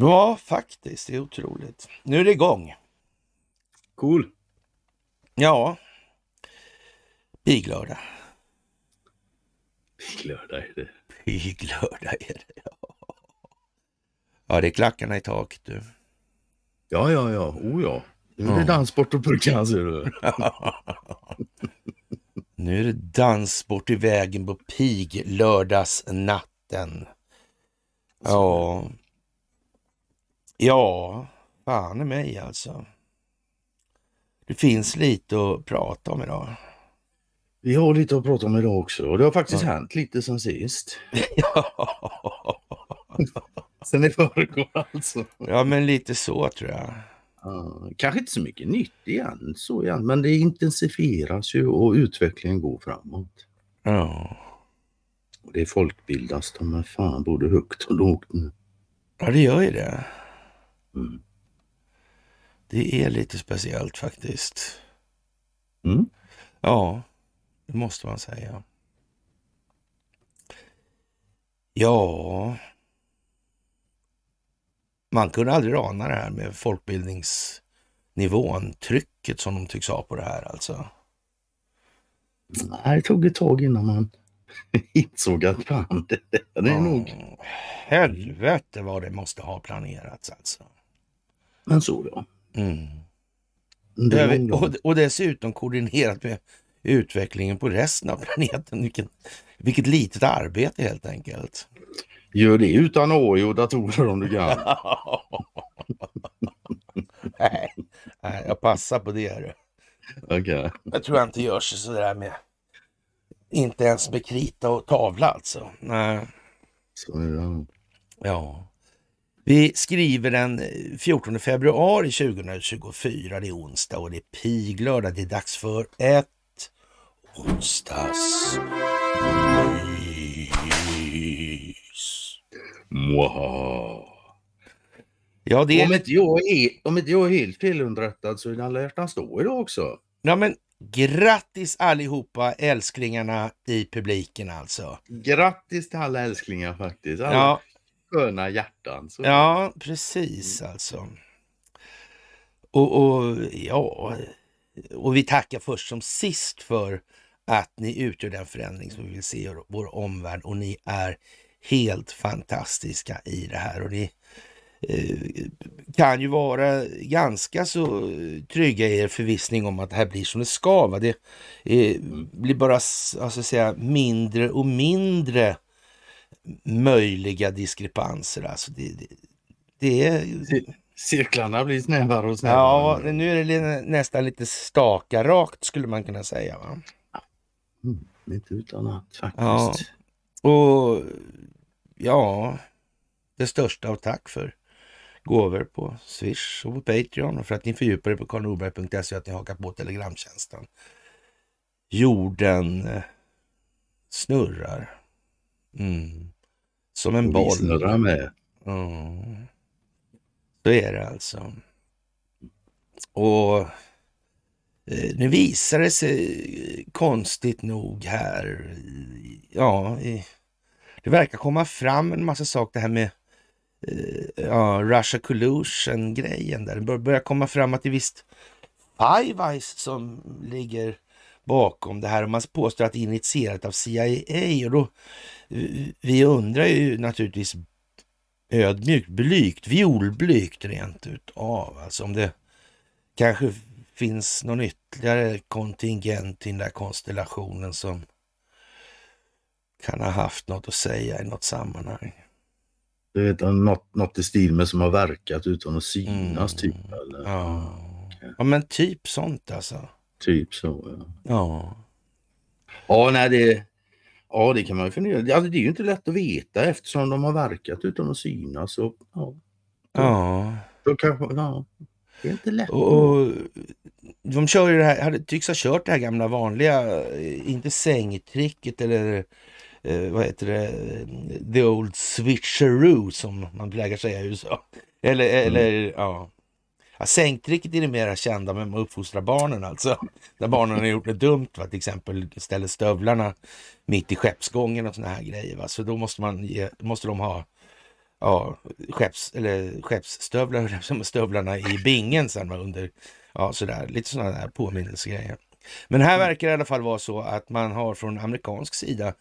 Ja, faktiskt. Det är otroligt. Nu är det igång. Cool. Ja. Piglördag. Piglördag är det. Piglördag är det, ja. Ja, det är klackarna i taket du. Ja, ja, ja. O oh, ja. Nu är det ja. danssport och pulka, ser du. Nu är det dans bort i vägen på pig lördagsnatten. Alltså. Ja. Ja, fan i mig alltså. Det finns lite att prata om idag. Vi har lite att prata om idag också och det har faktiskt ja. hänt lite sen sist. Ja. sen i förrgår alltså. Ja men lite så tror jag kanske inte så mycket nytt igen, så igen, men det intensifieras ju och utvecklingen går framåt. Ja. Och det folkbildas de men fan både högt och lågt nu. Ja, det gör ju det. Mm. Det är lite speciellt faktiskt. Mm. Ja, det måste man säga. Ja, man kunde aldrig ana det här med folkbildningsnivån, trycket som de tycks ha på det här alltså. Nej, det tog ett tag innan man insåg att fan, det, det är mm, nog... Helvete vad det måste ha planerats alltså. Men så då. Mm. Det och, och dessutom koordinerat med utvecklingen på resten av planeten. Vilket, vilket litet arbete helt enkelt. Gör det utan AI och datorer om du kan. nej, jag passar på det. Här. Okay. Jag tror han inte gör sig där med. Inte ens med krita och tavla alltså. Nej. Så är det. Ja. Vi skriver den 14 eh, februari 2024. Det är onsdag och det är piglördag. Det är dags för ett onsdags. Mwahaha. Ja, det... om, inte jag är, om inte jag är helt felunderrättad så är det alla hjärtans dag idag också. Ja, men grattis allihopa älsklingarna i publiken alltså. Grattis till alla älsklingar faktiskt. Alla ja. sköna hjärtan. Så. Ja, precis alltså. Och, och, ja, och vi tackar först som sist för att ni utgör den förändring som vi vill se i vår omvärld och ni är helt fantastiska i det här. Och det eh, kan ju vara ganska så trygga i er förvissning om att det här blir som det ska. Va? Det eh, blir bara alltså, säga, mindre och mindre möjliga diskrepanser. Alltså, det, det, det är... Cirklarna blir snävare och snävare. Ja, nu är det nästan lite staka rakt skulle man kunna säga. Va? Mm, inte utan att faktiskt. Ja. Och ja, det största av tack för gåvor på Swish och på Patreon och för att ni fördjupar er på karlnorberg.se och att ni hakar på Telegramtjänsten. Jorden eh, snurrar. Mm. Som en och boll. Vi snurrar med. Mm. Så är det alltså. Och eh, nu visar det sig konstigt nog här, ja, i det verkar komma fram en massa saker, det här med eh, ja, Russia Collusion-grejen där. Det bör, börjar komma fram att det är visst Five Eyes som ligger bakom det här och man påstår att det är initierat av CIA och då vi undrar ju naturligtvis ödmjukt, blygt, violblygt rent utav alltså om det kanske finns någon ytterligare kontingent i den där konstellationen som kan ha haft något att säga i något sammanhang. Du vet, något, något i stil med som har verkat utan att synas mm. typ? Eller? Ja. Okay. ja, men typ sånt alltså. Typ så ja. Ja, ja nej, det, ja, det kan man ju fundera alltså, Det är ju inte lätt att veta eftersom de har verkat utan att synas. Och, ja. ja. Då kanske, ja. Det är inte lätt. Och, de kör ju det här, tycks ha kört det här gamla vanliga, eh, inte sängtricket eller eh, vad heter det, the old switcheroo som man plägar säga i USA. Eller, mm. eller mm. ja. ja. Sänktrycket är det mera kända men man uppfostrar barnen alltså. Där barnen har gjort något dumt, va? till exempel ställer stövlarna mitt i skeppsgången och såna här grejer. Va? Så då måste, man ge, måste de ha ja, skepps, eller skeppsstövlar, stövlarna i bingen sen va? under, ja sådär, lite sådana där påminnelsegrejer. Men här mm. verkar det i alla fall vara så att man har från amerikansk sida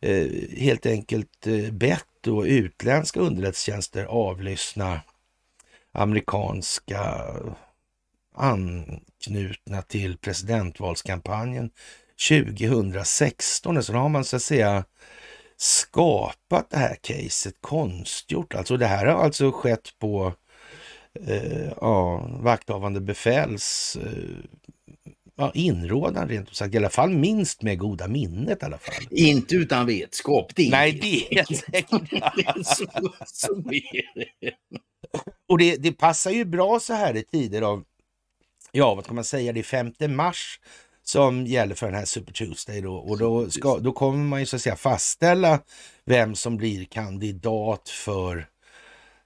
Eh, helt enkelt eh, bett då utländska underrättelsetjänster avlyssna amerikanska anknutna till presidentvalskampanjen 2016. Så då har man så att säga skapat det här caset, konstgjort. Alltså det här har alltså skett på eh, ja, vakthavande befäls eh, ja, inrådan rent ut sagt, i alla fall minst med goda minnet i alla fall. Inte utan vetskap. Det Nej, det är säkert. så, så är det. Och det, det passar ju bra så här i tider av, ja vad ska man säga, det är 5 mars som gäller för den här Super Tuesday då. Och då, ska, då kommer man ju så att säga fastställa vem som blir kandidat för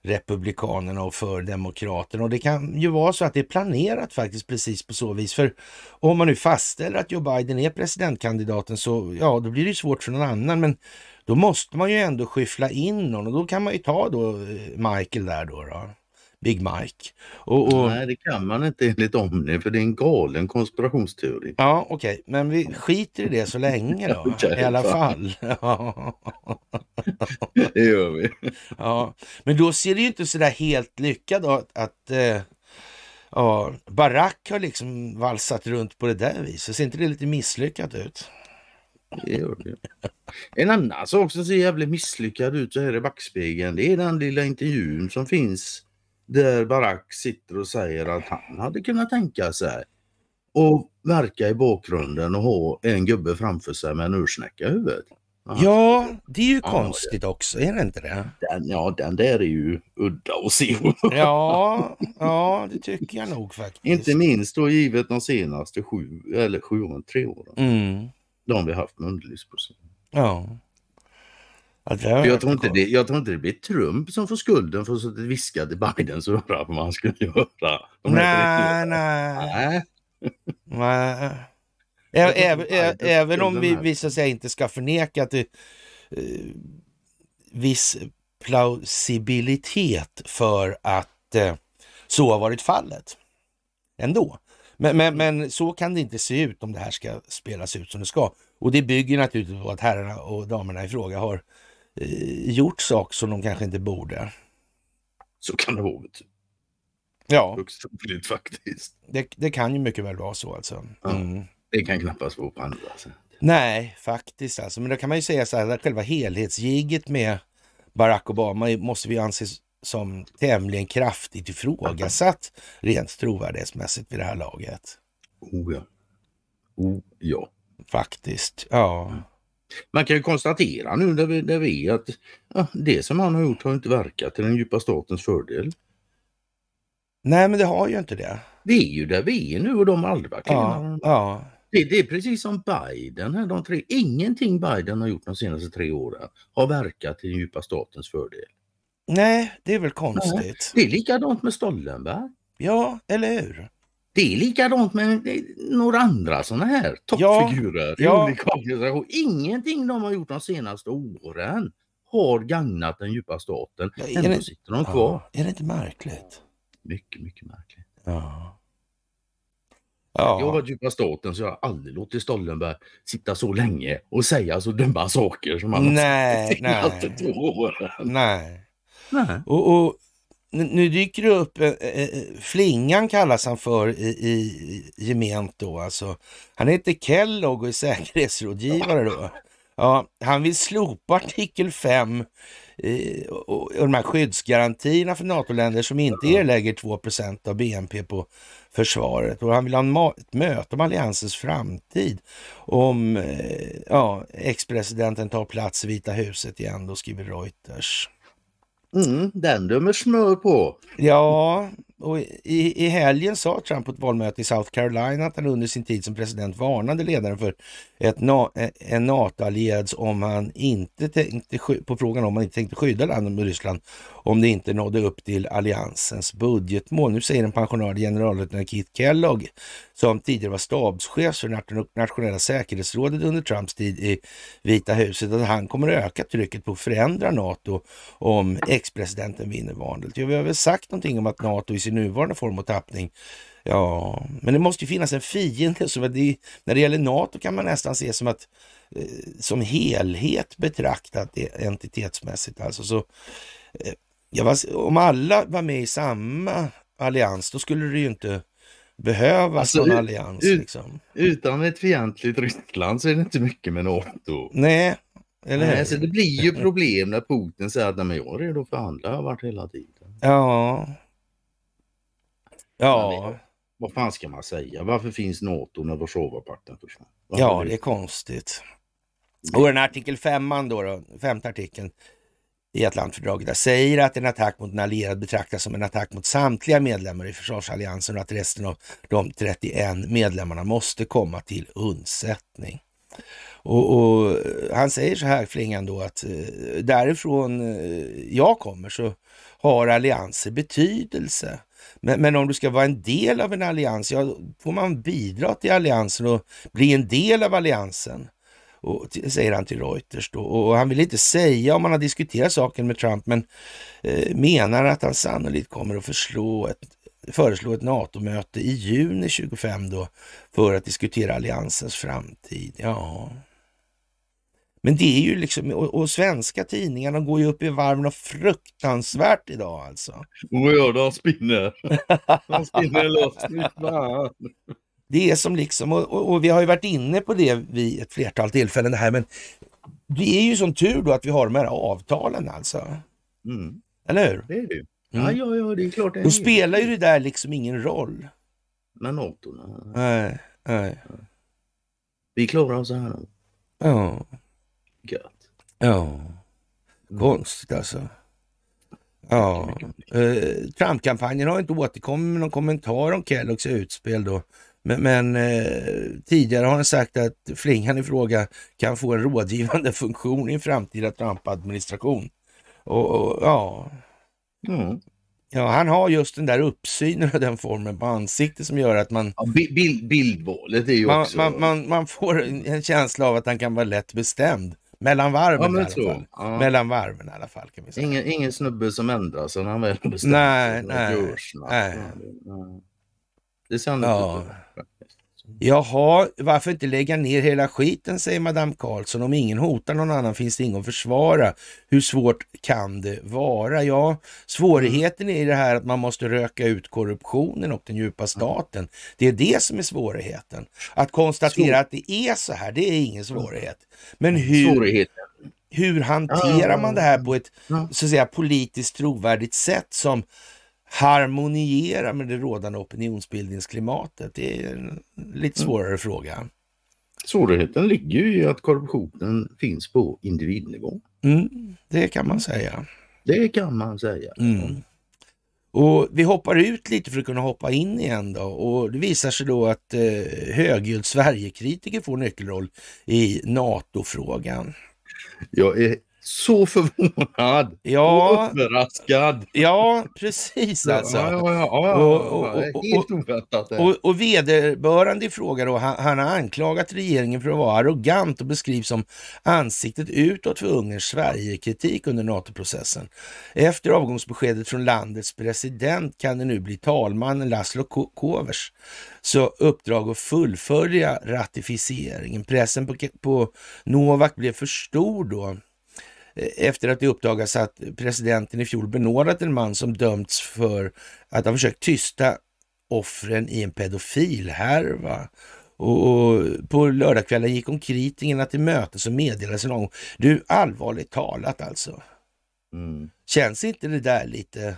Republikanerna och för Demokraterna. Och det kan ju vara så att det är planerat faktiskt precis på så vis. För om man nu fastställer att Joe Biden är presidentkandidaten så ja, då blir det svårt för någon annan. Men då måste man ju ändå skyffla in någon och då kan man ju ta då eh, Michael där då. då. Big Mike. Och, och... Nej, det kan man inte enligt Omni för det är en galen konspirationsteori. Ja, okej, okay. men vi skiter i det så länge då, okay, i alla fall. det gör vi. ja. Men då ser det ju inte så där helt lyckat att, att eh... Ja, Barack har liksom valsat runt på det där viset. Ser inte det lite misslyckat ut? En annan sak som ser jävligt misslyckad ut så här i backspegeln, det är den lilla intervjun som finns där Barack sitter och säger att han hade kunnat tänka sig och verka i bakgrunden och ha en gubbe framför sig med en ursnäcka i huvudet. Aha. Ja, det är ju konstigt ja, också, är det inte det? Den, ja, den där är ju udda att se. ja, ja, det tycker jag nog faktiskt. Inte minst då givet de senaste sju, eller sju åren, tre åren. Mm. De vi haft med underlivsposition. Ja. För jag, tror inte det, jag tror inte det blir Trump som får skulden för att viska till Bidens öra vad han skulle göra. Nej, nej. Även, även om vi, vi så att säga, inte ska förneka att det eh, viss plausibilitet för att eh, så har varit fallet ändå. Men, men, men, så kan det inte se ut om det här ska spelas ut som det ska. Och det bygger naturligtvis på att herrarna och damerna i fråga har Eh, gjort saker som de kanske inte borde. Så kan det vara. Ja. Högst faktiskt. Det, det, kan ju mycket väl vara så alltså. Mm. Ja, det kan knappast vara på andra sätt. Nej, faktiskt alltså. Men då kan man ju säga så här, att själva helhetsgiget med Barack Obama måste vi anse som tämligen kraftigt ifrågasatt rent trovärdighetsmässigt vid det här laget. Oh ja. Oh ja. Faktiskt, ja. Man kan ju konstatera nu där vi, där vi är att ja, det som han har gjort har inte verkat till den djupa statens fördel. Nej men det har ju inte det. Vi är ju där vi är nu och de aldrig varit ja, ja. Det, det, är precis som Biden här, de tre. Ingenting Biden har gjort de senaste tre åren har verkat till den djupa statens fördel. Nej, det är väl konstigt. Ja, det är likadant med Stollenberg. Ja, eller hur? Det är likadant med eh, några andra sådana här toppfigurer ja, i ja. Ingenting de har gjort de senaste åren har gagnat den djupa staten. Ja, Ändå det, sitter de kvar. Ja, är det inte märkligt? Mycket, mycket märkligt. Ja. Ja. Jag har varit djupa staten så jag har aldrig låtit Stollenberg sitta så länge och säga så dumma saker som han har sagt nej. två åren. Nej. nej. Och, och nu dyker det upp, eh, eh, eh, Flingan kallas han för i, i gement då alltså. Han heter Kellogg och är säkerhetsrådgivare då. Ja, han vill slopa artikel 5 och, de här skyddsgarantierna för NATO-länder som inte erlägger 2 av BNP på försvaret. Och han vill ha ett möte om alliansens framtid om ja, ex-presidenten tar plats i Vita huset igen, då skriver Reuters. Mm, den dömer smör på. Ja, och i, i helgen sa Trump på ett valmöte i South Carolina att han under sin tid som president varnade ledaren för ett na, en NATO-allierad om han inte tänkte, på frågan om han inte tänkte skydda landet med Ryssland om det inte nådde upp till alliansens budgetmål. Nu säger den pensionerade generallöjtnant Keith Kellogg som tidigare var stabschef för nationella säkerhetsrådet under Trumps tid i Vita huset, att han kommer att öka trycket på att förändra NATO om ex-presidenten vinner valet. vi har väl sagt någonting om att NATO i sin nuvarande form och tappning Ja, men det måste ju finnas en fiende. Så det, när det gäller NATO kan man nästan se som att eh, som helhet betraktat entitetsmässigt alltså. Så, eh, ja, om alla var med i samma allians, då skulle det ju inte behövas alltså, någon allians. Ut, liksom. Utan ett fientligt Ryssland så är det inte mycket med NATO. Nej. Eller Nej, så det blir ju problem när Putin säger att Nej, jag är redo att förhandla, jag har varit hela tiden. Ja. Ja. Vad fan ska man säga? Varför finns NATO när Warszawapakten försvann? Ja, det är konstigt. Och den artikel femman då, då femte artikeln i Atlantfördraget där säger att en attack mot en allierad betraktas som en attack mot samtliga medlemmar i försvarsalliansen och att resten av de 31 medlemmarna måste komma till undsättning. Och, och han säger så här, Flingan, då att eh, därifrån eh, jag kommer så har allianser betydelse. Men, men, om du ska vara en del av en allians, ja, då får man bidra till alliansen och bli en del av alliansen och, säger han till Reuters. Då. Och han vill inte säga om han har diskuterat saken med Trump, men eh, menar att han sannolikt kommer att ett, föreslå ett NATO-möte i juni 25 då för att diskutera alliansens framtid. Ja... Men det är ju liksom, och, och svenska tidningarna går ju upp i varv och fruktansvärt idag alltså. Oh ja, de spinner. De spinner loss. Det är som liksom, och, och, och vi har ju varit inne på det vid ett flertal tillfällen det här, men det är ju som tur då att vi har de här avtalen alltså. Mm. Eller hur? Det är det Mm. Ja, ja, ja, det är klart. Det är då spelar ju det där liksom ingen roll. Men NATO? Nej, nej. Vi klarar oss här. Ja. Gött. Ja. Konstigt alltså. Ja. Uh, Trump-kampanjen har inte återkommit med någon kommentar om Kelloggs utspel då. Men, men eh, tidigare har han sagt att flingan i fråga kan få en rådgivande funktion i en framtida Trump-administration. Och, och, ja. Mm. ja, han har just den där uppsynen och den formen på ansiktet som gör att man... Ja, bild, bildvalet är ju man, också... Man, man, man, får en känsla av att han kan vara lätt bestämd. Mellan varven ja, i alla fall. Ja. Mellan varven i alla fall kan vi säga. Ingen, ingen snubbe som ändrar sig när han väl bestämt sig. nej. nej. Det sänder ja. Jaha, varför inte lägga ner hela skiten, säger Madame Karlsson. Om ingen hotar någon annan finns det ingen att försvara. Hur svårt kan det vara? Ja, svårigheten är det här att man måste röka ut korruptionen och den djupa staten. Det är det som är svårigheten. Att konstatera att det är så här, det är ingen svårighet. Men mm. hur, hur hanterar man det här på ett så att säga, politiskt trovärdigt sätt som harmoniera med det rådande opinionsbildningsklimatet? Det är en lite mm. svårare mm. fråga. Svårigheten ligger ju i att korruptionen finns på individnivå. Mm, det kan man säga. Det kan man säga. Mm. Och Vi hoppar ut lite för att kunna hoppa in igen då och det visar sig då att eh, högljudd Sverigekritiker får nyckelroll i NATO-frågan. Jag är så förvånad ja, och överraskad. Ja, precis alltså. och, Helt oväntat. Och, och vederbörande i fråga då, han, han, har anklagat regeringen för att vara arrogant och beskrivs som ansiktet utåt för Ungerns Sverigekritik under NATO-processen. Efter avgångsbeskedet från landets president kan det nu bli talmannen Laszlo Kovers så uppdrag att fullfölja ratificeringen. Pressen på, på Novak blev för stor då Eh, efter att det uppdagats att presidenten i fjol benådat en man som dömts för att ha försökt tysta offren i en pedofilhärva. Och, på lördagskvällen gick hon kritikerna till möte som meddelades någon gång. Du, allvarligt talat alltså. Mm. Känns inte det där lite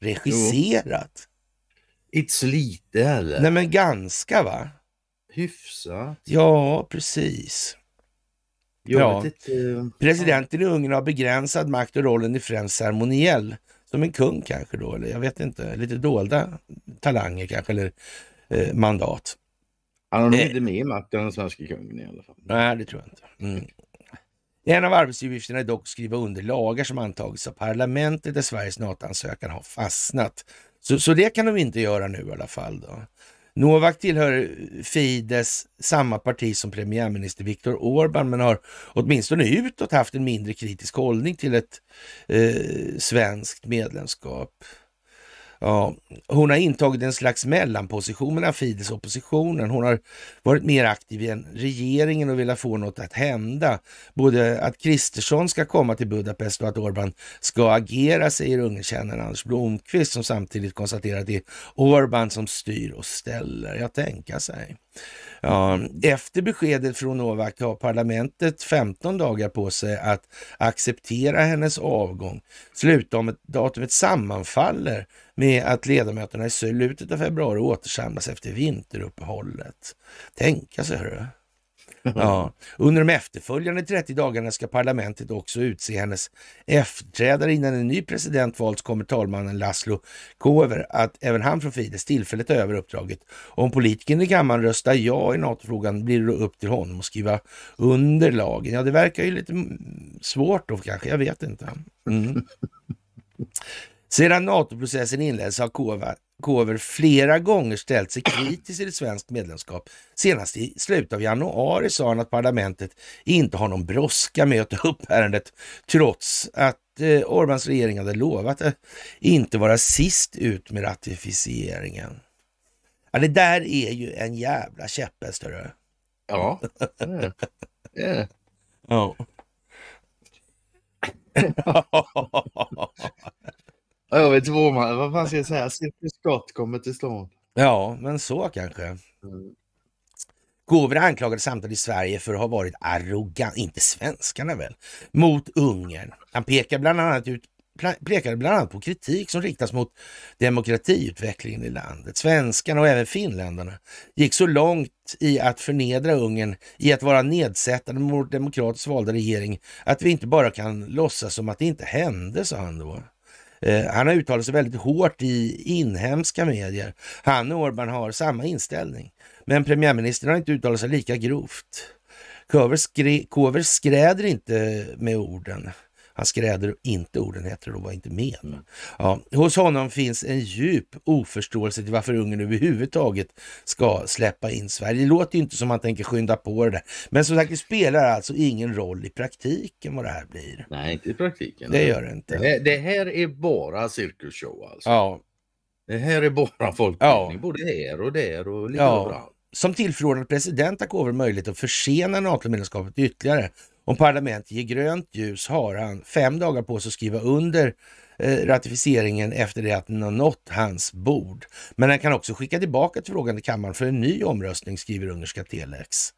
regisserat? Jo. Inte lite heller. Nej men ganska va? Hyfsat. Ja, precis. Eh, ja. Presidenten i Ungern har begränsad makt och rollen är främst ceremoniell. Som en kung kanske då, eller jag vet inte. Lite dolda talanger kanske, eller eh, mandat. Han har nog inte mer makt än den svenska kungen i alla fall. Nej, det tror jag inte. Mm. En av arbetsuppgifterna är dock att skriva under lagar som antagits av parlamentet där Sveriges NATO-ansökan har fastnat. Så, så det kan de inte göra nu i alla fall. Då. Novak tillhör Fides, samma parti som premiärminister Viktor Orbán, men har åtminstone utåt haft en mindre kritisk hållning till ett eh, svenskt medlemskap. Ja, hon har intagit en slags mellanposition mellan Fidesz och oppositionen. Hon har varit mer aktiv än regeringen och velat få något att hända. Både att Kristersson ska komma till Budapest och att Orbán ska agera, säger ungerkännaren Anders Blomqvist som samtidigt konstaterar att det är Orbán som styr och ställer. Jag tänka sig. Ja, efter beskedet från Novak har parlamentet 15 dagar på sig att acceptera hennes avgång. Slutdatumet sammanfaller med att ledamöterna i slutet av februari återsamlas efter vinteruppehållet. Tänka sig, hörru. Ja. Under de efterföljande 30 dagarna ska parlamentet också utse hennes efterträdare. Innan en ny president valts kommer talmannen Laszlo Kover, att även han från Fidesz, tillfälligt ta över uppdraget. Om politikern i kammaren röstar ja i NATO-frågan blir det upp till honom att skriva under lagen. Ja, det verkar ju lite svårt då kanske, jag vet inte. Mm. Sedan NATO-processen inleds har Kovar Cover flera gånger ställt sig kritisk till svenskt medlemskap. Senast i slutet av januari sa han att parlamentet inte har någon brådska med att ta upp ärendet trots att eh, Orbans regering hade lovat att inte vara sist ut med ratificeringen. Ja, det där är ju en jävla käpphäst, hörru. Ja, det är det. Ja. Jag vet inte vad man, vad man ska säga. Cirkus skott kommer till stånd. Ja, men så kanske. Mm. Gåver anklagade samtidigt Sverige för att ha varit arrogant, inte svenskarna väl, mot Ungern. Han pekar bland annat ut pekade bland annat på kritik som riktas mot demokratiutvecklingen i landet. Svenskarna och även finländarna gick så långt i att förnedra Ungern i att vara nedsättande mot demokratiskt valda regering att vi inte bara kan låtsas som att det inte hände, sa han då. Eh, han har uttalat sig väldigt hårt i inhemska medier. Han och Orban har samma inställning, men premiärministern har inte uttalat sig lika grovt. Kover, skräder inte med orden. Han skräder inte orden heter de var inte med. Mm. Ja, hos honom finns en djup oförståelse till varför Ungern överhuvudtaget ska släppa in Sverige. Det låter inte som att han tänker skynda på det där. Men som sagt, det spelar alltså ingen roll i praktiken vad det här blir. Nej, inte i praktiken. Det gör det inte. Det, här är bara cirkusshow alltså. Ja. Det här är bara folkbildning, ja. både här och där och lite ja. överallt. Som tillförordnad president har Kover möjlighet att försena NATO-medlemskapet ytterligare om parlamentet ger grönt ljus har han fem dagar på sig att skriva under eh, ratificeringen efter det att den har nått hans bord. Men han kan också skicka tillbaka till frågan till kammaren för en ny omröstning, skriver ungerska Telex.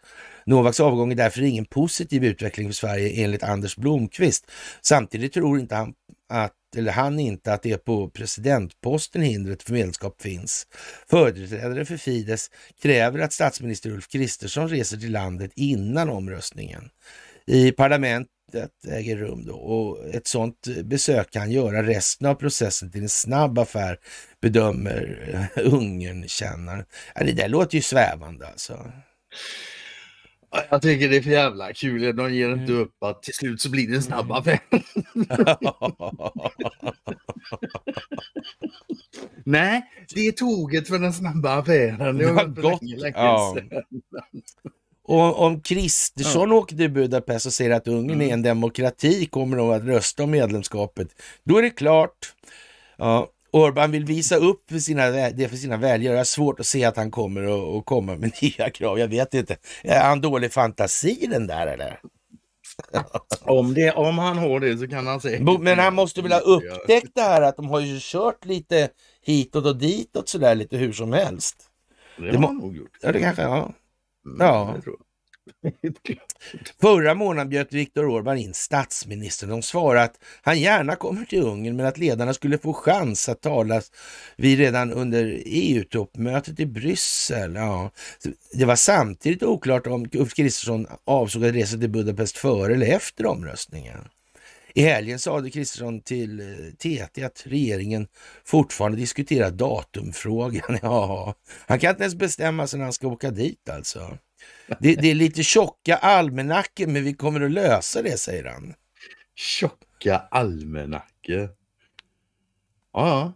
Novaks avgång är därför ingen positiv utveckling för Sverige enligt Anders Blomqvist. Samtidigt tror inte han att eller han inte att det är på presidentposten hindret för medlemskap finns. Företrädare för Fides kräver att statsminister Ulf Kristersson reser till landet innan omröstningen i parlamentet äger rum då och ett sådant besök kan göra resten av processen till en snabb affär, bedömer eh, Ungernkännaren. Ja, det där låter ju svävande alltså. Jag tycker det är för jävla kul. De ger inte mm. upp att till slut så blir det en snabb mm. affär. Nej, det är tåget för den snabba affären. Det har gått länge, länge ja. Och om Kristersson ja. åker till Budapest och säger att Ungern mm. är en demokrati, kommer de att rösta om medlemskapet? Då är det klart. Ja. Orban vill visa upp för sina, det för sina väljare. Jag har svårt att se att han kommer och, och kommer med nya krav. Jag vet inte. Är han dålig fantasi den där eller? om, det, om han har det så kan han säkert... Men han måste väl ha upptäckt det här att de har ju kört lite hitåt och ditåt sådär lite hur som helst. Det, det har han nog gjort. Ja, det kanske, ja. Ja. Mm, Förra månaden bjöd Viktor Orbán in statsministern. De svarade att han gärna kommer till Ungern men att ledarna skulle få chans att talas vid redan under EU-toppmötet i Bryssel. Ja. Det var samtidigt oklart om Ulf Kristersson avsåg att resa till Budapest före eller efter omröstningen. I helgen sade Kristersson till TT eh, att regeringen fortfarande diskuterar datumfrågan. Ja, han kan inte ens bestämma sig när han ska åka dit alltså. Det, det är lite tjocka almanackor, men vi kommer att lösa det, säger han. Tjocka almanackor? Ja, ja.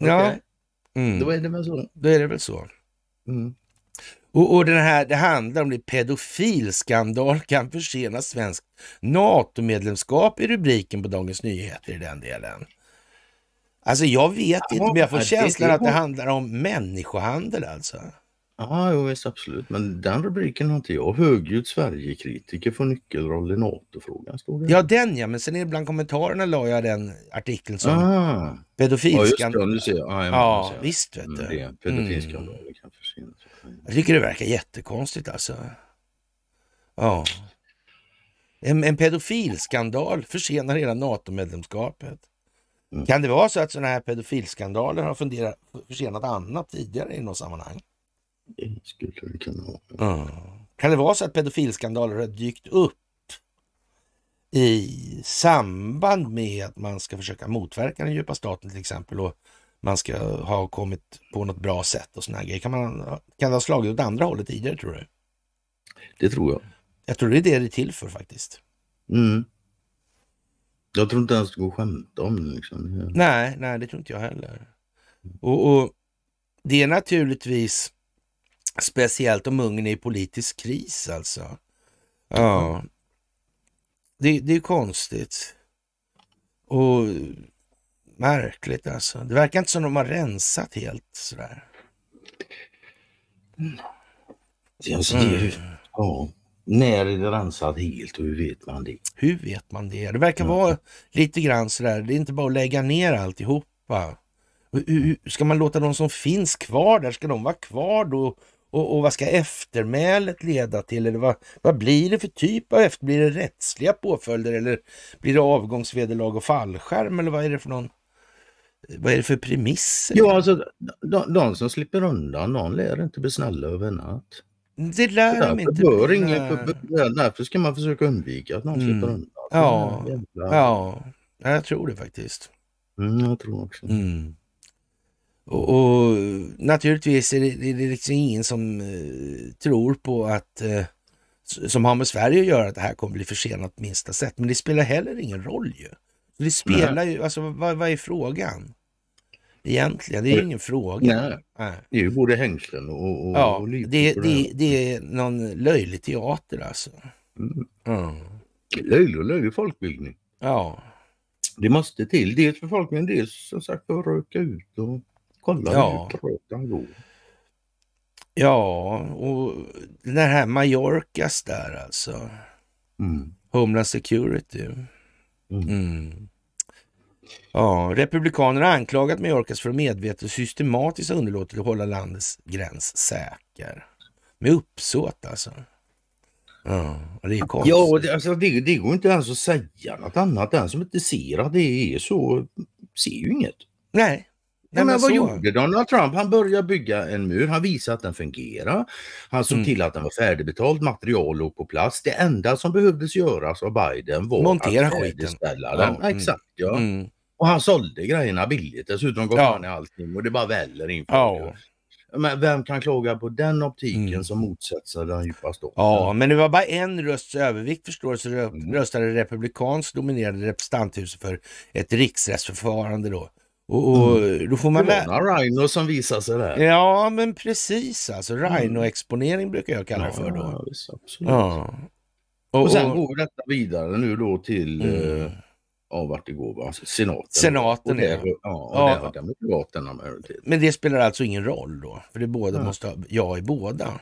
Okay. Ja. Mm. Då är det väl så. Då är det väl så. Mm. Och, och den här, det handlar om det pedofilskandal kan försena svenskt NATO-medlemskap i rubriken på Dagens Nyheter i den delen. Alltså jag vet ja, inte, men jag får känslan det att det handlar om människohandel alltså. Ja, jo, visst absolut. Men den rubriken har inte jag. Högljudd Sverigekritiker får nyckelroll i NATO-frågan. Ja, den ja. Men sen är bland kommentarerna la jag den artikeln som ah. pedofilskandal. Ja, just det. Nu ser jag. Ah, ja, ja, visst vet du. mm. kan försvinna. Jag tycker det verkar jättekonstigt alltså. Ja. En, en pedofilskandal försenar hela NATO-medlemskapet. Mm. Kan det vara så att sådana här pedofilskandaler har funderat, försenat annat tidigare i något sammanhang? Det skulle det kunna vara. Mm. Kan det vara så att pedofilskandaler har dykt upp i samband med att man ska försöka motverka den djupa staten till exempel och man ska ha kommit på något bra sätt och sådana grejer. Kan, man, kan det ha slagit åt andra hållet tidigare tror du? Det tror jag. Jag tror det är det det är till för faktiskt. Mm. Jag tror inte ens det går att skämta om det. Liksom. Nej, nej, det tror inte jag heller. Och, och, Det är naturligtvis speciellt om Ungern är i politisk kris alltså. Ja. Det, det är konstigt. Och Märkligt alltså. Det verkar inte som de har rensat helt sådär. Mm. Alltså, det, mm. ja. När är det rensat helt och hur vet man det? Hur vet man det? Det verkar mm. vara lite grann sådär, det är inte bara att lägga ner alltihopa. ska man låta de som finns kvar där, ska de vara kvar då? Och, och vad ska eftermälet leda till? Eller vad, vad blir det för typ av efter? Blir det rättsliga påföljder eller blir det avgångsvederlag och fallskärm eller vad är det för någon vad är det för premisser? Ja, alltså de, de som slipper undan, någon lär inte bli snälla över en natt. Det lär de inte bör ingen, för, Därför ska man försöka undvika att någon mm. slipper undan. Ja. ja, jag tror det faktiskt. Mm, jag tror också mm. Och, och, naturligtvis är det, det är liksom ingen som eh, tror på att eh, som har med Sverige att göra, att det här kommer bli försenat minsta sätt. Men det spelar heller ingen roll ju. Vi spelar ju, alltså vad, vad är frågan? Egentligen, det är ju ingen fråga. Nej. Nej. Det är ju både hängslen och, och, ja, och det, det, det, är någon löjlig teater alltså. Mm. Mm. Löjlig och löjlig folkbildning. Ja. Det måste till, dels för folkbildningen, dels som sagt att röka ut och kolla ja. hur rökan går. Ja, och den här Mallorcas där alltså. Mm. Homeland Security. Mm. mm. Ja, republikanerna har anklagat Mallorcas för att medvetet systematiskt ha underlåtit att hålla landets gräns säker. Med uppsåt alltså. Ja, det är konstigt. Ja, det, alltså, det, det går inte ens att säga något annat. Den som inte ser att det är så ser ju inget. Nej, Nej, men, men vad gjorde Donald Trump? Han började bygga en mur. Han visade att den fungerar. Han såg mm. till att den var färdigbetald. Material låg på plats. Det enda som behövdes göras av Biden var Montera att färdigställa den. Ja, mm. exakt, ja. Mm. Och han sålde grejerna billigt dessutom. Gav ja. han i allting och det bara väller in. Ja. Men vem kan klaga på den optiken mm. som motsätts av den djupa staten? Ja, men det var bara en rösts övervikt förstår så mm. röstade mm. republikanskt dominerade representanthuset för ett riksrättsförfarande då. Och, och mm. då får man... Det är några rhino som visar sig där. Ja, men precis alltså. Mm. Rhino-exponering brukar jag kalla det för då. Ja, visst, absolut. Ja. Och, och sen och... går detta vidare nu då till mm. eh, ja, vart det går va? Senaten. Senaten och där, ja. ja, och ja. där har majoritet. Men det spelar alltså ingen roll då? För det båda ja. måste ha ja i båda.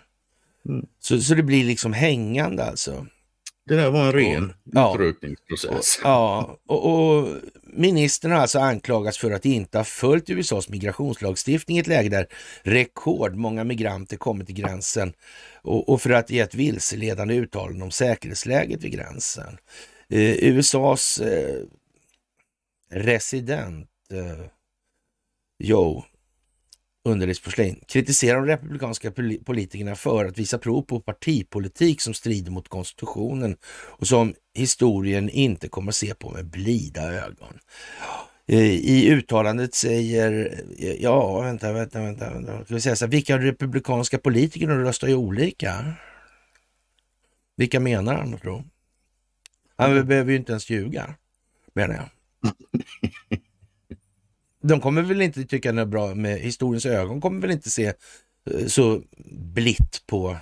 Mm. Så, så det blir liksom hängande alltså. Det där var en ren ja. utrökningsprocess. Ja, och, och ministern har alltså anklagats för att inte ha följt USAs migrationslagstiftning i ett läge där rekordmånga migranter kommit till gränsen och, och för att ge ett vilseledande uttalande om säkerhetsläget vid gränsen. Eh, USAs eh, resident eh, Joe underlivsporslin, kritiserar de republikanska politikerna för att visa prov på partipolitik som strider mot konstitutionen och som historien inte kommer att se på med blida ögon. Eh, I uttalandet säger, eh, ja vänta, vänta, vänta, vänta. Ska vi säga så här, vilka republikanska politiker röstar ju olika? Vilka menar han då? Han mm. behöver ju inte ens ljuga, menar jag. de kommer väl inte tycka det är bra med historiens ögon, kommer väl inte se eh, så blitt på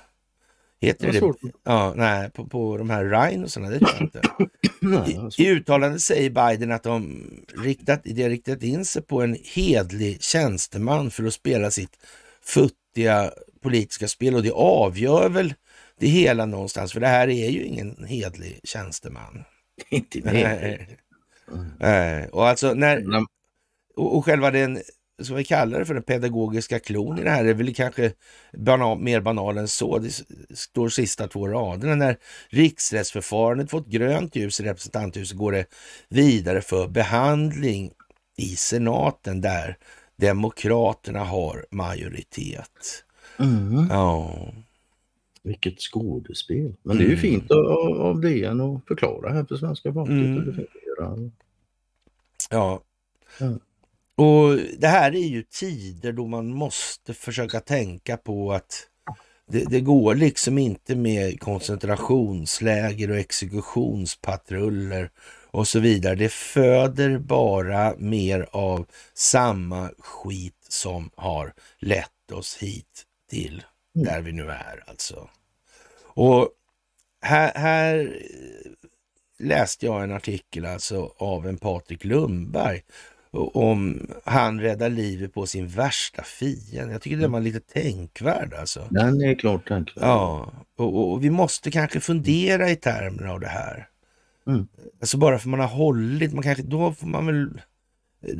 Heter det? det? Ja, nej, på, på de här Rhine och sådana, det tror jag inte. I, I uttalandet säger Biden att de riktat, de riktat in sig på en hedlig tjänsteman för att spela sitt futtiga politiska spel och det avgör väl det hela någonstans, för det här är ju ingen hedlig tjänsteman. Inte nej. Mm. Och alltså när, och, och själva den som vi kallar det för den pedagogiska klon i det här är väl kanske banal, mer banal än så. Det står sista två raderna. När riksrättsförfarandet fått grönt ljus i representanthuset går det vidare för behandling i senaten där demokraterna har majoritet. Mm. Ja. Vilket skådespel. Men det är ju mm. fint av, av DN att förklara här för svenska folket mm. hur det mm. fungerar. Ja, och Det här är ju tider då man måste försöka tänka på att det, det går liksom inte med koncentrationsläger och exekutionspatruller och så vidare. Det föder bara mer av samma skit som har lett oss hit till där vi nu är alltså. Och här, här läste jag en artikel alltså av en Patrik Lundberg om han räddar livet på sin värsta fiende. Jag tycker den mm. var lite tänkvärd alltså. Den är klart tänkvärd. Ja, och, och vi måste kanske fundera i termer av det här. Mm. Alltså bara för man har hållit, man kanske, då får man väl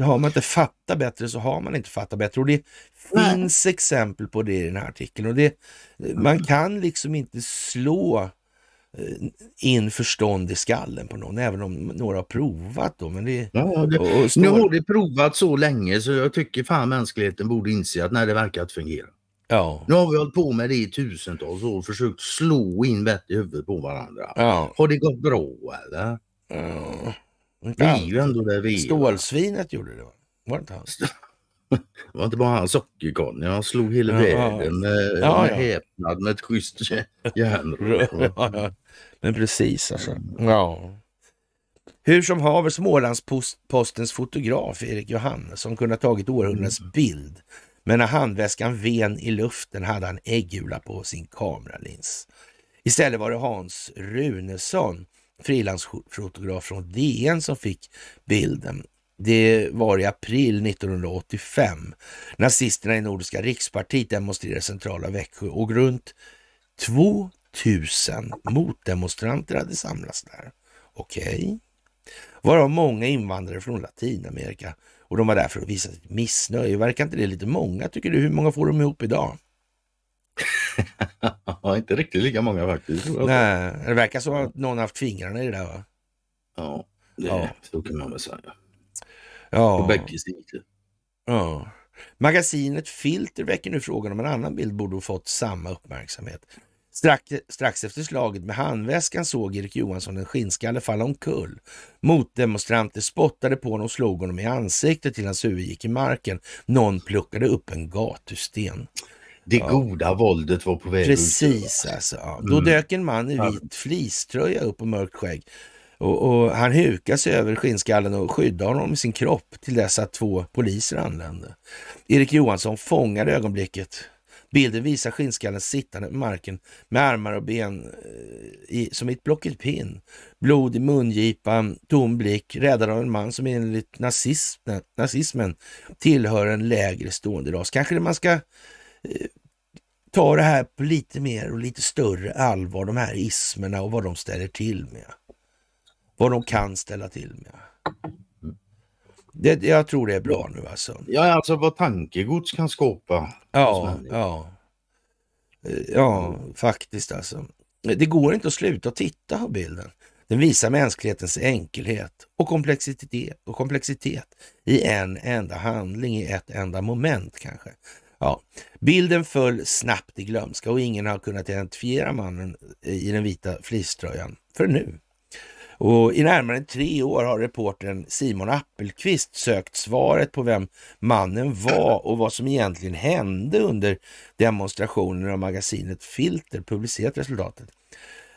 har man inte fattat bättre så har man inte fattat bättre. Och det finns Nej. exempel på det i den här artikeln. Och det, man kan liksom inte slå Eh, in förstånd i skallen på någon, även om några har provat då. Men det, ja, det, och, Nu har det provat så länge så jag tycker fan mänskligheten borde inse att när det verkar att fungera. Ja. Nu har vi hållit på med det i tusentals år och försökt slå in vett i huvudet på varandra. Ja. Har det gått bra eller? Ja. Vi är ju ändå där vi är. Stålsvinet gjorde det va? Var det inte han? Det var inte bara han sockerkonny, han slog hela ja, världen eh, med, ja, ja. häpnad med ett schysst järnrör. Ja, Men precis alltså. Ja. Hur som haver Smålandspostens fotograf Erik Johannesson kunde ha tagit århundradets mm. bild. Men när handväskan ven i luften hade han äggula på sin kameralins. Istället var det Hans Runesson, frilansfotograf från DN som fick bilden. Det var i april 1985. Nazisterna i Nordiska rikspartiet demonstrerade centrala Växjö och runt 2000 motdemonstranter hade samlats där. Okej. Okay. Varav många invandrare från Latinamerika och de var där för att visa sitt missnöje. Verkar inte det lite många tycker du? Hur många får de ihop idag? inte riktigt lika många faktiskt. Nej, det verkar som att någon haft fingrarna i det där va? Ja, det, ja. så kan man väl säga. Ja. På bägge sidor. Ja. Magasinet Filter väcker nu frågan om en annan bild borde ha fått samma uppmärksamhet. Strax, strax efter slaget med handväskan såg Erik Johansson en skinnskalle falla omkull. Motdemonstranter spottade på honom och slog honom i ansiktet till hans huvud gick i marken. Någon plockade upp en gatusten. Det goda våldet var på väg Precis alltså. Ja. Då mm. dök en man i vit fleecetröja upp och mörkt skägg och, och han hukar sig över skinnskallen och skyddar honom med sin kropp till dess att två poliser anlände. Erik Johansson fångar ögonblicket. Bilden visar skinnskallen sittande på marken med armar och ben eh, i, som i ett blocket pinn. Blod i mungipan, tom blick, räddad av en man som enligt nazismen, nazismen tillhör en lägre stående ras. Kanske man ska eh, ta det här på lite mer och lite större allvar, de här ismerna och vad de ställer till med vad de kan ställa till med. Det, jag tror det är bra nu alltså. Ja, alltså vad tankegods kan skapa. Ja, ja. ja, faktiskt alltså. Det går inte att sluta titta på bilden. Den visar mänsklighetens enkelhet och komplexitet, och komplexitet i en enda handling, i ett enda moment kanske. Ja. Bilden föll snabbt i glömska och ingen har kunnat identifiera mannen i den vita fleecetröjan för nu. Och I närmare tre år har reportern Simon Appelqvist sökt svaret på vem mannen var och vad som egentligen hände under demonstrationen av magasinet Filter publicerat resultatet.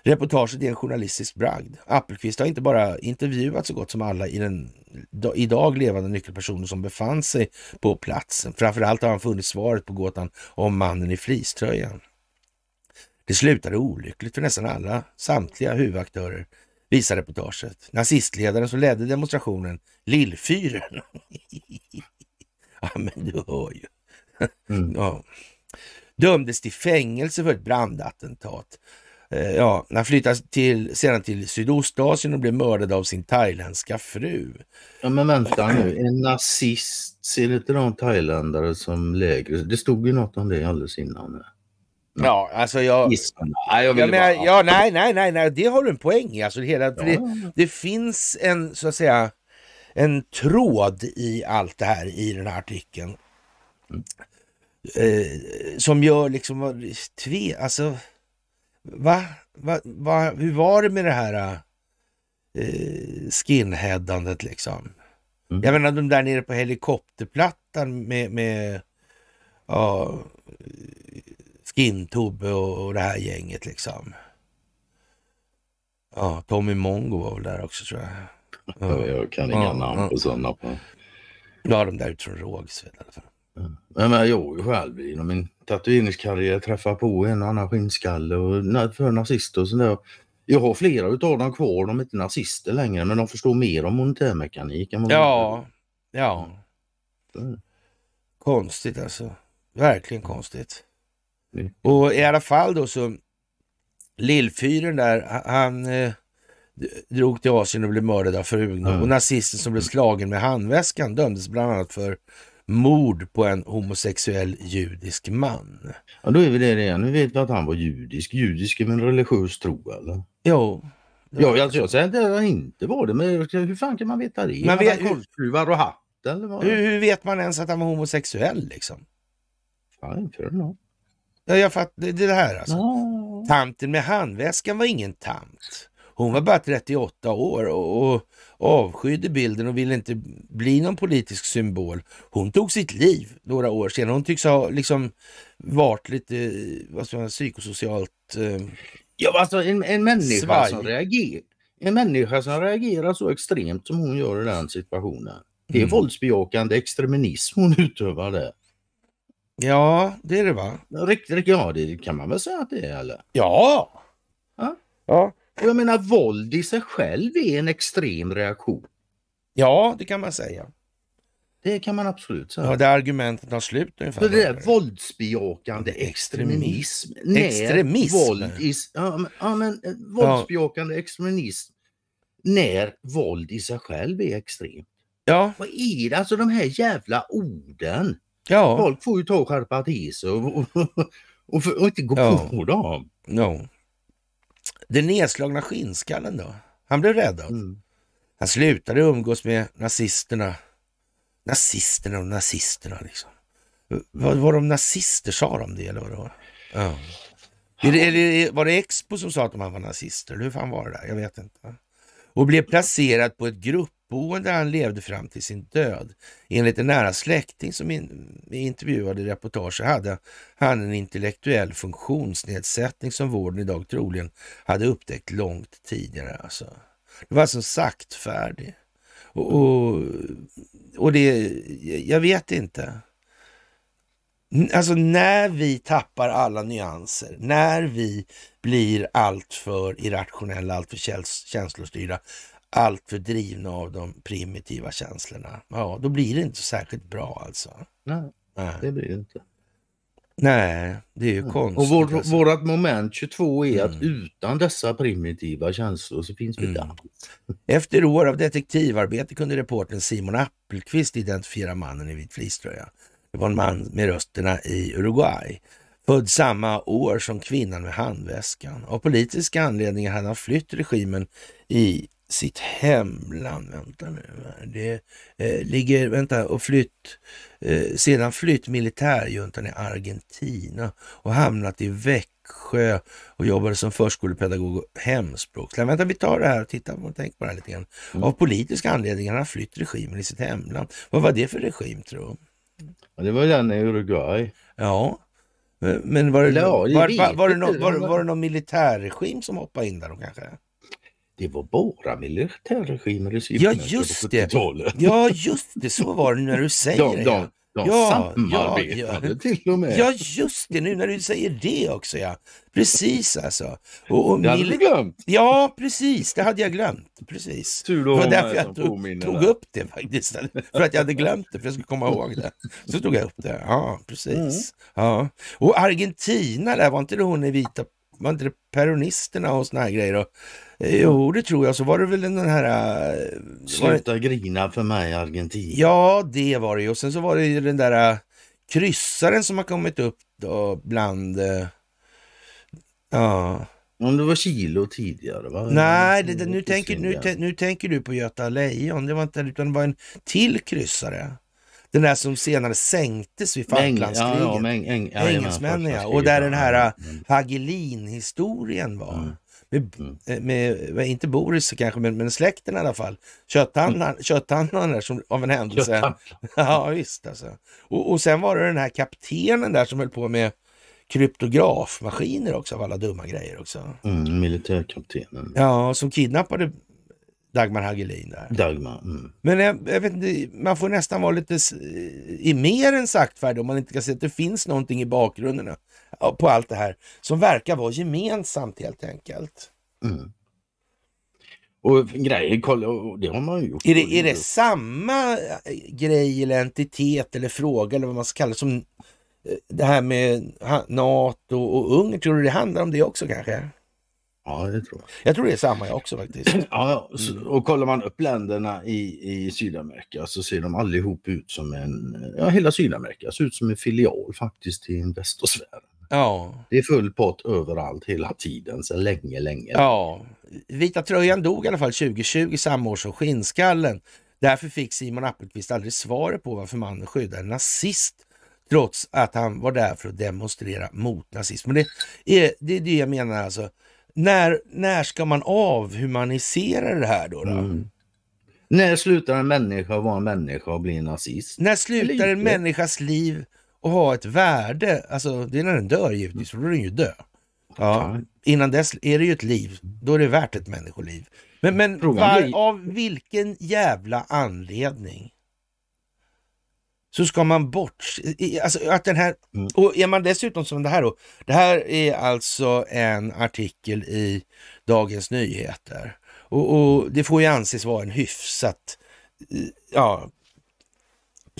Reportaget är en journalistisk bragd. Appelqvist har inte bara intervjuat så gott som alla i den idag levande nyckelpersoner som befann sig på platsen. Framförallt har han funnit svaret på gåtan om mannen i fliströjan. Det slutade olyckligt för nästan alla, samtliga huvudaktörer visar reportaget. Nazistledaren som ledde demonstrationen, Lillfyren. ja, men du hör ju. Mm. Ja. Dömdes till fängelse för ett brandattentat. Eh, ja, han flyttade till, sedan till Sydostasien och blev mördad av sin thailändska fru. Ja, men vänta nu, en nazist, ser inte de thailändare som lägre? Det stod ju något om det alldeles innan. Ja, alltså jag... Ja, jag, jag menar, bara... ja, nej, nej, nej, nej, det har du en poäng i. Alltså, hela, ja. det, det finns en, så att säga, en tråd i allt det här i den här artikeln. Eh, som gör liksom, tve, alltså, va? Va, va? Hur var det med det här eh, skinheadandet liksom? Mm. Jag menar de där nere på helikopterplattan med, med ja, Skintobbe och, och det här gänget liksom. Ja, Tommy Mongo var väl där också tror jag. Ja. Jag kan inga ja, namn på sådana. På. Ja, de där utifrån Rågsved i alla fall. Ja. Men jag har ju själv inom min tatueringskarriär träffat på en och annan skinnskalle och för nazister och sådär. Jag har flera utav dem kvar, de är inte nazister längre men de förstår mer om monetärmekanik. Än ja, ja. Mm. Konstigt alltså. Verkligen konstigt. Och i alla fall då så, lillfyren där, han eh, drog till Asien och blev mördad av frugan. Mm. Och nazisten som blev slagen med handväskan dömdes bland annat för mord på en homosexuell judisk man. Ja, då är vi där igen. Nu vet vi att han var judisk. Judisk är väl en religiös tro eller? Jo. Ja, alltså jag säger att han inte var det, men hur fan kan man veta det? Man vet, korvskruvar och hatt eller vad? Hur, hur vet man ens att han var homosexuell liksom? Fine, fair enough. Ja, jag fattar. Det, det här alltså. Ja. Tanten med handväskan var ingen tant. Hon var bara 38 år och, och avskydde bilden och ville inte bli någon politisk symbol. Hon tog sitt liv några år senare. Hon tycks ha liksom varit lite eh, vad ska man, psykosocialt... Eh, ja, alltså en, en människa svaj. som reagerar. En människa som reagerar så extremt som hon gör i den situationen. Det är mm. våldsbejakande extremism hon utövar där. Ja, det är det va? Riktigt, ja det kan man väl säga att det är eller? Ja! Ja. ja. Och jag menar våld i sig själv är en extrem reaktion. Ja, det kan man säga. Det kan man absolut säga. Ja, det argumentet tar slut ungefär. För det där våldsbejakande extremism. Extremism? Våld i, ja, men, ja, men eh, våldsbejakande ja. extremism när våld i sig själv är extremt. Ja. Vad är det? Alltså de här jävla orden. Ja. Folk får ju ta och skärpa till sig och, och, och, och, inte gå ja. på dem. Ja. Den nedslagna skinnskallen då? Han blev räddad. Alltså? Mm. Han slutade umgås med nazisterna. Nazisterna och nazisterna liksom. Var, var de nazister, sa de det eller vad det var? Ja. Eller, var det Expo som sa att de var nazister? hur fan var det där? Jag vet inte. Och blev placerad på ett grupp Bo där han levde fram till sin död. Enligt en nära släkting som in, intervjuade i reportaget hade han en intellektuell funktionsnedsättning som vården idag troligen hade upptäckt långt tidigare. Alltså. Det var alltså saktfärdig. Och, och, och det, jag vet inte. Alltså när vi tappar alla nyanser, när vi blir alltför irrationella, alltför käns känslostyrda, alltför drivna av de primitiva känslorna. Ja, då blir det inte särskilt bra alltså. Nej, Nej. det blir det inte. Nej, det är ju Nej. konstigt. Och vår, alltså. vårat moment 22 är mm. att utan dessa primitiva känslor så finns vi inte mm. Efter år av detektivarbete kunde reportern Simon Appelqvist identifiera mannen i vit fleecetröja. Det var en man med rösterna i Uruguay. Född samma år som kvinnan med handväskan. Av politiska anledningar hade han flytt regimen i sitt hemland. Vänta nu. Det eh, ligger, vänta, och flytt, eh, sedan flytt militärjuntan i Argentina och hamnat i Växjö och jobbade som förskolepedagog och hemspråkslärare. Vänta, vi tar det här och tittar på tänk på det här lite grann. Mm. Av politiska anledningar har han flytt regimen i sitt hemland. Vad var det för regim tror du? det var den i Uruguay. Ja. Men var det någon militärregim som hoppade in där då kanske? det var bara militärregimer i Sydamerika ja, just på 70-talet. Ja, just det. Så var det när du säger det. De, de, de ja, samarbetade ja, till och med. Ja, just det. Nu när du säger det också. ja. Precis alltså. Och, och det hade du glömt. Ja, precis. Det hade jag glömt. Precis. Tur då det var därför jag tog, tog, upp det faktiskt. För att jag hade glömt det, för jag skulle komma ihåg det. Så tog jag upp det. Ja, precis. Mm. Ja. Och Argentina, där var inte det hon i vita var inte det peronisterna och såna här grejer? Och, eh, jo, det tror jag. Så var det väl den här... Eh, Sluta det... grina för mig Argentina. Ja, det var det ju. Och sen så var det ju den där eh, kryssaren som har kommit upp då bland... Ja. Om det var kilo tidigare va? Nej, det, det, nu, tänker, nu, nu, tänker du på Göta Lejon. Det var inte utan det var en till kryssare. Den där som senare sänktes vid Falklandskriget. Ja, ja, ja, Engelsmännen ja. Och där den här äh, Hagelin-historien var. Mm. Med, mm. Äh, med, med, inte Boris kanske, men, men släkten i alla fall. Kötthandlaren mm. där som, av en händelse. ja, visst alltså. Och, och sen var det den här kaptenen där som höll på med kryptografmaskiner också av alla dumma grejer också. Mm, militärkaptenen. Ja, som kidnappade Dagmar Hagelin där. Dagmar. Mm. Men jag, jag, vet inte, man får nästan vara lite i mer än saktfärdig om man inte kan se att det finns någonting i bakgrunden på allt det här som verkar vara gemensamt helt enkelt. Mm. Och grejer, kolla, det har man ju gjort. Är det, är det samma eh, grej eller entitet eller fråga eller vad man ska kalla det som eh, det här med NATO och Ungern? Tror du det handlar om det också kanske? Ja, det tror jag. Jag tror det är samma jag också faktiskt. ja, mm. och kollar man upp länderna i, i Sydamerika så ser de allihop ut som en, ja hela Sydamerika ser ut som en filial faktiskt till Investorsfären. Ja. Det är full pott överallt hela tiden sedan länge, länge. Ja, Vita tröjan dog i alla fall 2020 samma år som skinnskallen. Därför fick Simon Appelqvist aldrig svaret på varför mannen skyddade en nazist trots att han var där för att demonstrera mot nazism. Men det är det, är det jag menar alltså när, när ska man avhumanisera det här då? då? Mm. När slutar en människa vara en människa och bli nazist? När slutar en människas liv att ha ett värde? Alltså det är när den dör givetvis, för då är den ju död. Ja. Innan dess är det ju ett liv, då är det värt ett människoliv. Men, men var, av vilken jävla anledning så ska man bort. Alltså att den här, mm. och är man dessutom som det här då, det här är alltså en artikel i Dagens Nyheter och, och det får ju anses vara en hyfsat, ja,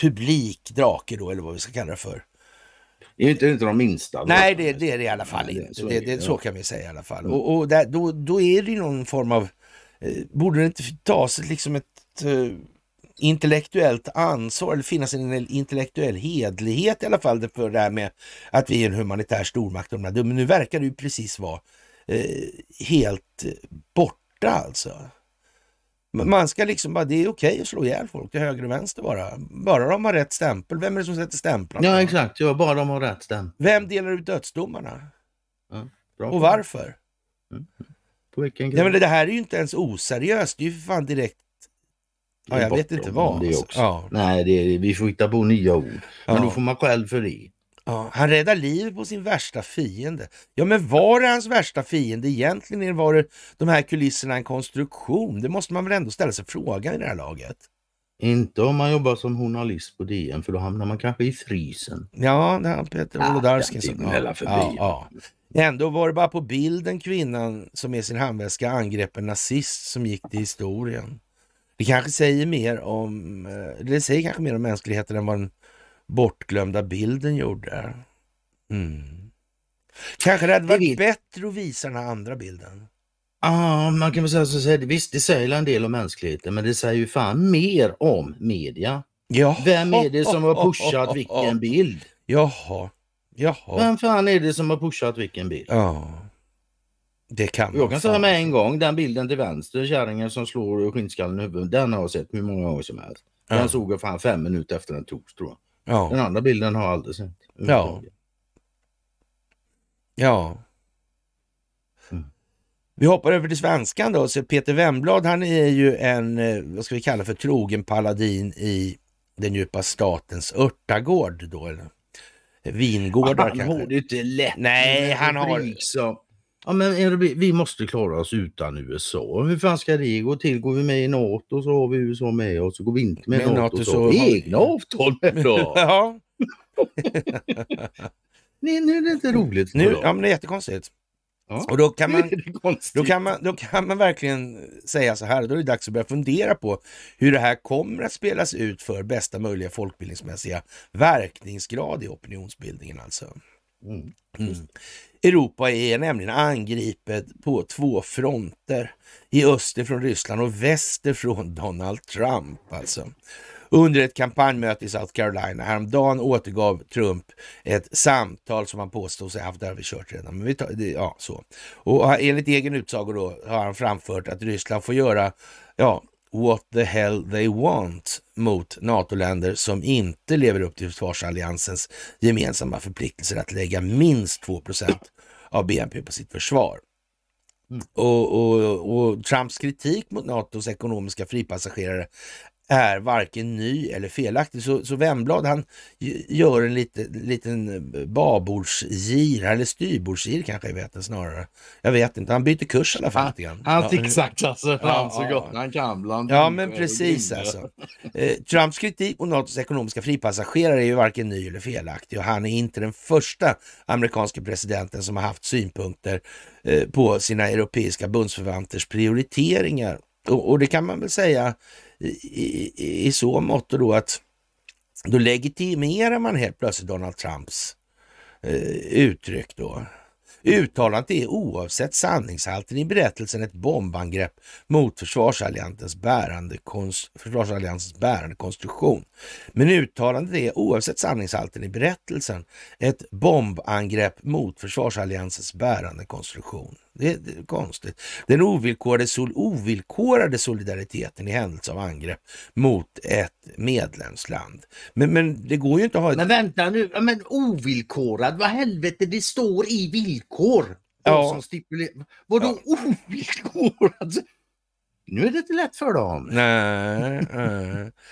publik drake då eller vad vi ska kalla det för. Det är inte, inte de minsta. Nej, det, det, är det i alla fall inte. Så, det, det, så kan vi säga i alla fall. Mm. Och, och där, då, då är det någon form av, eh, borde det inte tas liksom ett eh, intellektuellt ansvar, eller finnas en intellektuell hedlighet i alla fall för det här med att vi är en humanitär stormakt. Men nu verkar det ju precis vara eh, helt eh, borta alltså. Man ska liksom bara, det är okej okay att slå ihjäl folk till höger och vänster bara. Bara de har rätt stämpel. Vem är det som sätter stämplarna? Ja exakt, ja, bara de har rätt stämpel. Vem delar ut dödsdomarna? Ja, och varför? Mm. På vilken grund? Ja, men det här är ju inte ens oseriöst. Det är ju för fan direkt Ja, jag vet inte vad. Det alltså. också. Ja. Nej, det, vi får hitta på nya ord. Men ja. då får man själv för det. Ja, han räddar livet på sin värsta fiende. Ja, men var det hans värsta fiende egentligen? Var det de här kulisserna en konstruktion? Det måste man väl ändå ställa sig frågan i det här laget? Inte om man jobbar som journalist på DN, för då hamnar man kanske i frysen. Ja, det har Peter Wolodarski ah, som... Ja, ja, ja. Ändå var det bara på bilden kvinnan som med sin handväska angrepp en nazist som gick till historien. Det kanske säger mer om, eh, det säger kanske mer om mänskligheten än vad den bortglömda bilden gjorde. Mm. Kanske det hade varit bättre att visa den här andra bilden. Ja, ah, man kan väl säga så här, visst det säger en del om mänskligheten men det säger ju fan mer om media. Ja. Vem är det som har pushat vilken bild? Jaha. Jaha. Vem fan är det som har pushat vilken bild? Ja. Det kan Jag kan säga med en gång, den bilden till vänster, kärringen som slår skinnskallen i huvudet, den har jag sett hur många gånger som helst. Den ja. såg jag fan fem minuter efter den togs tror jag. Ja. Den andra bilden har jag aldrig sett. Ja. Ja. Mm. Vi hoppar över till svenskan då. Så Peter Wemblad han är ju en, eh, vad ska vi kalla för, trogen paladin i den djupa statens örtagård då. Eller? Vingårdar ja, han kanske. Han har det inte lätt. Nej, han har... Som Ja, men vi måste klara oss utan USA. Hur fan ska det gå till? Går vi med i NATO så har vi USA med oss. Går vi inte med, i NATO, så har vi egna avtal med dem. ja. Nej, nu är det inte roligt. Nu, ja, men det är jättekonstigt. Ja. Och då kan, man, då, kan man, då kan man verkligen säga så här, då är det dags att börja fundera på hur det här kommer att spelas ut för bästa möjliga folkbildningsmässiga verkningsgrad i opinionsbildningen alltså. Mm. mm. Europa är nämligen angripet på två fronter. I öster från Ryssland och väster från Donald Trump alltså. Under ett kampanjmöte i South Carolina häromdagen återgav Trump ett samtal som han påstod sig haft. Där har vi kört redan. Men vi tar, det, ja, så. Och enligt egen utsago då har han framfört att Ryssland får göra ja, what the hell they want mot NATO-länder som inte lever upp till försvarsalliansens gemensamma förpliktelser att lägga minst 2 av BNP på sitt försvar. Mm. Och, och, och, Trumps kritik mot NATOs ekonomiska fripassagerare är varken ny eller felaktig. Så, så Wemblad han gör en lite, liten eh, babordsgir, eller styrbordsgir kanske jag vet snarare. Jag vet inte, han byter kurs i alla fall. Han, han zigzaggar sig fram så gott han kan. Bland ja men precis alltså. Eh, Trumps kritik mot NATOs ekonomiska fripassagerare är ju varken ny eller felaktig och han är inte den första amerikanska presidenten som har haft synpunkter eh, på sina europeiska bundsförvanters prioriteringar. Och, och det kan man väl säga i, i, i så mått då att då legitimerar man helt plötsligt Donald Trumps eh, uttryck då. Uttalandet är oavsett sanningshalten i berättelsen ett bombangrepp mot försvarsalliansens bärande, konst, försvarsalliansens bärande konstruktion. Men uttalandet är oavsett sanningshalten i berättelsen ett bombangrepp mot försvarsalliansens bärande konstruktion. Det är, det är konstigt. Den ovillkorade, sol, ovillkorade solidariteten i händelse av angrepp mot ett medlemsland. Men, men det går ju inte att ha... Ett... Men vänta nu, men ovillkorad, vad helvete, det står i villkor. Ja. Vadå ja. ovillkorad? Nu är det inte lätt för dem. Nej,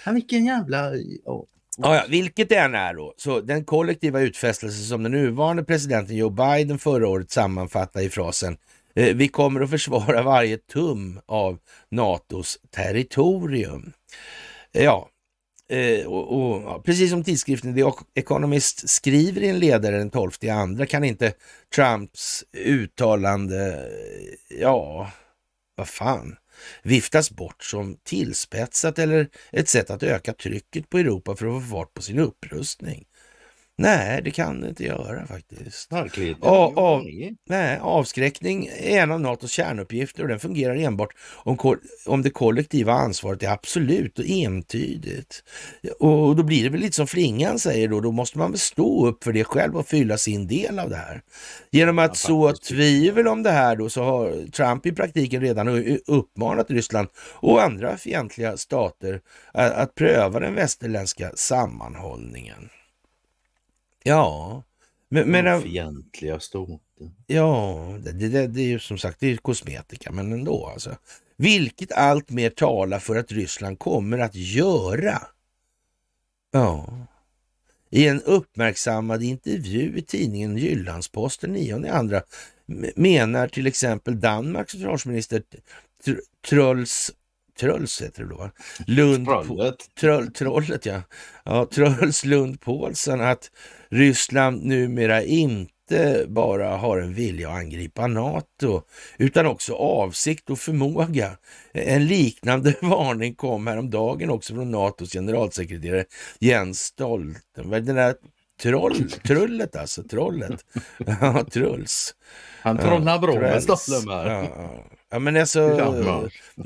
nej. Vilken jävla... Oh. Ja, ja, vilket det än är då, så den kollektiva utfästelse som den nuvarande presidenten Joe Biden förra året sammanfattade i frasen eh, Vi kommer att försvara varje tum av NATOs territorium. Eh, ja, eh, och, och ja, precis som tidskriften The Economist skriver i en ledare den 12 i andra kan inte Trumps uttalande, ja, vad fan, viftas bort som tillspetsat eller ett sätt att öka trycket på Europa för att få fart på sin upprustning. Nej, det kan det inte göra faktiskt. Av, av, nej, avskräckning är en av NATOs kärnuppgifter och den fungerar enbart om, om det kollektiva ansvaret är absolut och entydigt. Och, och då blir det väl lite som Flingan säger då, då måste man väl stå upp för det själv och fylla sin del av det här. Genom att ja, så tvivel om det här då så har Trump i praktiken redan uppmanat Ryssland och andra fientliga stater att, att pröva den västerländska sammanhållningen. Ja. Men, men, den fientliga staten. Ja, det, det, det är ju som sagt det är kosmetika, men ändå alltså. Vilket allt mer talar för att Ryssland kommer att göra. Ja. I en uppmärksammad intervju i tidningen Jyllandsposten 9 andra menar till exempel Danmarks försvarsminister Tröls Trölls heter det då. Va? Lund, trollet. Tröl, trollet ja. ja. Trölls Lund Pålsson att Ryssland numera inte bara har en vilja att angripa NATO utan också avsikt och förmåga. En liknande varning kom häromdagen också från NATOs generalsekreterare Jens Stoltenberg. Den där troll, trullet alltså, trollet. Ja, trulls. Han trollar bra med Stoltenberg. Ja, Ja men alltså,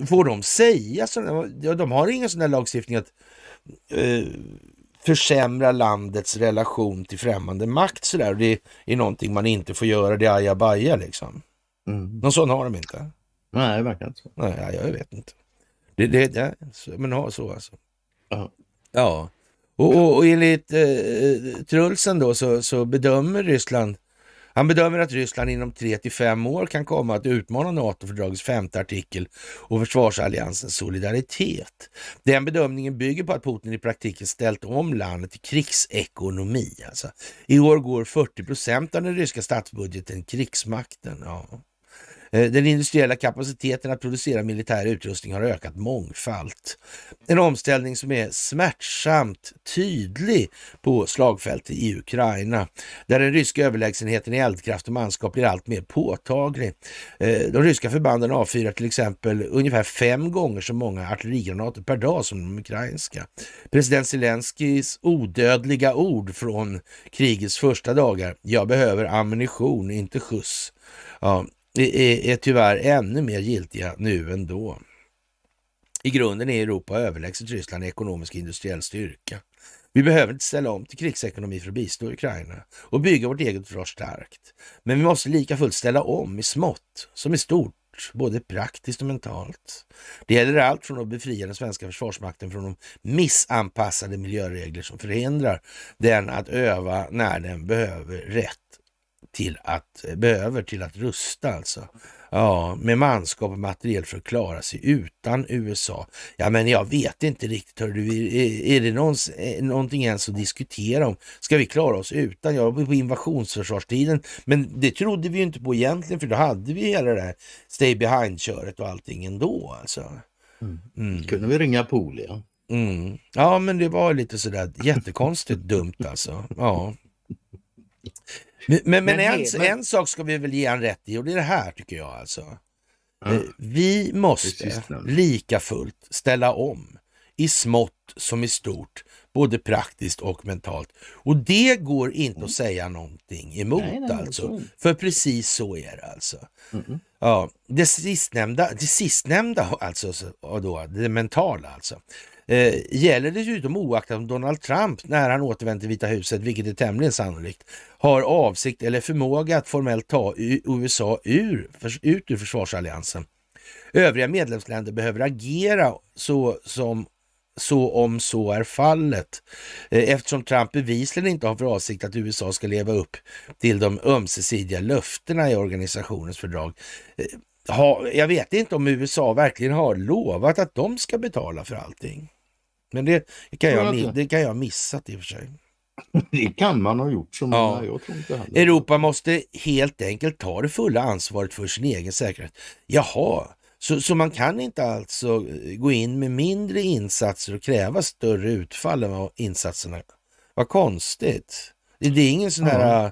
får de säga så? Ja, de har ingen sån där lagstiftning att eh, försämra landets relation till främmande makt sådär. Det är någonting man inte får göra, det är ajabaja liksom. Mm. Någon sån har de inte. Nej, det verkar inte så. Nej, jag vet inte. Det, det, ja, men ha så alltså. Aha. Ja. Och, och, och enligt eh, Trulsen då så, så bedömer Ryssland han bedömer att Ryssland inom 3 till 5 år kan komma att utmana NATO-fördragets femte artikel och försvarsalliansens solidaritet. Den bedömningen bygger på att Putin i praktiken ställt om landet till krigsekonomi. Alltså. I år går 40 procent av den ryska statsbudgeten krigsmakten. Ja. Eh, den industriella kapaciteten att producera militär utrustning har ökat mångfalt. En omställning som är smärtsamt tydlig på slagfältet i Ukraina, där den ryska överlägsenheten i eldkraft och manskap blir allt mer påtaglig. Eh, de ryska förbanden avfyrar till exempel ungefär fem gånger så många artillerigranater per dag som de ukrainska. President Zelenskyjs odödliga ord från krigets första dagar. Jag behöver ammunition, inte skjuts. Ja, är, är tyvärr ännu mer giltiga nu än då. I grunden är Europa överlägset Ryssland i ekonomisk och industriell styrka. Vi behöver inte ställa om till krigsekonomi för att bistå Ukraina och bygga vårt eget försvar starkt. Men vi måste lika fullt ställa om i smått som i stort både praktiskt och mentalt. Det gäller allt från att befria den svenska försvarsmakten från de missanpassade miljöregler som förhindrar den att öva när den behöver rätt till att behöver, till att rusta alltså. Ja, med manskap och materiel för att klara sig utan USA. Ja, men jag vet inte riktigt. Hör du, är, är det någons, eh, någonting ens att diskutera om? Ska vi klara oss utan? Jag var på invasionsförsvarstiden. Men det trodde vi ju inte på egentligen, för då hade vi hela det här stay behind-köret och allting ändå alltså. Mm. Mm. kunde vi ringa Poli, ja. Mm. Ja, men det var lite sådär jättekonstigt dumt alltså. Ja. Men, men, men, en, men, en, sak ska vi väl ge han rätt i och det är det här tycker jag alltså. Ja. Eh, vi måste Precis. lika fullt ställa om i smått som i stort, både praktiskt och mentalt. Och det går inte mm. att säga någonting emot nej, nej, alltså. Nej. För precis så är det alltså. Mm. Ja, det sistnämnda, det sistnämnda alltså, då, det mentala alltså, eh, gäller dessutom oaktat om Donald Trump när han återvänder till Vita huset, vilket är tämligen sannolikt, har avsikt eller förmåga att formellt ta USA ur, ut ur försvarsalliansen. Övriga medlemsländer behöver agera så som så om så är fallet, eh, eftersom Trump bevisligen inte har för avsikt att USA ska leva upp till de ömsesidiga löftena i organisationens fördrag. Eh, ha, jag vet inte om USA verkligen har lovat att de ska betala för allting. Men det, kan, jag, det kan jag ha missat i och för sig. Det kan man ha gjort, som ja. jag tror inte Europa måste helt enkelt ta det fulla ansvaret för sin egen säkerhet. Jaha, så, så man kan inte alltså eh, gå in med mindre insatser och kräva större utfall än vad insatserna... Vad konstigt. Det, det är ingen sån här... Ja.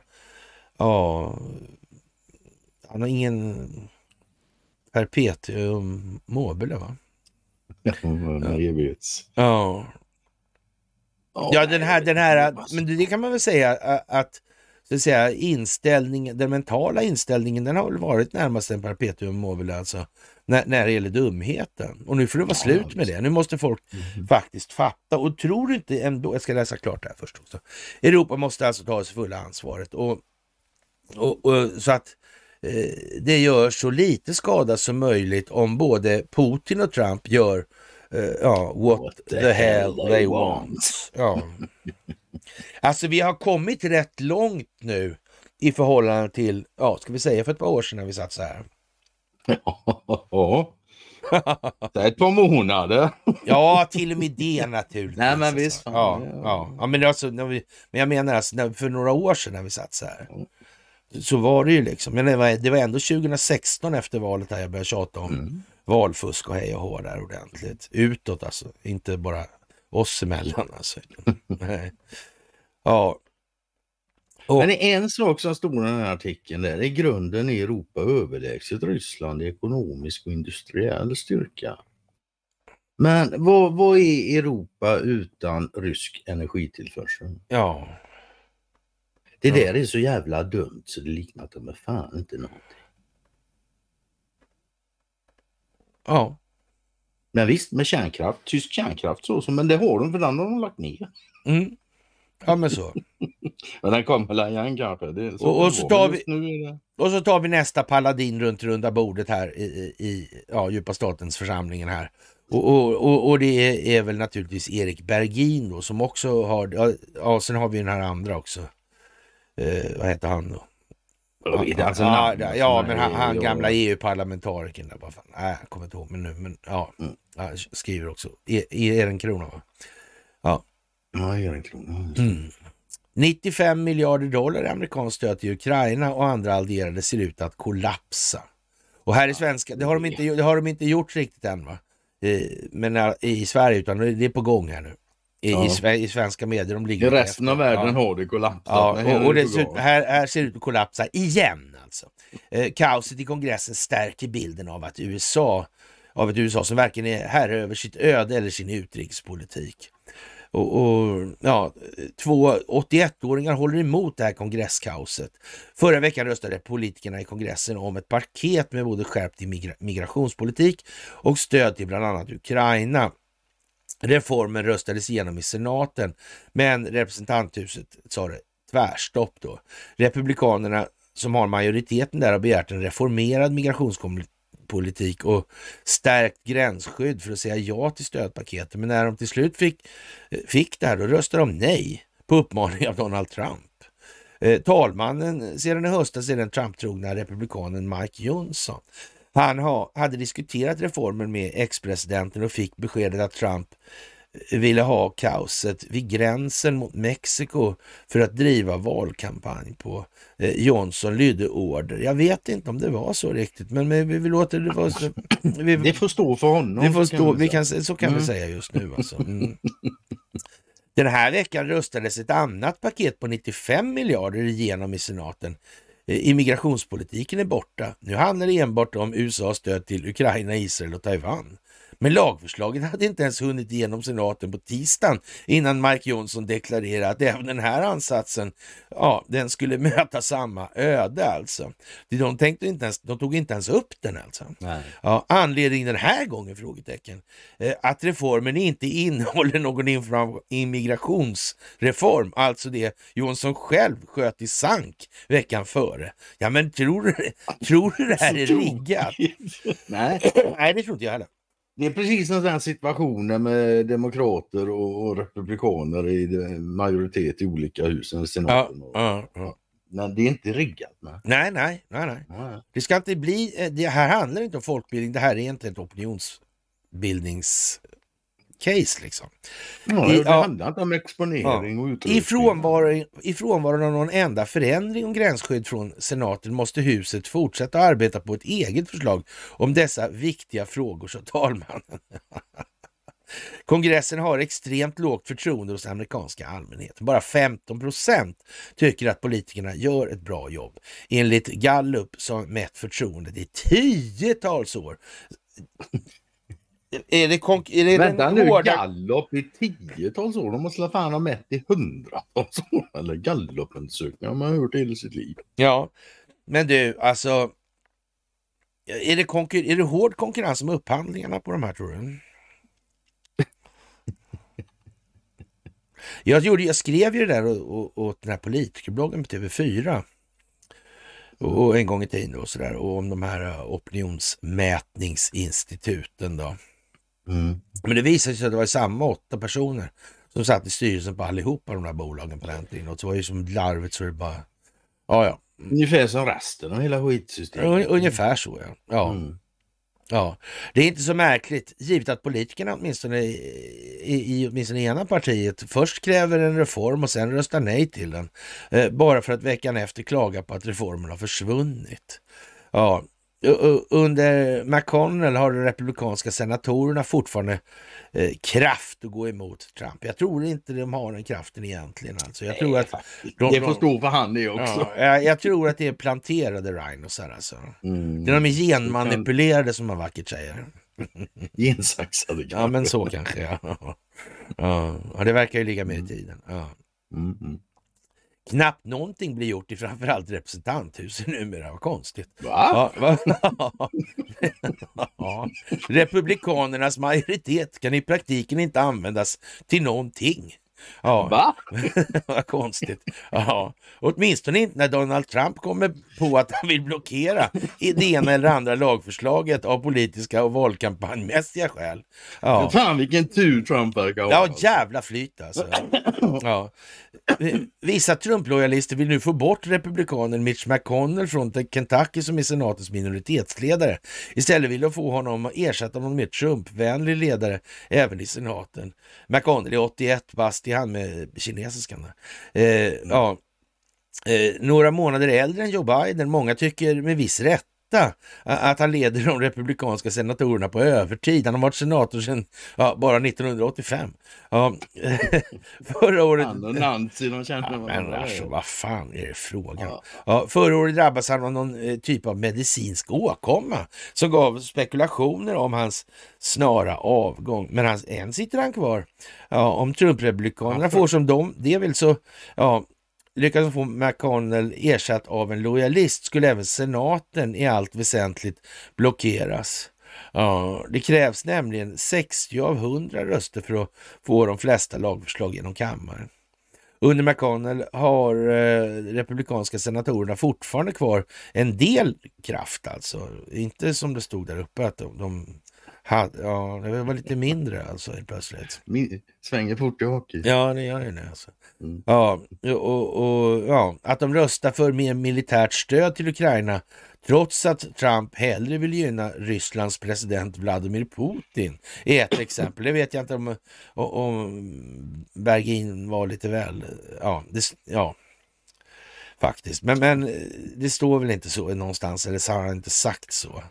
ja han har ingen Perpetuum mobile va? Ja, Ja. Ja, den här, den här, men det kan man väl säga att, så att säga, inställningen, den mentala inställningen, den har väl varit närmast en perpetuum mobile alltså, när, när det gäller dumheten. Och nu får det vara slut med det. Nu måste folk mm. faktiskt fatta. Och tror du inte ändå, jag ska läsa klart det här först också. Europa måste alltså ta sig fulla ansvaret och, och, och så att Eh, det gör så lite skada som möjligt om både Putin och Trump gör eh, ja, what, what the, the, hell, hell they want. want. Ja. Alltså vi har kommit rätt långt nu i förhållande till, ja, ska vi säga för ett par år sedan när vi satt så här. Ja, ett par månader. ja, till och med det naturligtvis. Nej, men visst. Alltså. Ja, ja. ja men, alltså, vi, men jag menar alltså för några år sedan när vi satt så här så var det ju liksom. Men det var, det var ändå 2016 efter valet där jag började tjata om mm. valfusk och hej och hå där ordentligt. Utåt alltså, inte bara oss emellan alltså. ja. Och, Men en sak som står i den här artikeln där, i grunden är Europa överlägset Ryssland i ekonomisk och industriell styrka. Men vad, vad är Europa utan rysk energitillförsel? Ja. Det ja. där är så jävla dumt så det liknar inte med fan inte någonting. Ja. Men visst, med kärnkraft, tysk kärnkraft så, men det har de för den har de lagt ner. Mm. Ja men så. men den kommer väl igen kanske. och, och så tar vi, och så tar vi nästa paladin runt runda bordet här i, i, ja, djupa statens församlingen här. Och, och, och, och, det är, väl naturligtvis Erik Bergin då som också har, ja sen har vi den här andra också eh, vad heter han då? Alltså, ja, namn, ja men han, han gamla EU-parlamentarikern där, vad fan, nej, jag kommer inte ihåg men nu, men ja, mm. han skriver också. I, e- i Ehrenkrona va? Ja. Ja, Ehrenkrona. Mm. 95 miljarder dollar i amerikanskt stöd till Ukraina och andra allierade ser ut att kollapsa. Och här i svenska, det har de inte, det har de inte gjort riktigt än va? I, eh, men eh, i Sverige, utan det är på gång här nu i, ja. i, svenska medier. De ligger I resten efter. av världen ja. har det kollapsat. Ja, och, och det ser, här, här, ser det ut att kollapsa igen. Alltså. Eh, kaoset i kongressen stärker bilden av att USA av ett USA som varken är herre över sitt öde eller sin utrikespolitik. Och, och, ja, två 81-åringar håller emot det här kongresskaoset. Förra veckan röstade politikerna i kongressen om ett paket med både skärpt migra migrationspolitik och stöd till bland annat Ukraina reformen röstades igenom i senaten, men representanthuset sa det tvärstopp då. Republikanerna som har majoriteten där har begärt en reformerad migrationspolitik och stärkt gränsskydd för att säga ja till stödpaketet. Men när de till slut fick, fick det här, då röstade de nej på uppmaning av Donald Trump. Eh, talmannen sedan i höstas är den Trump-trogna republikanen Mike Johnson. Han ha, hade diskuterat reformen med ex-presidenten och fick beskedet att Trump eh, ville ha kaoset vid gränsen mot Mexiko för att driva valkampanj på. Eh, Johnson lydde order. Jag vet inte om det var så riktigt, men, vi, vi låter det vara. Så, vi, det får stå för honom. Det får stå, kan vi kan, så kan mm. vi säga just nu alltså. Mm. Den här veckan röstades ett annat paket på 95 miljarder igenom i senaten. Eh, immigrationspolitiken är borta. Nu handlar det enbart om USAs stöd till Ukraina, Israel och Taiwan. Men lagförslaget hade inte ens hunnit igenom senaten på tisdagen innan Mike Johnson deklarerade att även den här ansatsen, ja, den skulle möta samma öde alltså. De, tänkte inte ens, de tog inte ens upp den alltså. Nej. Ja, anledningen den här gången? frågetecken. Eh, att reformen inte innehåller någon immigrationsreform, alltså det Johnson själv sköt i sank veckan före. Ja men tror du, tror du det här är riggat? Nej. Nej, det tror inte jag heller det är precis som den situationen med demokrater och republikaner i majoritet i olika hus. ja, ja, ja. Men det är inte riggat. Nej. Nej, nej, nej, nej. nej. Det ska inte bli, eh, det här handlar inte om folkbildning, det här är egentligen ett opinionsbildnings case liksom. Ja, det ja, handlar inte om exponering ja, och utrustning. I frånvaron, av någon enda förändring om gränsskydd från senaten måste huset fortsätta arbeta på ett eget förslag om dessa viktiga frågor, sa talmannen. Kongressen har extremt lågt förtroende hos amerikanska allmänheten. Bara 15 procent tycker att politikerna gör ett bra jobb. Enligt Gallup som mätt förtroendet i tiotals år är det, konk är det Vänta den nu, hårda... Gallup i tiotals år, de måste fan ha mätt i hundratals år. Eller gallupundersökningar man har hört hela sitt liv. Ja, men du alltså. Är det, konkur är det hård konkurrens om upphandlingarna på de här tror du? jag, gjorde, jag skrev ju det där åt den här politikerbloggen på TV4 och en gång i tiden och sådär och om de här eh, opinionsmätningsinstituten då. Mm. Men det visade sig att det var samma åtta personer som satt i styrelsen på allihopa de där bolagen på den tiden. Och det var ju som larvet så det bara... Ja, ja. Mm. Ungefär som resten av hela skitsystemet. Ungefär så ja. Ja. Mm. ja. Det är inte så märkligt, givet att politikerna åtminstone i, i åtminstone ena partiet först kräver en reform och sen röstar nej till den. Eh, bara för att veckan efter klaga på att reformen har försvunnit. Ja, under McConnell har de republikanska senatorerna fortfarande eh, kraft att gå emot Trump. Jag tror inte de har den kraften egentligen. Alltså. Jag tror att de, det får stå för han det också. Ja, jag, tror att det är planterade rhinosar alltså. Mm. Det är de genmanipulerade som man vackert säger. Gensaxade kanske. Ja men så kanske ja. ja. ja det verkar ju ligga med i tiden. Ja. Mm -hmm. Knappt någonting blir gjort i framförallt representanthuset numera, vad konstigt. Va? Ja, va? ja. Republikanernas majoritet kan i praktiken inte användas till någonting. Ja. Va? Vad konstigt. Ja. Åtminstone inte när Donald Trump kommer på att han vill blockera det ena eller andra lagförslaget av politiska och valkampanjmässiga skäl. Ja. Fan vilken tur Trump verkar ha. Ja, jävla flyt alltså. Ja. Vissa Trump-lojalister vill nu få bort republikanen Mitch McConnell från Kentucky som är senatens minoritetsledare. Istället vill de få honom att ersätta någon mer Trump-vänlig ledare även i senaten. McConnell är 81 bast till han med kinesiskan. Eh, mm. ja. Eh, några månader äldre än Joe Biden. Många tycker med viss rätt veta att han leder de republikanska senatorerna på övertid. Han har varit senator sedan ja, bara 1985. Ja, förra året... ja, Men alltså, vad fan är det frågan ja. Förra året drabbades han av någon eh, typ av medicinsk åkomma som gav spekulationer om hans snara avgång. Men han, än sitter han kvar. Ja, om Trump-republikanerna alltså- får som de, det vill så ja, lyckades få McConnell ersatt av en lojalist skulle även senaten i allt väsentligt blockeras. Ja, det krävs nämligen 60 av 100 röster för att få de flesta lagförslag genom kammaren. Under McConnell har eh, republikanska senatorerna fortfarande kvar en del kraft alltså. Inte som det stod där uppe att de, de ja, det var lite mindre alltså helt plötsligt. Min, svänger fort i hockey. Ja, det gör ju det. Alltså. Mm. Ja, och, och, ja, att de röstar för mer militärt stöd till Ukraina trots att Trump hellre vill gynna Rysslands president Vladimir Putin är ett exempel. Det vet jag inte om, om Bergin var lite väl... Ja, det, ja faktiskt. Men, men det står väl inte så någonstans, eller så har han inte sagt så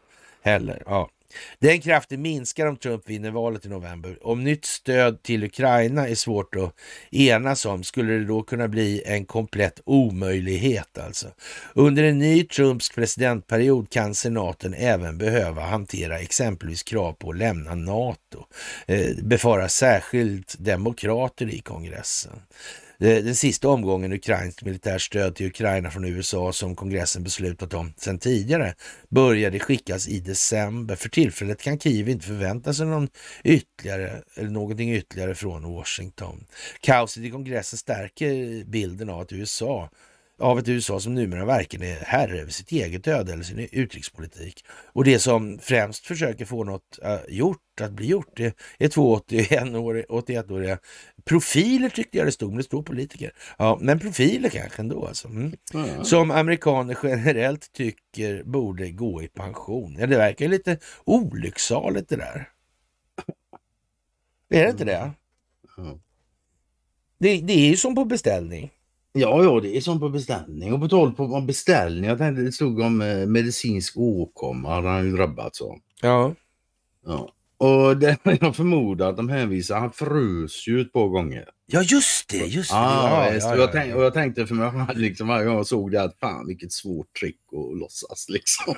heller. Ja. Den kraften minskar om Trump vinner valet i november. Om nytt stöd till Ukraina är svårt att enas om skulle det då kunna bli en komplett omöjlighet alltså. Under en ny Trumpsk presidentperiod kan senaten även behöva hantera exempelvis krav på att lämna NATO. Eh, befara särskilt demokrater i kongressen. Eh, den sista omgången ukrainskt militärt stöd till Ukraina från USA som kongressen beslutat om sedan tidigare började skickas i december. För tillfället kan Kiev inte förvänta sig någon ytterligare, eller någonting ytterligare från Washington. Kaoset i kongressen stärker bilden av att USA av ett USA som numera varken är herre över sitt eget öde eller sin utrikespolitik. Och det som främst försöker få något uh, gjort att bli gjort. Det är två 81-åriga profiler tyckte jag det stod, men det stod politiker. Ja, men profiler kanske ändå alltså. Mm. Mm. Som amerikaner generellt tycker borde gå i pension. Ja, det verkar ju lite olycksaligt det där. Är det inte det? Det, det är ju som på beställning. Ja, ja, det är som på beställning. Och på tal om beställning, jag tänkte det stod om eh, medicinsk åkomma han har ju drabbats av. Ja. ja. Och det jag förmodar att de hänvisar, han frös ju ett par gånger. Ja just det, just det. Ah, ja, ja, ja, och, jag tänkte, och, jag tänkte för mig liksom, varje gång jag såg det att fan vilket svårt trick att låtsas liksom.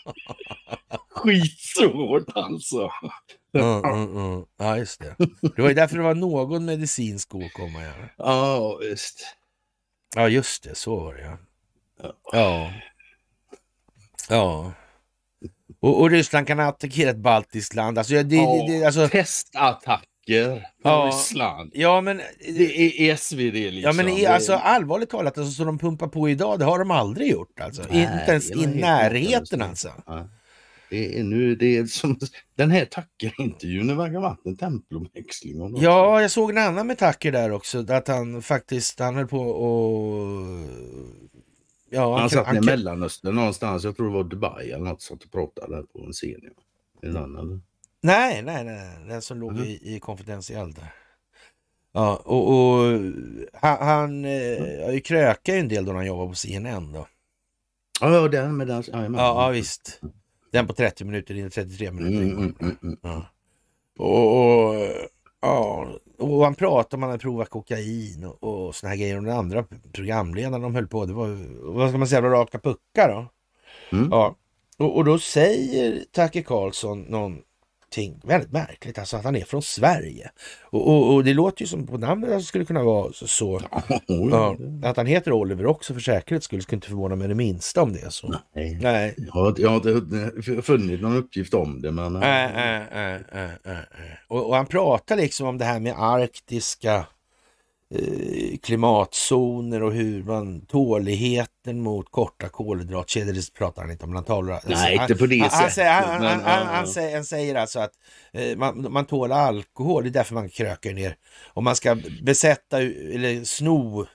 Skitsvårt alltså. Mm, mm, mm. Ja just det. Det var ju därför det var någon medicinsk åkomma. Ja, ja visst. Ja just det, så var det ja. Ja. Ja. Och, och Ryssland kan attackera ett baltiskt land. Alltså, det, ja, det, alltså... Testattacker på ja, Ryssland. Ja, men... Det är SVD liksom. Ja, men liksom. i, alltså, allvarligt talat, alltså, så de pumpar på idag, det har de aldrig gjort. Alltså. Nej, inte ens i närheten inte. alltså. Ja. Det är nu, det är som, den här Tacker-intervjun, det verkar ha varit en templomväxling. Ja, jag såg en annan med Tacker där också, att han faktiskt, han höll på att Ja, han satt han, i Mellanöstern någonstans, jag tror det var Dubai eller något sånt och pratade på en scen. En annan. Nej, nej, nej, den som låg mm. i, i konfidentiell där. Ja, och, och han, han mm. krökade ju en del då han jobbade på CNN då. Ja, den med dans. Ja, ja, visst. Den på 30 minuter, är 33 minuter. Mm, mm, mm, mm, ja. och, och Ja, och han pratade om han hade provat kokain och, och såna här grejer. Och den andra programledaren de höll på, det var, vad ska man säga, raka puckar då. Mm. Ja. Och, och, då säger Tacke Karlsson någon någonting väldigt märkligt, alltså att han är från Sverige. Och, och, och det låter ju som på namnet alltså skulle kunna vara så. så ja, att han heter Oliver också för säkerhets skull skulle inte förvåna mig det minsta om det är så. Nej, nej. Jag, jag har inte funnit någon uppgift om det. Men... Äh, äh, äh, och, och han pratar liksom om det här med arktiska Eh, klimatzoner och hur man tåligheten mot korta kolhydratkedjor, det pratar han inte om. Han talar, Nej, alltså, inte på det han, sättet. Han, säger, han, men, han, han, säger, han, säger alltså att eh, man, man tål alkohol, det är därför man kröker ner. Om man ska besätta eller sno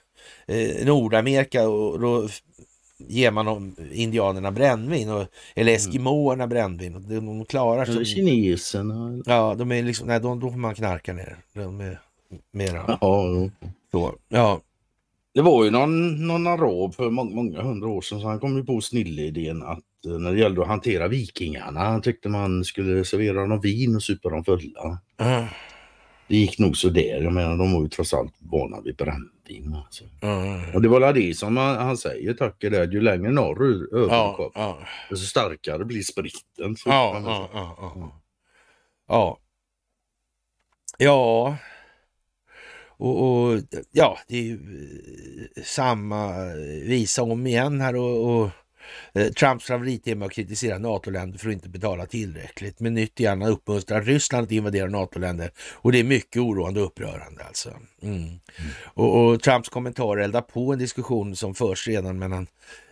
eh, Nordamerika och då ger man om indianerna brännvin, och, eller eskimåerna mm. brännvin. de, klarar sig. Kineserna. Ja, de är liksom, nej, de, då får man knarka ner. De är, mera. Ja, så, ja. Det var ju någon, någon arab för många, många hundra år sedan så han kom ju på snilleidén att eh, när det gällde att hantera vikingarna, han tyckte man skulle servera dem vin och supa dem fulla. Mm. Det gick nog så där. Jag menar de var ju trots allt vana vid brännvin. Alltså. Mm. Och det var det som han, han säger Tucker där, ju längre norrut över kom, ja, desto starkare blir spriten. Alltså. Ja, ja, ja, ja. ja. ja. Och, och ja, det är ju eh, samma eh, visa om igen här och, och eh, Trumps favorittema att kritisera NATO-länder för att inte betala tillräckligt. Men nytt igen, han uppmuntrar Ryssland att invadera NATO-länder och det är mycket oroande och upprörande alltså. Mm. Mm. Och, och, Trumps kommentarer eldar på en diskussion som förs redan mellan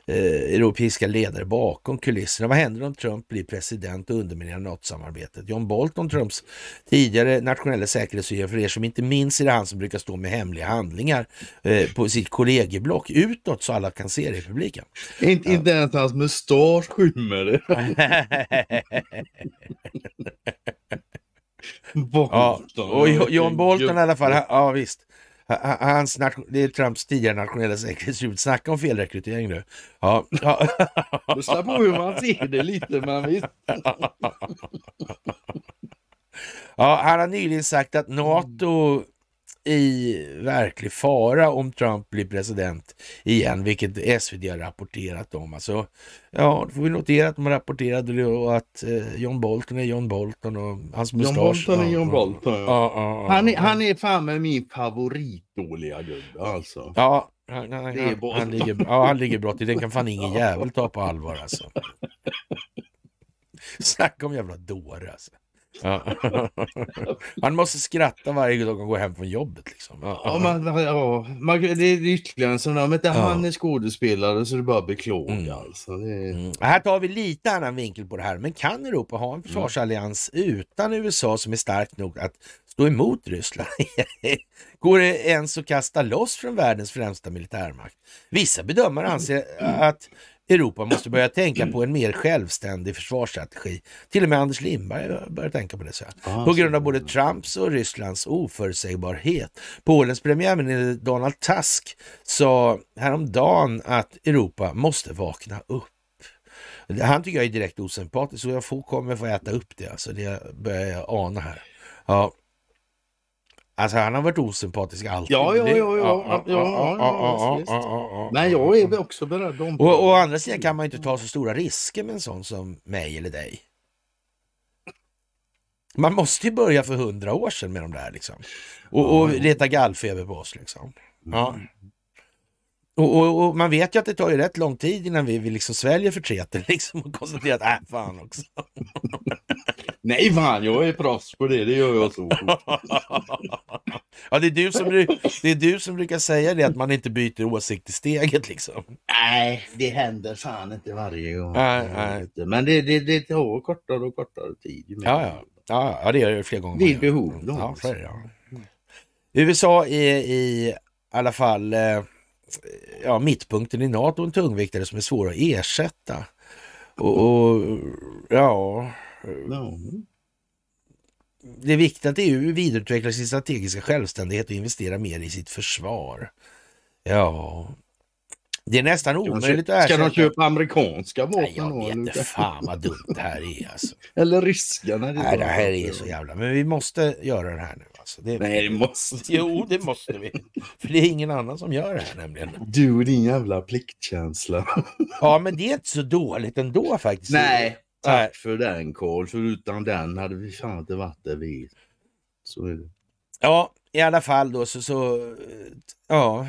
Eh, europeiska ledare bakom kulisserna. Vad händer om Trump blir president och underminerar NATO-samarbetet? John Bolton, Trumps tidigare nationella säkerhetschef, för er som inte minns är det han som brukar stå med hemliga handlingar eh, på sitt kollegieblock utåt så alla kan se det i publiken. Inte, ja. ens hans mustasch skymmer det. Bolton. Ja, och John Bolton i alla fall, ja visst hans det är Trumps tidigare nationella säkerhetsråd. Snacka om felrekrytering nu. Ja. Det på hur man ser det lite, men visst. Ja, han har nyligen sagt att NATO i verklig fara om Trump blir president igen, vilket SVT har rapporterat om. Alltså, ja, då får vi notera att de rapporterade och att eh, John Bolton är John Bolton och hans mustasch. Bolton är John Bolton, ja. Han, är, han är fan med min favoritdåliga gubbe alltså. Ja, han, han, han, han, ligger, ja, han ligger bra till. Den kan fan ingen jävel ta på allvar alltså. Snacka om jävla dåre alltså. Ja. Man måste skratta varje gång man går hem från jobbet. Liksom. Ja, man, ja, man, det är ytterligare en sån där, men ja. han är skådespelare så är det bara att beklaga. Mm. Alltså, det... mm. Här tar vi lite annan vinkel på det här, men kan Europa ha en mm. försvarsallians mm. utan USA som är stark nog att stå emot Ryssland? Går det ens att kasta loss från världens främsta militärmakt? Vissa bedömare anser att Europa måste börja tänka på en mer självständig försvarsstrategi. Till och med Anders Lindberg börjar tänka på det. Så ah, på grund av både Trumps och Rysslands oförutsägbarhet. Polens premiärminister Donald Tusk sa häromdagen att Europa måste vakna upp. Han tycker jag är direkt osympatisk och jag får, kommer få äta upp det. Alltså. Det börjar jag ana här. Ja. Alltså han har varit osympatisk alltid. Ja, ja, ja. ja, Men jag är också beredd att och, Å andra sidan kan man inte ta så stora risker med en sån som mig eller dig. Man måste ju börja för hundra år sedan med de där liksom. Och, och reta gallfeber på oss liksom. Mm. Ja. Och, och, och, man vet ju att det tar ju rätt lång tid innan vi, vi liksom sväljer förtreten liksom och konstaterar att äh, fan också. Nej fan, jag är proffs på det, det gör jag så fort. ja, det är, du som, det är du som brukar säga det, att man inte byter åsikt i steget liksom. Nej, det händer fan inte varje gång. Nej, nej. Men det, det, det tar kortare och kortare tid. Ja, ja. Ja, ja, det gör det flera gånger. Vid behov. Ja, för, ja. USA är i alla fall eh, ja, mittpunkten i NATO, en tungviktare som är svår att ersätta. och, och ja... No. Det viktiga är att EU vidareutvecklar sin strategiska självständighet och investerar mer i sitt försvar. Ja, det är nästan omöjligt att erkänna. Ska de köpa amerikanska vapen? Nej, jag vet fan vad dumt det här är alltså. Eller riskerna. Det, Nej, det här är så jävla... Men vi måste göra det här nu. Alltså. Det... Nej, det måste Jo, det måste vi. För det är ingen annan som gör det här nämligen. Du och din jävla pliktkänsla. ja, men det är inte så dåligt ändå faktiskt. Nej, Tack Nej. för den Karl, för utan den hade vi fan inte varit där vi Så är det. Ja, i alla fall då så, så ja.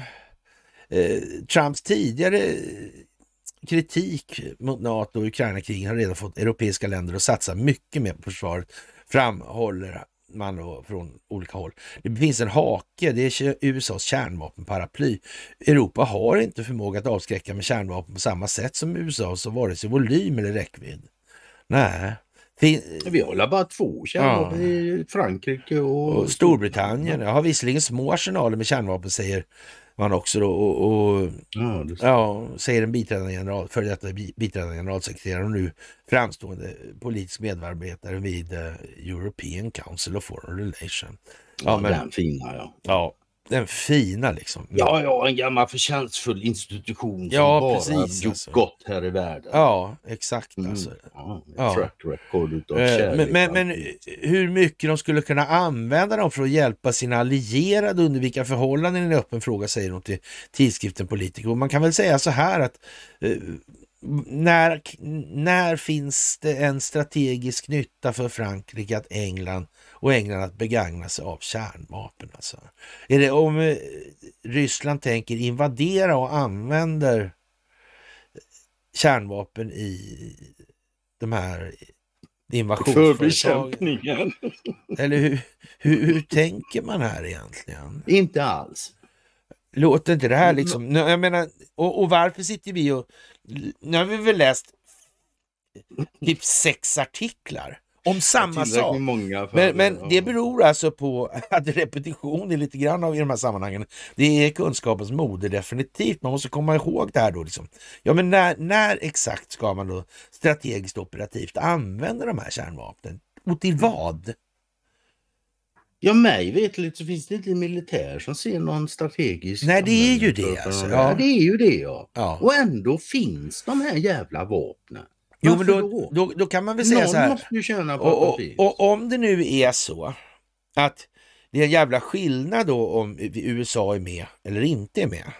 Eh, Trumps tidigare kritik mot NATO och Ukraina-krigen har redan fått europeiska länder att satsa mycket mer på försvaret, framhåller man då från olika håll. Det finns en hake, det är USAs kärnvapenparaply. Europa har inte förmåga att avskräcka med kärnvapen på samma sätt som USA, så vare sig volym eller räckvidd. Nej. Fin... Vi har bara två kärnvapen ja. i Frankrike och... och Storbritannien. Ja, har visserligen små arsenaler med kärnvapen säger man också då och, och ja, ja, säger en biträdande general, före detta biträdande generalsekreterare och nu framstående politisk medarbetare vid eh, European Council of Foreign Relations. Ja, ja men, den fina ja. ja den fina liksom. Ja, ja, en gammal förtjänstfull institution som ja, bara precis, gjort alltså. gott här i världen. Ja, exakt. Mm. Alltså. Ja, ja. record utav eh, kärlek. Men, men, men, hur mycket de skulle kunna använda dem för att hjälpa sina allierade under vilka förhållanden är en öppen fråga, säger de till tidskriften Politiker. Och man kan väl säga så här att eh, när, när finns det en strategisk nytta för Frankrike att England och England att begagna sig av kärnvapen? Alltså? Är det om eh, Ryssland tänker invadera och använder kärnvapen i de här invasionsföretagen? Eller hur, hur, hur tänker man här egentligen? Inte alls. Låter inte det här liksom... Jag menar, och, och varför sitter vi och nu har vi väl läst typ sex artiklar om samma sak. men, men det beror alltså på att repetition är lite grann av i de här sammanhangen. Det är kunskapens moder definitivt. Man måste komma ihåg det här då. Liksom. Ja, men när, när exakt ska man då strategiskt operativt använda de här kärnvapnen? Och till vad? Ja, mig veterligt så finns det inte militär som ser någon strategisk... Nej, det är ju det alltså. Ja. det är ju det ja. ja. Och ändå finns de här jävla vapnen. Jo, men då, då? då, då kan man väl säga någon så här. måste ju känna på och, och, och om det nu är så att det är en jävla skillnad då om USA är med eller inte är med.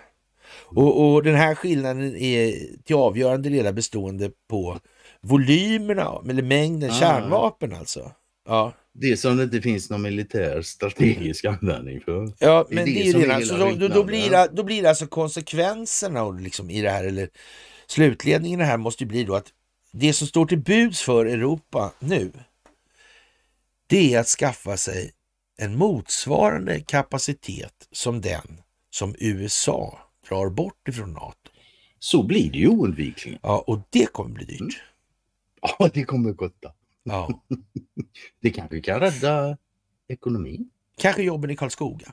Och, och den här skillnaden är till avgörande delar bestående på volymerna eller mängden ah. kärnvapen alltså. Ja. Det som det inte finns någon militär strategisk användning för. Ja, men det, det är alltså, då, då, blir då blir alltså konsekvenserna och liksom i det här, eller slutledningen i det här måste ju bli då att det som står till buds för Europa nu, det är att skaffa sig en motsvarande kapacitet som den som USA drar bort ifrån NATO. Så blir det ju oundvikligen. Ja, och det kommer bli dyrt. Mm. Ja, det kommer kosta. Ja. det kanske kan rädda ekonomin. Kanske jobben i Karlskoga.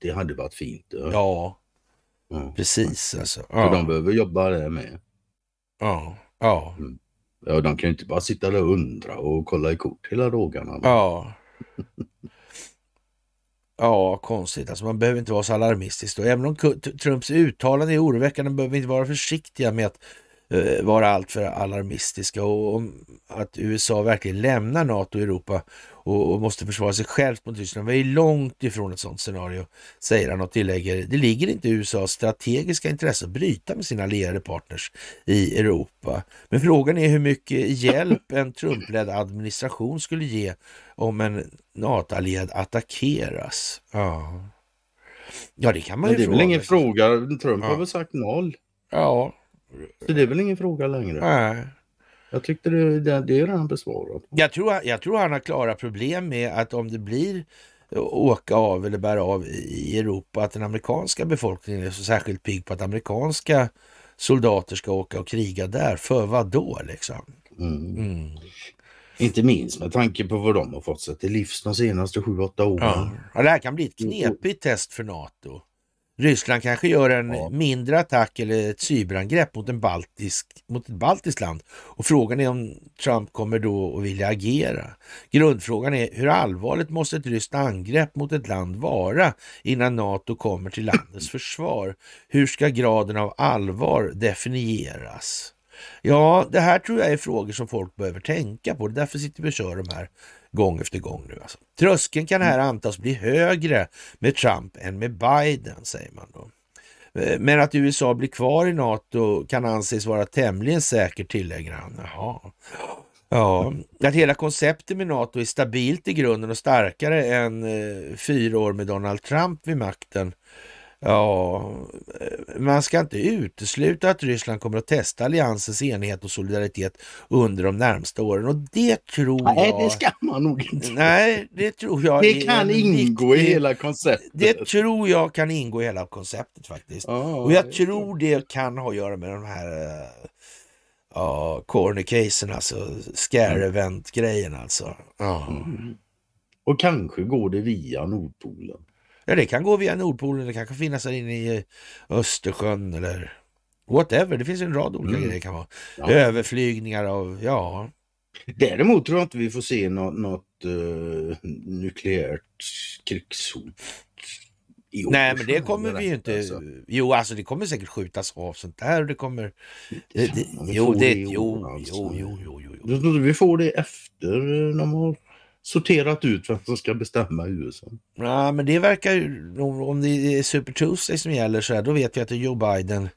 Det hade varit fint. Ja, ja. ja. precis alltså. Ja. För de behöver jobba där med. Ja, ja. Mm. Ja, de kan ju inte bara sitta där och undra och kolla i kort hela dagarna. Ja. Ja, konstigt. Alltså, man behöver inte vara så alarmistisk. Då. Även om Trumps uttalande är oroväckande behöver vi inte vara försiktiga med att Eh, vara alltför alarmistiska och att USA verkligen lämnar NATO och Europa och, måste försvara sig självt mot Ryssland. Vi är långt ifrån ett sådant scenario, säger han och tillägger. Det ligger inte i USAs strategiska intresse att bryta med sina allierade partners i Europa. Men frågan är hur mycket hjälp en Trumpledd administration skulle ge om en NATO-allierad attackeras. Ja. ja, det kan man ju fråga. Det är väl ingen fråga. Trump ja. har väl sagt noll? Ja, så det är väl ingen fråga längre? Nej. Jag tyckte det, det, det är redan besvarat. Jag tror, jag tror han har klara problem med att om det blir åka av eller bära av i Europa, att den amerikanska befolkningen är så särskilt pigg på att amerikanska soldater ska åka och kriga där. För vad då liksom? Mm. Mm. Inte minst med tanke på vad de har fått sig till livs de senaste 7-8 åren. Ja. ja. det här kan bli ett mm. knepigt test för NATO. Ryssland kanske gör en ja. mindre attack eller ett cyberangrepp mot, en baltisk, mot ett baltiskt land. Och frågan är om Trump kommer då att vilja agera. Grundfrågan är hur allvarligt måste ett ryskt angrepp mot ett land vara innan NATO kommer till landets försvar? Hur ska graden av allvar definieras? Ja, det här tror jag är frågor som folk behöver tänka på. Det är därför sitter vi och kör de här gång efter gång nu. Alltså. Tröskeln kan här antas bli högre med Trump än med Biden, säger man då. Eh, men att USA blir kvar i NATO kan anses vara tämligen säkert, tillägger han. Jaha. Ja, att hela konceptet med NATO är stabilt i grunden och starkare än eh, fyra år med Donald Trump vid makten Ja, man ska inte utesluta att Ryssland kommer att testa alliansens enhet och solidaritet under de närmsta åren och det tror nej, jag... Nej, det ska man nog inte. Nej, det tror jag. Det kan ingå viktig... i hela konceptet. Det tror jag kan ingå i hela konceptet faktiskt. Oh, och jag det tror det kan ha att göra med de här eh, ja, uh, corner casen, alltså scare event grejen alltså. Uh. Mm. Och kanske går det via Nordpolen det kan gå via Nordpolen, det kan finnas här inne i eh, Östersjön eller whatever. Det finns en rad olika mm. grejer det kan vara. Ja. Överflygningar av, ja. Däremot tror jag inte vi får se något, något uh, eh, nukleärt krigshot. I Nej, men det kommer vi ju inte. Alltså. Jo, alltså det kommer säkert skjutas av sånt där och det kommer. Det, eh, det, jo, det, alltså. jo, jo, jo, jo, jo, jo. Vi får det efter de sorterat ut vem som ska bestämma i USA. Ja, men det verkar, ju, om det är Super Tuesday som gäller så här, då vet vi att det är Joe Biden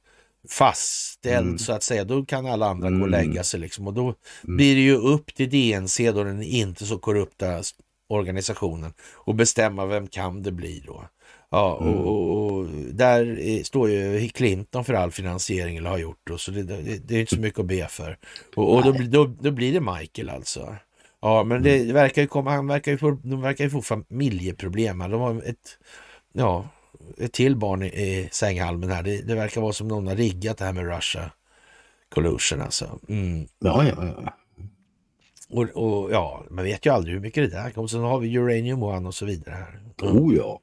fastställd mm. så att säga. Då kan alla andra mm. gå och mm. lägga sig liksom. Och då mm. blir det ju upp till DNC då, den inte så korrupta organisationen och bestämma vem kan det bli då. Ja, och, mm. och, och, där står ju Clinton för all finansiering eller har gjort då, så det, det, det är inte så mycket att be för. Och, och då, då, då, blir det Michael alltså. Ja, men det mm. verkar ju komma, han verkar ju få, de verkar ju få familjeproblem. Alltså, de har ett, ja, ett till barn i, i sänghalmen här. Det, det, verkar vara som någon har riggat det här med Russia Collusion alltså. Mm. Ja, ja, ja. Och, och, ja, man vet ju aldrig hur mycket det där kommer. Sen har vi Uranium One och så vidare. här. Mm. Oh ja.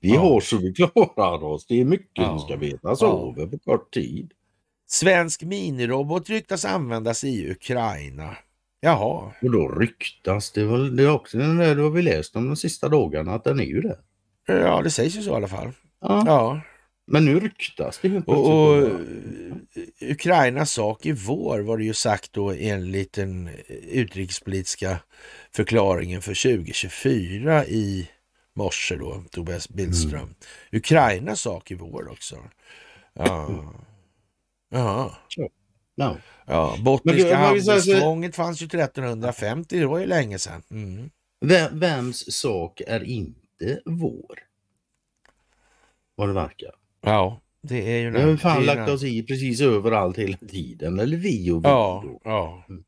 Vi ja. har så vi klarar oss. Det är mycket ja. som ska vetas ja. över på kort tid. Svensk minirobot ryktas användas i Ukraina. Jaha. Och då ryktas det väl, det är också den där du har vi läst om de sista dagarna, att den är ju det. Ja, det sägs ju så i alla fall. Ja. ja. Men nu ryktas det ju och, och, eh, Ukrainas sak i vår var det ju sagt då enligt den eh, utrikespolitiska förklaringen för 2024 i morse då, Tobias Billström. Mm. Ukrainas sak i vår också. Ja. Mm. Ja. No. Ja, Bottniska handelstvånget fanns ju 1350, det var ju länge sedan. Mm. vems sak är inte vår? Vad det verkar. Ja, det är ju... Vi har fan lagt oss i precis överallt hela tiden, eller vi och vi. Ja, ja. Mm.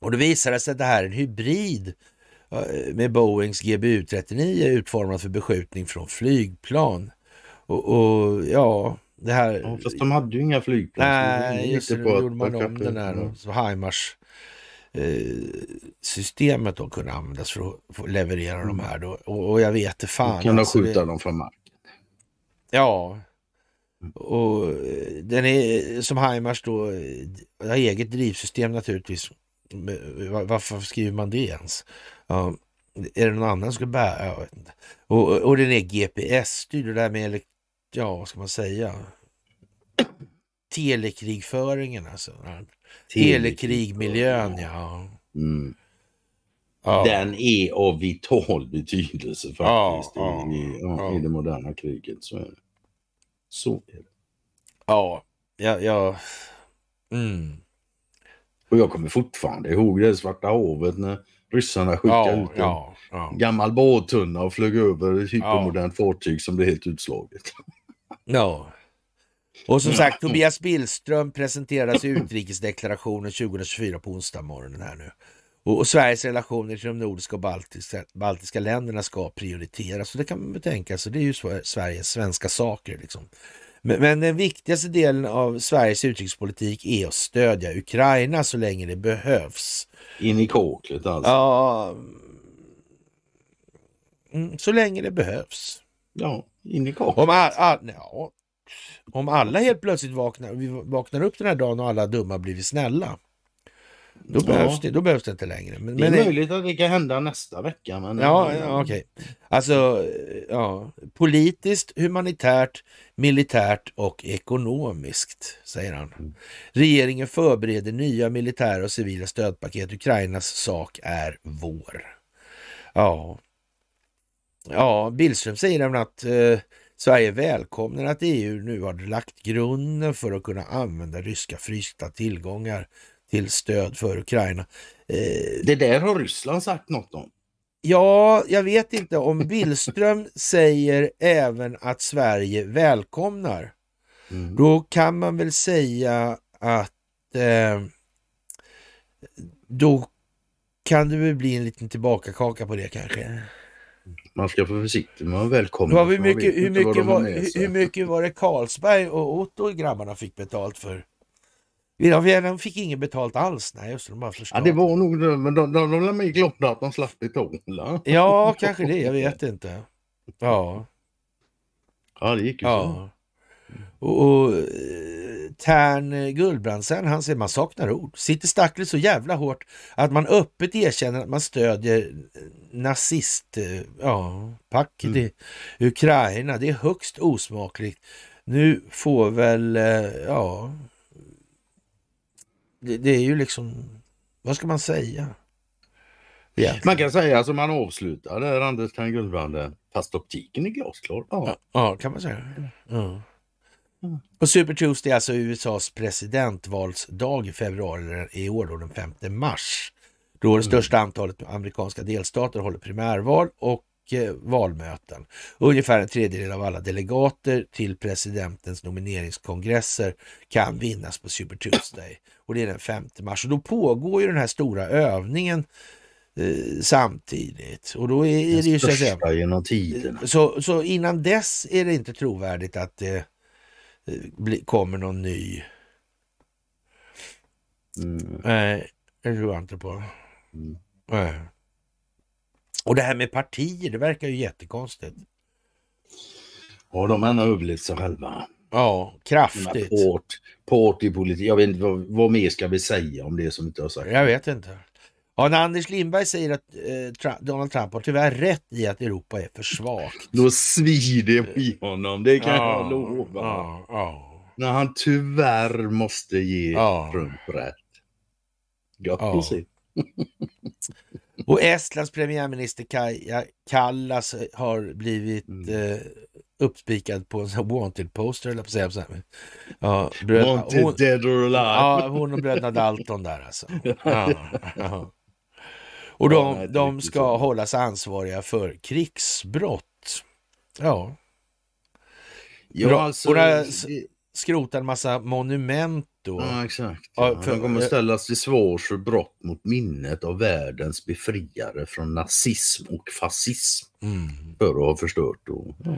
Och det visade sig att det här är en hybrid eh, med Boeings GBU 39 utformad för beskjutning från flygplan. Och, och ja, det här... Ja, fast de hade ju inga flygplan. Nej, just det. Då gjorde man om den här då, så Heimars eh, systemet då kunde användas för att leverera mm. de här. Då. Och, och jag vet det fan. Kunna alltså, skjuta det... dem från marken. Ja. Mm. Och eh, den är som Heimars då, eh, har eget drivsystem naturligtvis. Varför skriver man det ens? Ja. Är det någon annan som ska bära? Och, och den är GPS-styrd och det här med ja, vad ska man säga? Telekrigföringen alltså. Telekrigmiljön, ja. Mm. ja. Den är av vital betydelse faktiskt ja, i, i, ja, i det moderna kriget. Så är det. Så är det. Ja, jag... ja. Mm. Och jag kommer fortfarande ihåg det Svarta havet när ryssarna skickade ja, ut en ja, ja. gammal båttunna och flög över ett hypermodernt fartyg som blev helt utslaget. Ja. Och som mm. sagt, Tobias Billström presenteras i utrikesdeklarationen 2024 på onsdag morgonen här nu. Och, och, Sveriges relationer till de nordiska och baltiska, baltiska länderna ska prioriteras. Och det kan man betänka sig, det är ju Sveriges svenska saker. Liksom. Men, men, den viktigaste delen av Sveriges utrikespolitik är att stödja Ukraina så länge det behövs. In i kåklet alltså? Ja, mm, så länge det behövs. Ja. In i Om, all, all, ja. om alla helt plötsligt vaknar, vi vaknar upp den här dagen och alla dumma blivit snälla. Då, ja. behövs det, då behövs det inte längre. Men, det är men möjligt att det kan hända nästa vecka. Men ja, ja, okej. Okay. Alltså, ja. politiskt, humanitärt, militärt och ekonomiskt, säger han. Regeringen förbereder nya militära och civila stödpaket. Ukrainas sak är vår. Ja, Ja, Billström säger nämligen att eh, Sverige välkomnar att EU nu har lagt grunden för att kunna använda ryska frysta tillgångar till stöd för Ukraina. Eh, det där har Ryssland sagt något om. Ja, jag vet inte om Billström säger även att Sverige välkomnar. Mm. Då kan man väl säga att eh, då kan det väl bli en liten tillbakakaka på det kanske man ska vara försiktig med att välkomna. hur, mycket, var, det Carlsberg och Otto och grabbarna fick betalt för? De fick inget betalt alls. Nej, så de bara ja, det var nog det, men de, de, de lade mig glömde att de slapp betala. Ja, kanske det. Jag vet inte. Ja. Ja, det gick ju ja. så. Och, och eh, Tern Gullbrandsen, han säger man saknar ord. Sitter stacklet så jävla hårt att man öppet erkänner att man stödjer eh, nazist, eh, ja, pack mm. i Ukraina. Det är högst osmakligt. Nu får väl, ja, det, det är ju liksom, vad ska man säga? Egentligen. Man kan säga som han avslutar där, Anders Tern guldbranden. fast optiken är glasklar. Ja, ja, ja kan man säga. Ja. På Super Tuesday, är alltså USAs presidentvalsdag i februari i år, då den 5 mars, då det mm. största antalet amerikanska delstater håller primärval och eh, valmöten. Ungefär en tredjedel av alla delegater till presidentens nomineringskongresser kan vinnas på Super Tuesday. Och det är den 5 mars. Och då pågår ju den här stora övningen eh, samtidigt. Och då är, den är det ju så att genom tiderna. Så, så innan dess är det inte trovärdigt att det eh, Eh, kommer någon ny. Mm. Nej, det tror jag inte på. Mm. Nej. Och det här med partier, det verkar ju jättekonstigt. Ja, de har överlevt sig själva. Ja, kraftigt. Port, partypolitik. Jag vet inte, vad, vad mer ska vi säga om det som inte har sagt? Jag vet inte. Ja, när Anders Lindberg säger att eh, Trump, Donald Trump har tyvärr rätt i att Europa är för svagt. Då svider det i eh, honom, det kan ja, jag lova. Ja, ja. När han tyvärr måste ge ja. Trump rätt. Gott ja. Och Estlands premiärminister Kaja Kallas eh, har blivit mm. eh, uppspikad på en sån wanted-poster, eller på säga. Ja, bröd, wanted hon, dead or alive. Ja, hon och bröderna Dalton där alltså. Ja, ja. Och de, de ska hållas ansvariga för krigsbrott. Ja. ja alltså, och skrota en massa monument då. Ja, exakt. Ja, för... De kommer eh, ställas till svars för brott mot minnet av världens befriare från nazism och fascism. Mm. För att ha förstört då, ja,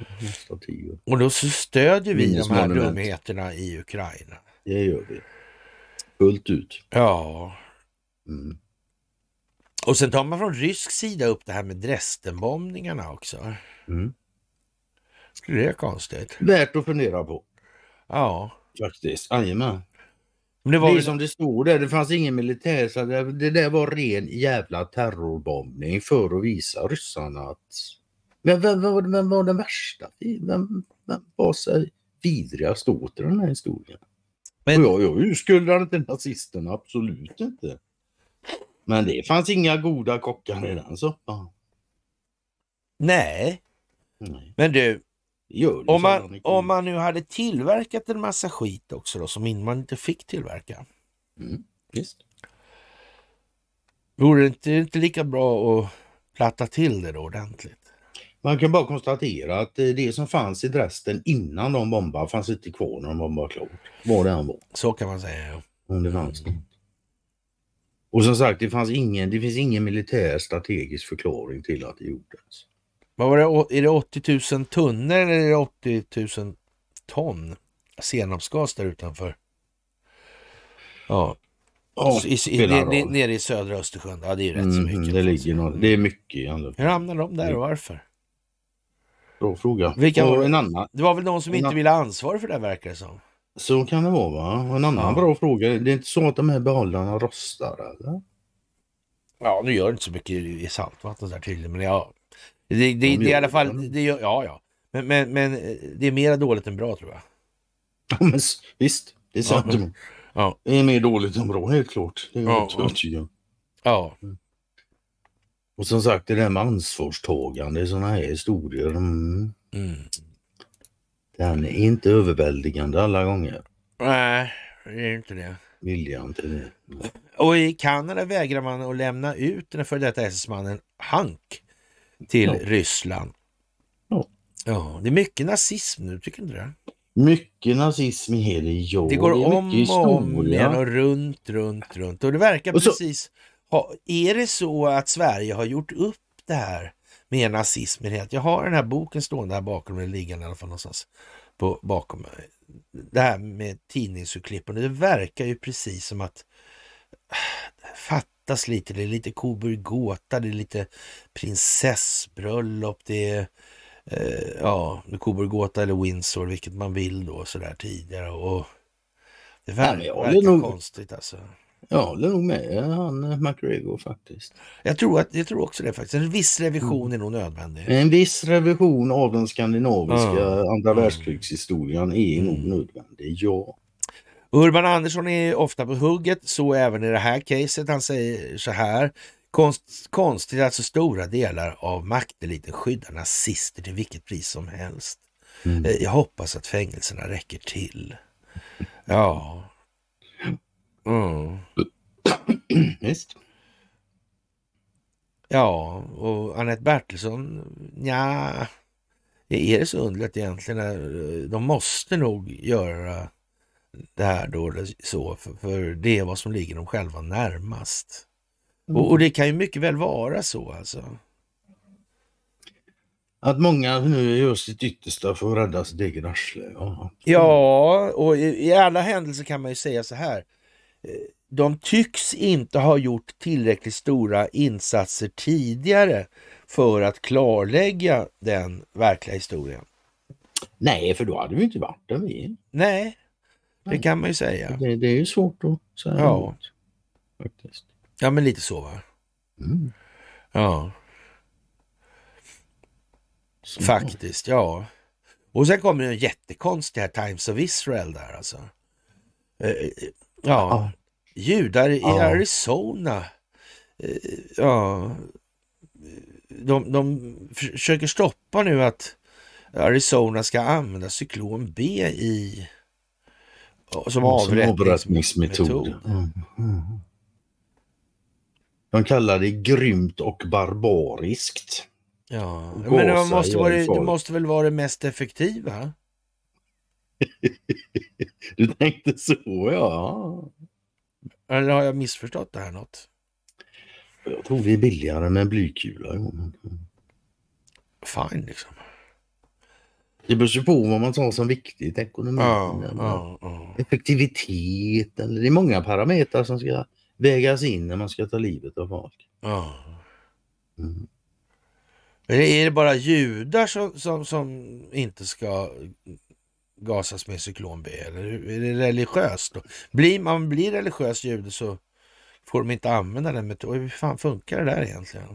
Och då stödjer vi de här dumheterna i Ukraina. Det gör vi. Fullt ut. Ja. Mm. Och sen tar man från rysk sida upp det här med Dresdenbombningarna också. Mm. Det är konstigt. Värt att fundera på. Ja. Faktiskt, jajamän. Det var det ju... som det stod där, det fanns ingen militär så det, där var ren jävla terrorbombning för att visa ryssarna att... Men vem, vem, vem var den värsta? Vem, vem var så vidrigast åt den här historien? Men... jag, jag urskuldar inte nazisterna, absolut inte. Men det fanns inga goda kockar i den soppan. Nej. Nej. Men du, om man, om man nu hade tillverkat en massa skit också då, som man inte fick tillverka. Mm, visst. Vore det inte, inte lika bra att platta till det då ordentligt? Man kan bara konstatera att eh, det som fanns i Dresden innan de bombade fanns inte kvar när de bombade klart. Var det än var. Så kan man säga ja. Om det fanns. Mm. Och som sagt, det, fanns ingen, det finns ingen militär strategisk förklaring till att det gjordes. Vad var det, är det 80 000 tunnor eller är det 80 000 ton senapsgas där utanför? Ja. Oh, I, i, i, nere i södra Östersjön. Ja, det är ju rätt mm, så mycket. Mm, det, ligger något, det är mycket andra. Hur hamnar de där och varför? Bra fråga. Vilka var, en annan. Det var väl någon som inte ville ha ansvar för det verkar det som. Så kan det vara va? En annan bra fråga. Det är inte så att de här behållarna rostar eller? Ja, nu gör det inte så mycket i saltvatten där tydligen, men ja. Det, det, det, det i alla fall, det gör, ja ja. Men, men, men eh, det är mera dåligt än bra tror jag. Ja, men visst, det är sant. Ja, ja. Det är mer dåligt än bra helt klart. Det är ja, ja. ja. Och som sagt det där med ansvarstagande, sådana här historier. Mm. Mm. Den är inte överväldigande alla gånger. Nej, det är inte det. Vilja inte det. Och i Kanada vägrar man att lämna ut den före detta SS-mannen Hank till ja. Ryssland. Ja. ja. Det är mycket nazism nu, tycker du det? Mycket nazism i hela jorden. Det går om och om igen och runt, runt, runt. Och det verkar och så... precis... Ha, är det så att Sverige har gjort upp det här med nazismen Jag har den här boken stående här bakom mig, liggande i alla fall någonstans på, bakom mig. Det här med tidningsurklippen, det verkar ju precis som att äh, det fattas lite. Det är lite Coburgåta, det är lite prinsessbröllop, det är eh, ja, Coburgåta eller Windsor, vilket man vill då sådär tidigare. Och det verkar ja, konstigt nog... alltså. Jag håller nog med han eh, McGregor faktiskt. Jag tror, att, jag tror också det faktiskt. En viss revision mm. är nog nödvändig. En viss revision av den skandinaviska mm. andra världskrigshistorien är mm. nog nödvändig, ja. Urban Andersson är ofta på hugget, så även i det här caset. Han säger så här. Konst, konstigt att så stora delar av makteliten skyddar nazister till vilket pris som helst. Mm. Eh, jag hoppas att fängelserna räcker till. Ja, Mm. Visst. Ja, och Annette Bertilsson, ja, är det så underligt egentligen? Eh, de måste nog göra det här då, så, för, för det är vad som ligger dem själva närmast. Mm. Och, och, det kan ju mycket väl vara så alltså. Att många nu gör sitt yttersta för att rädda sitt eget arsle. Ja, ja och i, i alla händelser kan man ju säga så här de tycks inte ha gjort tillräckligt stora insatser tidigare för att klarlägga den verkliga historien. Nej, för då hade vi inte varit där vi är. Nej, det Nej. kan man ju säga. Det, det är ju svårt att säga ja. faktiskt. Ja, men lite så va? Mm. Ja. Så. Faktiskt, ja. Och sen kommer en jättekonstig här, Times of Israel där alltså. Eh, eh, Ja. ja. Judar i ja. Arizona. Eh, ja. De, de försöker stoppa nu att Arizona ska använda cyklon B i som avrättningsmetod. Mm. De kallar det grymt och barbariskt. Ja, men det måste, vara, det måste väl vara det mest effektiva? du tänkte så ja. Eller har jag missförstått det här något? Jag tror vi är billigare med blykula. Fine liksom. Det beror ju på vad man tar som viktigt. Ekonomin, ja, eller ja, ja. effektiviteten. Det är många parametrar som ska vägas in när man ska ta livet av folk. Ja. Mm. Men är det bara judar som, som, som inte ska gasas med cyklon B? Eller är det religiöst? Då? Blir man blir religiös jude så får de inte använda den metoden. Hur fan funkar det där egentligen?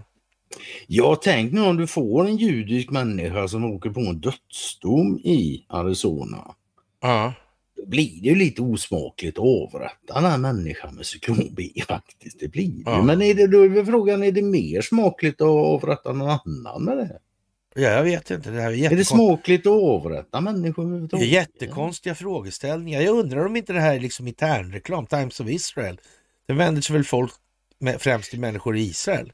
Ja, tänk nu om du får en judisk människa som åker på en dödsdom i Arizona. Ja. Då blir det ju lite osmakligt att avrätta den här människan med cyklon B faktiskt. Det blir det. Ja. Men är det, då är frågan, är det mer smakligt att avrätta någon annan med det? Ja, jag vet inte. Det här är, är det smakligt att avrätta människor överhuvudtaget? Jättekonstiga frågeställningar. Jag undrar om inte det här är liksom internreklam, Times of Israel. Det vänder sig väl folk med, främst till människor i Israel?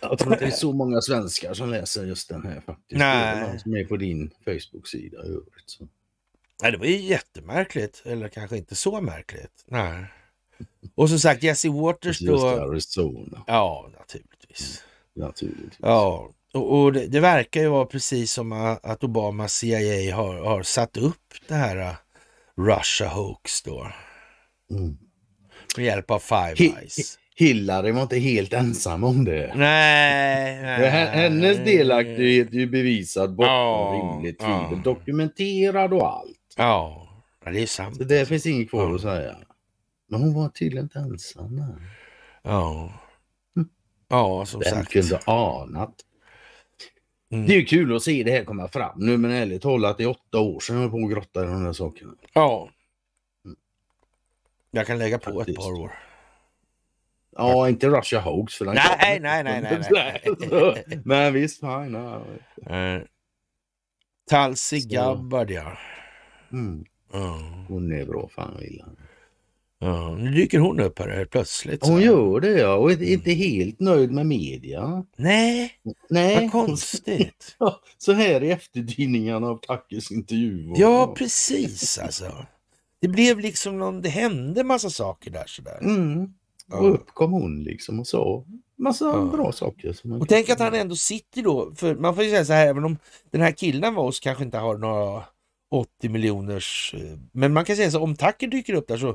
Jag tror inte det är så många svenskar som läser just den här faktiskt. Nej. Som är på din Facebook-sida i övrigt. Nej, det var ju jättemärkligt. Eller kanske inte så märkligt. Nej. Och som sagt Jesse Waters då... Just Arizona. Ja, naturligtvis. Mm, naturligtvis. Ja. Och, och det, det, verkar ju vara precis som att Obama CIA har, har satt upp det här Russia Hoax då. Mm. Med hjälp av Five Eyes. Hillary var inte helt ensam om det. Nej, nej Hennes delaktighet är ju bevisad bortom ja, rimligt tvivel. Ja. Dokumenterad och allt. Ja, det är sant. Så det finns inget kvar ja. att säga. Men hon var tydligen inte ensam. Här. Ja. Hm. Ja, som Vem sagt. Vem kunde anat? Mm. Det är ju kul att se det här komma fram nu men ärligt talat det är åtta år sedan jag höll på att grotta i de här sakerna. Ja. Mm. Jag kan lägga på Faktiskt. ett par år. Ja, inte Russia Hoax. För den nej, nej, nej, nej, nej. Men visst, nej, nej. Eh, Talsi Gabbard, ja. Mm. Mm. Hon är bra, fan vad illa. henne. Ja, nu dyker hon upp här, helt plötsligt. Hon gör det ja, och är mm. inte helt nöjd med media. Nej, Nej. vad konstigt. så här i efterdyningarna av Tackes intervju. Ja, precis alltså. Det blev liksom någon, det hände massa saker där sådär. Mm. Ja. Och upp kom hon liksom och sa massa ja. bra saker. Som och tänk att han ändå sitter då, för man får ju säga så här, även om den här killen var oss kanske inte har några 80 miljoners... Eh, men man kan säga så om Tacker dyker upp där så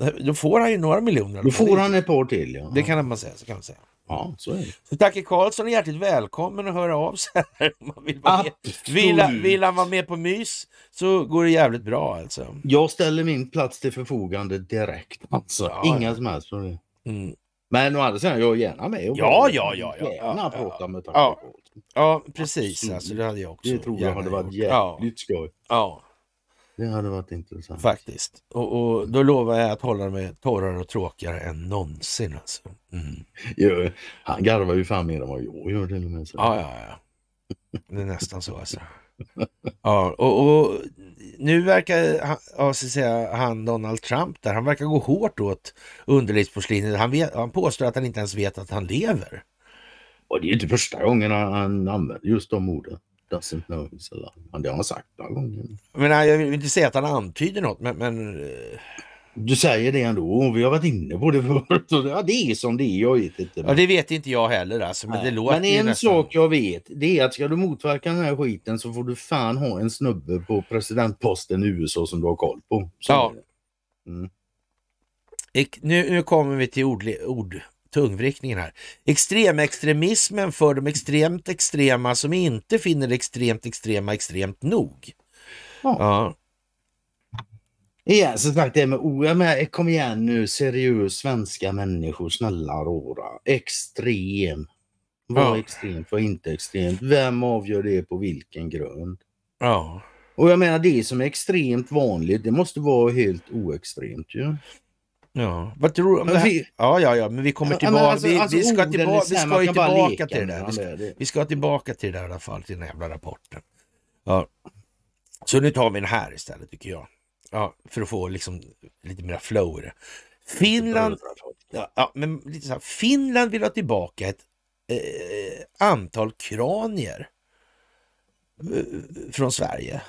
eh, då får han ju några miljoner. Då får han ett par till. Ja. Det kan man säga. Så kan man säga. Ja, så är det. Så Tacker Karlsson är hjärtligt välkommen att höra av sig här. Man vill, vara vill, vill, han vara med på mys så går det jävligt bra alltså. Jag ställer min plats till förfogande direkt. Alltså. Ja, Inga ja. som helst problem. Mm. Men å andra sidan, jag är gärna med och ja, ja, ja, ja, gärna ja, prata ja, med Tacker ja. Ja, precis. Alltså, det hade jag också. Det tror jag hade varit jävligt ja. skoj. Ja. Det hade varit intressant. Faktiskt. Och, och, då lovar jag att hålla mig torrare och tråkigare än någonsin. Alltså. Mm. Jo, han garvar ju fan mer än vad jag gör till och med. Så. Ja, ja, ja. Det är nästan så alltså. Ja, och, och nu verkar han, säga, han Donald Trump där, han verkar gå hårt åt underlivsporslinet. Han, han påstår att han inte ens vet att han lever. Och det är inte första gången han, använder just de orden. Doesn't know his alarm. Det har han sagt några gånger. Men jag vill inte säga att han antyder något, men... men... Eh. Du säger det ändå. Vi har varit inne på det förut. Ja, det är som det är. Jag vet inte. Men... Ja, det vet inte jag heller. Alltså, men, det låter men en nästan... sak jag vet, det är att ska du motverka den här skiten så får du fan ha en snubbe på presidentposten i USA som du har koll på. Så ja. Mm. Nu, nu kommer vi till ord, ord, tungvrickningen här. Extremextremismen för de extremt extrema som inte finner extremt extrema extremt nog. Ja. ja. Ja, som sagt, det med OM är, kom igen nu, seriös svenska människor, snälla rara Extrem. Vad ja. extremt, vad inte extremt? Vem avgör det på vilken grund? Ja. Och jag menar det som är extremt vanligt, det måste vara helt oextremt ju. Ja? Ja, vad tror du om det här? Vi, ja, ja, ja, men vi kommer tillbaka. Ja, alltså, vi, alltså, vi, ska tillbaka, vi ska tillbaka till det där. Vi ska, vi ska, tillbaka till det där i alla fall, till den jävla rapporten. Ja. Så nu tar vi den här istället tycker jag. Ja, för att få liksom lite mer flow i det. Finland, ja, men lite så här, Finland vill ha tillbaka ett eh, antal kranier eh, från Sverige.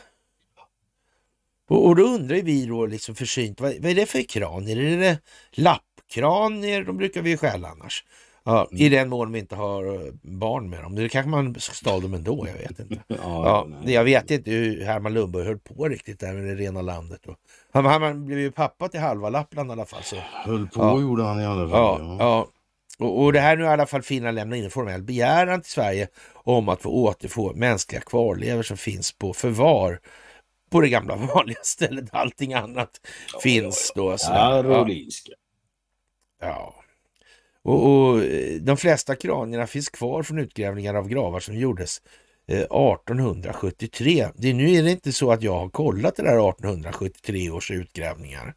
Och, och då undrar vi då liksom försynt, vad, vad är det för kranier? Är det lappkranier? De brukar vi ju stjäla annars. Ja, mm. I den mån vi inte har eh, barn med dem. Det kanske man stal dem ändå, jag vet inte. ja, ja jag vet inte hur Herman Lundberg höll på riktigt där med det rena landet. Han, han blev ju pappa till halva Lappland i alla fall. Så. Höll på ja. gjorde han i alla fall. Ja, ja. Och, och, det här nu i alla fall Finland lämnar in en formell begäran till Sverige om att få återfå mänskliga kvarlevor som finns på förvar på det gamla vanliga stället. Allting annat ja, finns ja, ja. då. Sådär. Karolinska. Ja. Och, och, eh, de flesta kranierna finns kvar från utgrävningar av gravar som gjordes 1873. Eh, det, nu är det inte så att jag har kollat det där 1873 års utgrävningar.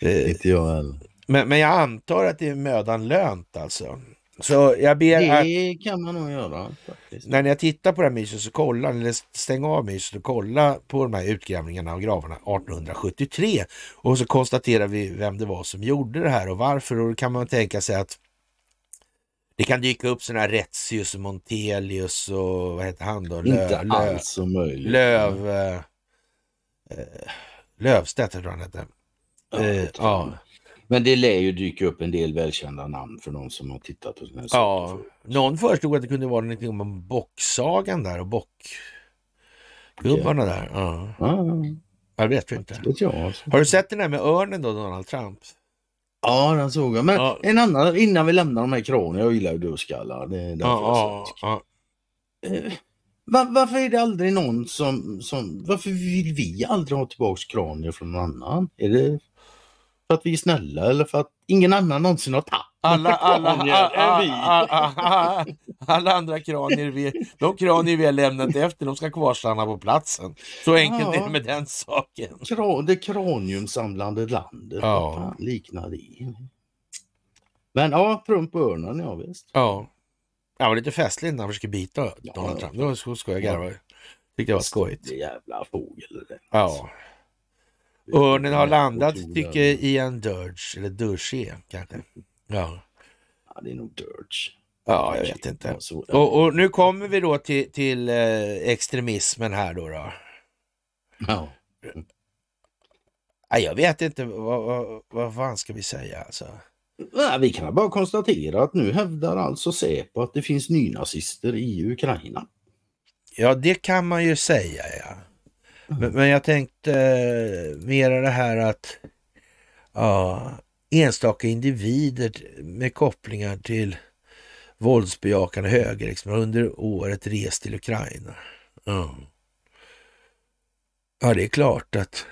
Eh, inte jag heller. Men, men jag antar att det är mödan lönt alltså. Så jag ber Det att, kan man nog göra. Faktiskt. När jag tittar på det här myset så kolla, eller stäng av myset och kolla på de här utgrävningarna av gravarna 1873. Och så konstaterar vi vem det var som gjorde det här och varför. Och då kan man tänka sig att det kan dyka upp sådana här Retzius och Montelius och vad heter han då? Lö, Inte alls omöjligt. Löv... Eh, eh Löfstedt eh, tror jag han hette. Ja, ja. Men det lär ju dyka upp en del välkända namn för någon som har tittat på sådana här ja, saker. Någon föreslog att det kunde vara någonting om bocksagan där och bockgubbarna okay. där. Ja. ja. Jag vet inte. Jag vet jag. Alltså. Har du sett den där med örnen då, Donald Trump? Ja, den såg jag. Men ja. en annan, innan vi lämnar de här kranen, jag gillar ju dödskallar. Det är ja, ja, ja. Eh, Var, varför är det aldrig någon som, som, varför vill vi aldrig ha tillbaka kranier från någon annan? Är det för att vi är snälla eller för att ingen annan någonsin har tagit. alla, alla, alla, alla, andra kranier, vi, de kranier vi har lämnat efter, de ska kvarstanna på platsen. Så enkelt ja. är det med den saken. Kran, det kraniumsamlande landet, ja. liknar det? Men ja, Trump och örnen, ja visst. Ja. Jag var lite festlig när han försökte bita ja, Donald Trump. Det var så jag Tyckte det var skojigt. Jävla fågel. Ja. Örnen har landat, tycker i en dirge, eller dirge kanske. Ja. ja, det är nog dirge. Ja, jag vet inte. Och, och nu kommer vi då till, till eh, extremismen här då. då. Ja. Jag vet inte, vad, vad, vad fan ska vi säga alltså? vi kan bara konstatera att nu hävdar alltså Säpo att det finns nynazister i Ukraina. Ja, det kan man ju säga ja. Men, men jag tänkte eh, mera det här att ja, enstaka individer med kopplingar till våldsbejakande högerextrema liksom, under året rest till Ukraina. Ja. ja, det är klart att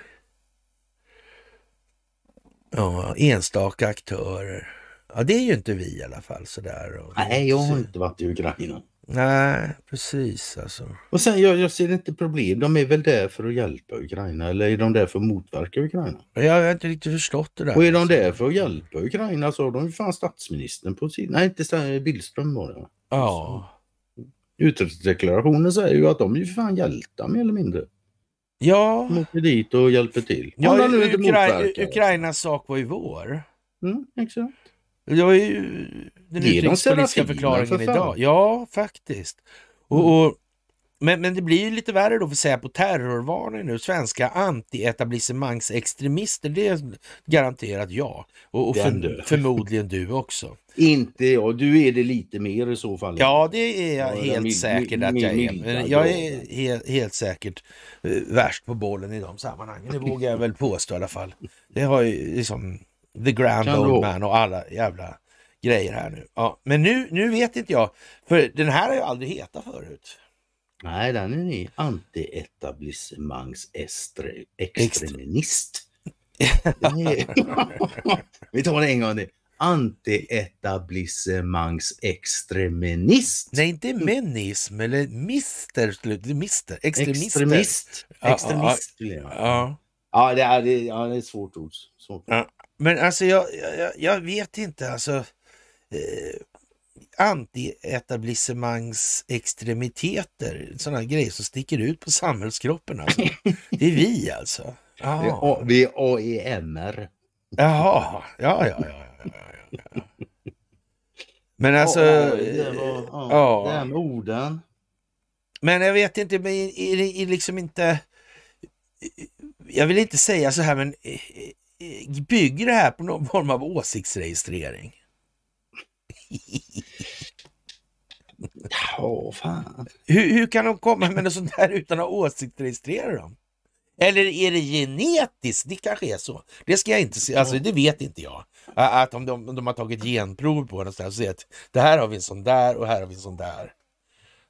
ja, enstaka aktörer. Ja, det är ju inte vi i alla fall. Sådär. Och, Nej, jag har inte varit i Ukraina. Nej, precis alltså. Och sen, jag, jag ser inte problem. De är väl där för att hjälpa Ukraina eller är de där för att motverka Ukraina? Jag har inte riktigt förstått det där. Och är de där för att hjälpa Ukraina så har de ju fan statsministern på sidan. Nej, inte Billström var det. Ja. Utrikesdeklarationen säger ju att de är ju fan hjältar mer eller mindre. Ja. De åker dit och hjälper till. Ja, Ukrainas sak var ju vår. Mm, exakt. Jag är ju den Ge utrikespolitiska förklaringen för idag. Ja, faktiskt. Och, mm. och, men, men det blir ju lite värre då för Säpo terrorvarning nu. Svenska anti-etablissemangsextremister, det är garanterat jag. Och, och för, du. förmodligen du också. Inte jag, du är det lite mer i så fall. Ja, det är jag ja, helt säkert att jag är. Men jag är helt, helt säkert eh, värst på bollen i de sammanhangen. Det vågar jag väl påstå i alla fall. Det har ju liksom The Grand kan Old Man och alla jävla grejer här nu. Ja, men nu, nu vet inte jag, för den här har ju aldrig hetat förut. Nej, den är ny. anti etablissemangs Vi tar det en gång till. anti Nej, inte menism eller mister. Mister. Extremister. Extremist. Extremist. Ja, ja, ja. ja det, är, det, är ett svårt ord. Svårt Ja. Men alltså jag, jag, jag vet inte alltså. Eh, antietablissemangs sådana grejer som sticker ut på samhällskroppen alltså. Det är vi alltså. Ah. Vi är AEMR. E Jaha, ja, ja, ja. ja, ja, ja. Men alltså... Eh, ja, det var, ja, ja. Den orden. Men jag vet inte, men är det liksom inte... Jag vill inte säga så här, men eh, Eh, bygger det här på någon form av åsiktsregistrering? Ja, oh, fan. Hur, hur, kan de komma med något sånt här utan att åsiktsregistrera dem? Eller är det genetiskt? Det kanske är så. Det ska jag inte se. Alltså det vet inte jag. Att om de, om de har tagit genprov på den så här, så att det här har vi en sån där och här har vi en sån där.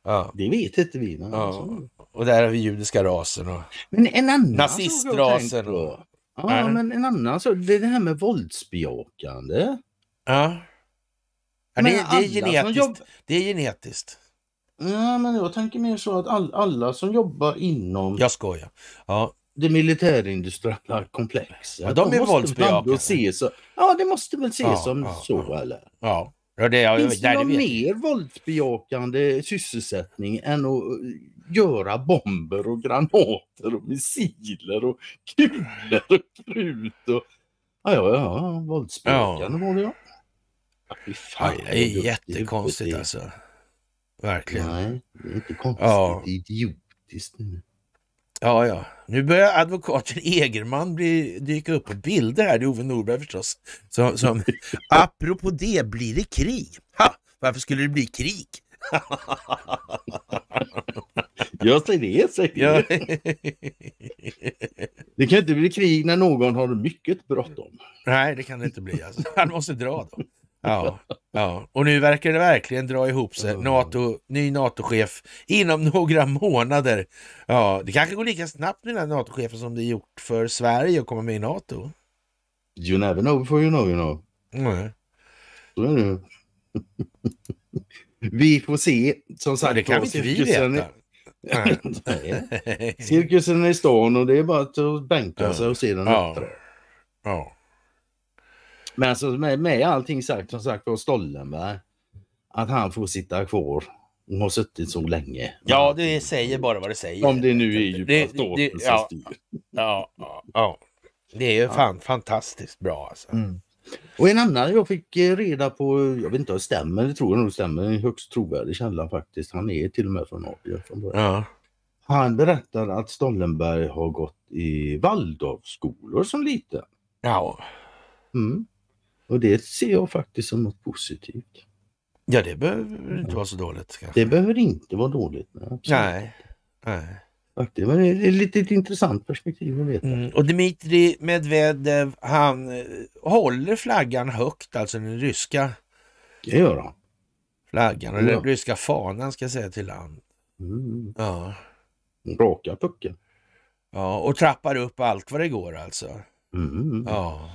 Ja. Det vet inte vi. ja. alltså. Och där har vi judiska rasen och Men en annan nazistrasen. Och... Ja, äh. men en annan så det är det här med våldsbejakande. Ja. ja det, det, är genetiskt. Jobb... Det är genetiskt. Ja, men jag tänker mer så att all, alla som jobbar inom... Jag skojar. Ja. Det militärindustriella komplexet. Ja, de, de är våldsbejakande. Se Ja, det måste väl ses ja, som så eller? Ja. Ja, det, ja, Finns det någon mer våldsbejakande sysselsättning än att göra bomber och granater och missiler och kulor och krut? Och... Ja, ja, ja, våldsbejakande ja. var det ja. Fan, ja, det är jättekonstigt det. alltså. Verkligen. Nej, det är inte konstigt. Ja. Det är idiotiskt. Ja, ja. Nu börjar advokaten Egerman bli, dyka upp på bilder här, det är Ove Norberg förstås. Som, som, apropå det, blir det krig? Ha! Varför skulle det bli krig? Jag säger det, säg det. Ja. det kan inte bli krig när någon har mycket bråttom. Nej, det kan det inte bli. Alltså. Han måste dra då. Ja, ja, och nu verkar det verkligen dra ihop sig. NATO, ny NATO-chef inom några månader. Ja, det kanske går lika snabbt med den här NATO-chefen som det gjort för Sverige att komma med i NATO. You never know before you know, you know. Nej. Så är det Vi får se. Som sagt, ja, det kan vi inte vi veta. Cirkusen är i stan och det är bara att bänka sig och se den ja. ja. Men alltså med, med allting sagt, som sagt var Stollenberg, att han får sitta kvar och har suttit så länge. Ja, det säger bara vad det säger. Om det nu är ju det, det, ja, ja, ja, ja, Det är ju fan ja. fantastiskt bra alltså. Mm. Och en annan jag fick eh, reda på, jag vet inte om det stämmer, det tror jag nog stämmer, en högst trovärdig källa faktiskt. Han är till och med från Norge från början. Ja. Han berättar att Stollenberg har gått i Waldorfskolor som liten. Ja. Mm. Och det ser jag faktiskt som något positivt. Ja, det behöver inte ja. vara så dåligt. Kanske. Det behöver inte vara dåligt. Nej. nej. Faktiskt. Men det är lite ett intressant perspektiv att veta. Mm. Och Dmitrij Medvedev, han eh, håller flaggan högt, alltså den ryska. Det gör han. Flaggan, eller ja. den ryska fanan ska jag säga till land. Mm. Ja. Raka pucken. Ja, och trappar upp allt vad det går alltså. Mm. Ja.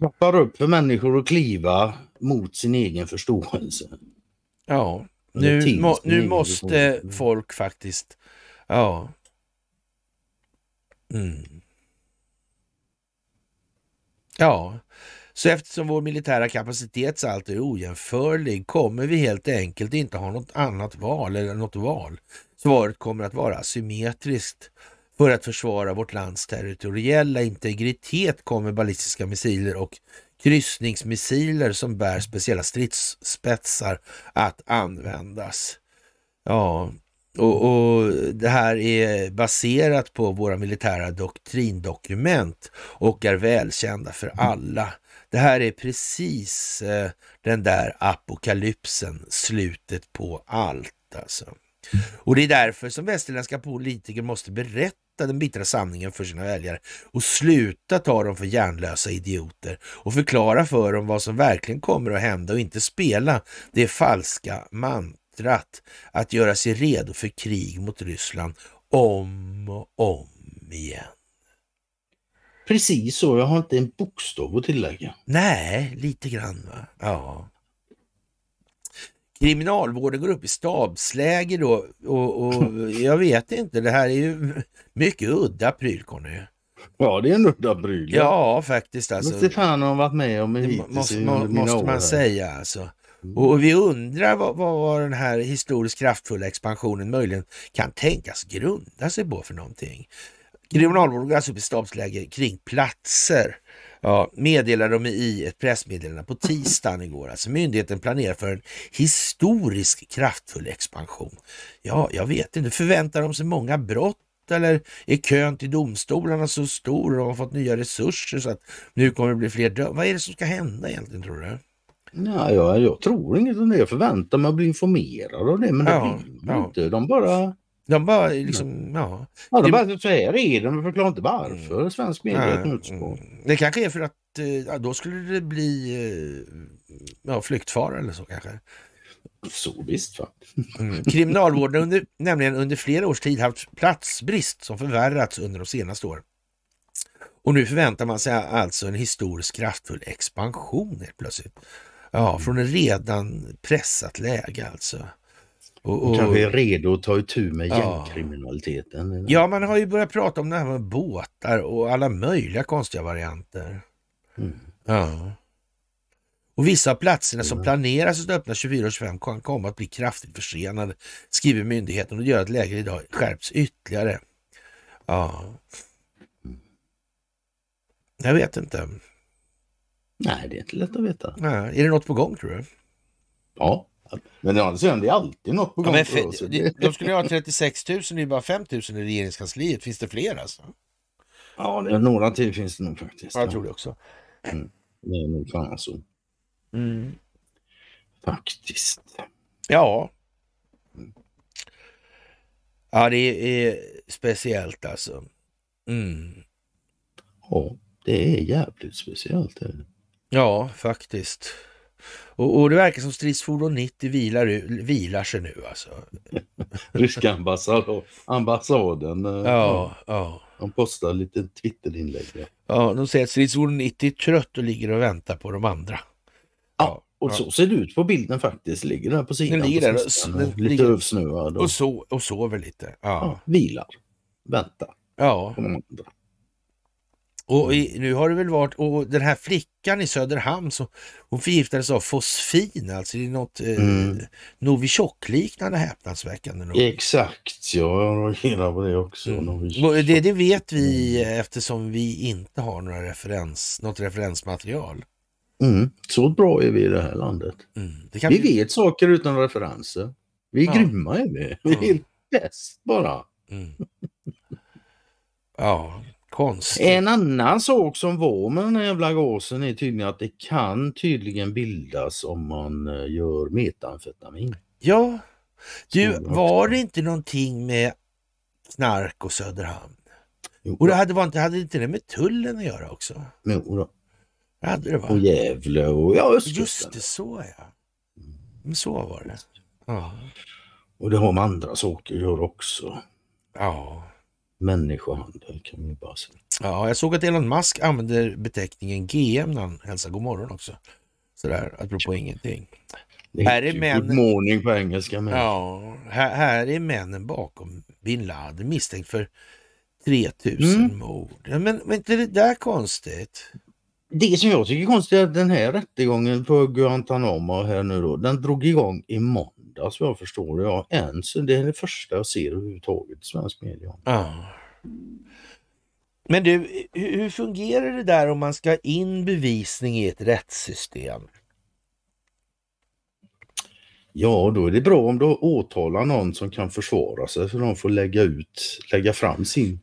Öppnar upp för människor att kliva mot sin egen förståelse. Ja, nu, må, nu måste folk faktiskt... Ja. Mm. Ja, så eftersom vår militära kapacitet allt är ojämförlig kommer vi helt enkelt inte ha något annat val eller något val. Svaret kommer att vara symmetriskt för att försvara vårt lands territoriella integritet kommer ballistiska missiler och kryssningsmissiler som bär speciella stridsspetsar att användas. Ja, och, och, Det här är baserat på våra militära doktrindokument och är välkända för alla. Det här är precis eh, den där apokalypsen, slutet på allt alltså. Och det är därför som västerländska politiker måste berätta berätta den bittra sanningen för sina väljare och sluta ta dem för hjärnlösa idioter och förklara för dem vad som verkligen kommer att hända och inte spela det falska mantrat att göra sig redo för krig mot Ryssland om och om igen. Precis så, jag har inte en bokstav att tillägga. Nej, lite grann va. Ja kriminalvården går upp i stabsläge då och, och jag vet inte, det här är ju mycket udda pryl Conny. Ja, det är en udda pryl. Ja, ja faktiskt alltså. Det fan har varit med om hittills måste, må, måste man säga alltså. Mm. Och vi undrar vad, vad, den här historiskt kraftfulla expansionen möjligen kan tänkas grunda sig på för någonting. Kriminalvården går alltså upp i stabsläge kring platser Ja, meddelar de i ett pressmeddelande på tisdagen igår. Alltså myndigheten planerar för en historisk kraftfull expansion. Ja, jag vet inte. Förväntar de sig många brott eller är kön till domstolarna så stor och de har fått nya resurser så att nu kommer det bli fler dömda. Vad är det som ska hända egentligen tror du? Nej, jag, jag tror inget om det. Jag förväntar mig att bli informerad av det men ja, det vill man ja. inte. De bara de bara mm. liksom, ja. ja de bara, det... så här är det, men förklarar inte varför mm. svensk media är ett nutskal. Det kanske är för att eh, ja, då skulle det bli eh, ja, flyktfara eller så kanske. Så visst va. Mm. Kriminalvården under, nämligen under flera års tid haft platsbrist som förvärrats under de senaste åren. Och nu förväntar man sig alltså en historiskt kraftfull expansion helt plötsligt. Ja, från ett redan pressat läge alltså. Och, och, kanske är redo att ta itu med gängkriminaliteten. Ja, man har ju börjat prata om det här med båtar och alla möjliga konstiga varianter. Mm. Ja. Och vissa av platserna som planeras att öppna 24 och 25 kan komma att bli kraftigt försenade, skriver myndigheten och det gör att läget idag skärps ytterligare. Ja. Mm. Jag vet inte. Nej, det är inte lätt att veta. Nej. Är det något på gång tror du? Ja. Men å andra sidan, det är alltid något på gång. Ja, för, oss. De, de skulle ha 36 000, det är bara 5 000 i regeringskansliet. Finns det fler alltså? Ja, det... några till finns det nog faktiskt. Ja, jag tror det också. Mm. Det är nog fan så. Mm. Faktiskt. Ja. Ja, det är speciellt alltså. Mm. Ja, det är jävligt speciellt. Ja, faktiskt. Och, och, det verkar som stridsfordon 90 vilar, vilar sig nu alltså. Ryska ambassaden. Eh, ja, ja. De postar lite Twitterinlägg. Ja. ja, de säger att stridsfordon 90 är trött och ligger och väntar på de andra. Ja, och ja. så ser det ut på bilden faktiskt. Ligger där på sidan. Den ligger där, och, den lite övsnöad. Och, och, so och sover lite. Ja. ja vilar. Väntar. Ja. På de andra. Och i, nu har det väl varit, och den här flickan i Söderhamn, så, hon förgiftades av fosfin, alltså det är något eh, mm. Novichok-liknande häpnadsväckande. Nog. Exakt, ja, jag reagerar på det också. Mm. Det, det, vet vi mm. eftersom vi inte har några referens, något referensmaterial. Mm. Så bra är vi i det här landet. Mm, det vi bli... vet saker utan referenser. Vi är ja. grymma i det. Vi är bäst bara. Mm. Ja, Konstigt. En annan sak som var med den här jävla gasen är tydligen att det kan tydligen bildas om man eh, gör metamfetamin. Ja, du, var det inte någonting med knark och Söderhamn? Jo, och det hade, var inte, hade inte det med tullen att göra också? Jo då. Hade det va? Och Gävle och ja, östkusten. Just det, så ja. Men så var det. Ja. Och det har med andra saker att göra också. Ja människohandel kan man bara säga. Ja, jag såg att Elon Musk använder beteckningen GM när han hälsar god morgon också. Sådär, apropå ingenting. Det här är typ männen... Good morning på engelska. Men... Ja, här, här är männen bakom bin Laden misstänkt för 3000 mm. mord. Men, men inte det där konstigt? Det som jag tycker är konstigt är att den här rättegången på Guantanamo här nu då, den drog igång i dödas vad jag förstår. Jag, än, så det är det första jag ser överhuvudtaget i svensk media. Ah. Men du, hur fungerar det där om man ska in bevisning i ett rättssystem? Ja, då är det bra om du åtalar någon som kan försvara sig så de får lägga, ut, lägga fram sin,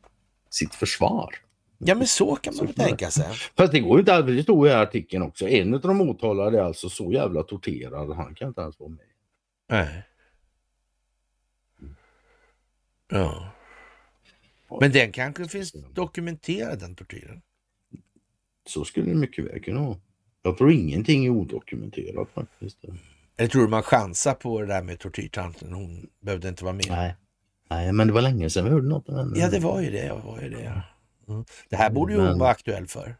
sitt försvar. Ja men så kan man så tänka sig. Fast det går ju inte, det står i artikeln också, en av de åtalade är alltså så jävla torterad, han kan inte ens vara med. Nej. Ja. Men den kanske finns dokumenterad, den tortyren? Så skulle det mycket väl kunna vara. Jag tror ingenting är odokumenterat faktiskt. Eller tror du man chansar på det där med tortyrtanten? Hon behövde inte vara med. Nej, Nej men det var länge sedan vi hörde något om henne. Ja, det var ju det. Var ju det. Mm. Det här borde ju men... hon vara aktuell för.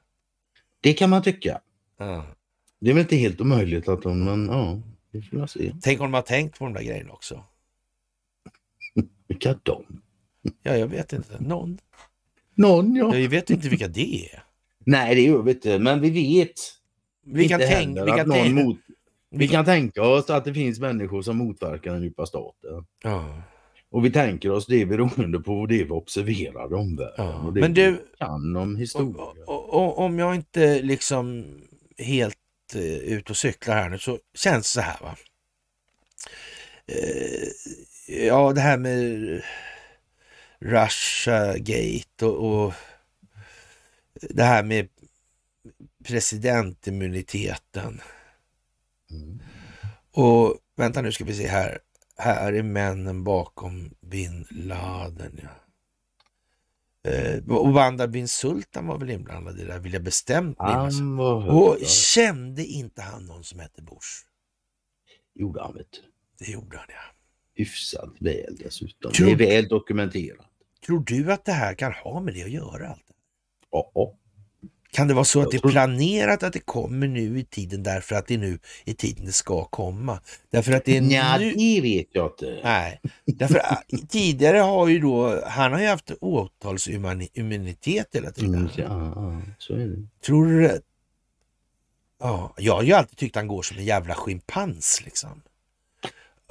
Det kan man tycka. Ja. Det är väl inte helt omöjligt att hon, men ja se. Tänk om de har tänkt på de där grejerna också. Vilka de? Ja, jag vet inte. Någon. Någon, ja. Vi vet inte vilka det är. Nej, det gör vi inte, men vi vet. Vi kan, tänk, vi, kan tänk... mot... vi kan tänka oss att det finns människor som motverkar den djupa staten. Ja. Och vi tänker oss det beroende på det vi observerar omvärlden ja. men du, kan om historia. om jag inte liksom helt eh, ut och cyklar här nu så känns det så här. va. Eh, ja, det här med Russia-gate och, och det här med presidentimmuniteten. Mm. Och vänta nu ska vi se här. Här är männen bakom bin Laden. Ja. Eh, och Wanda bin Sultan var väl inblandad i det där, vill jag bestämt minnas. Och kände inte han någon som hette Bush? gjorde han, vet du. Det gjorde han, ja. Hyfsat väl dessutom. Tror, det är väl dokumenterat. Tror du att det här kan ha med det att göra? Allt? Ja. Kan det vara så att det är planerat att det kommer nu i tiden därför att det är nu i tiden det ska komma? Därför att det är Nja, nu... det vet jag inte. Nej, därför ah, tidigare har ju då, han har ju haft åtalsimmunitet hela tiden. Mm, ja, så är det. Tror du det? Ja, jag har ju alltid tyckt han går som en jävla schimpans liksom.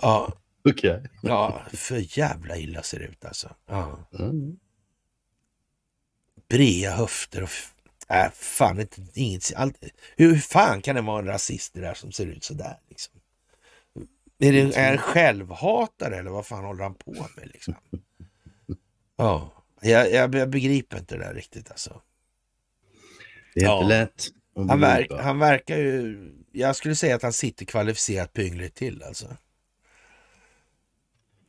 Ja. Okej. Okay. ja, för jävla illa ser det ut alltså. Ja. Mm. Brea höfter och Äh, fan, inte, inget, allt, hur fan kan det vara en rasist det där som ser ut sådär? Liksom? Är det mm. en självhatare eller vad fan håller han på med? Liksom? Ja, jag, jag, jag begriper inte det där riktigt alltså. Det är ja. inte lätt. Han, verk, han, verkar ju... Jag skulle säga att han sitter kvalificerat på yngligt till alltså.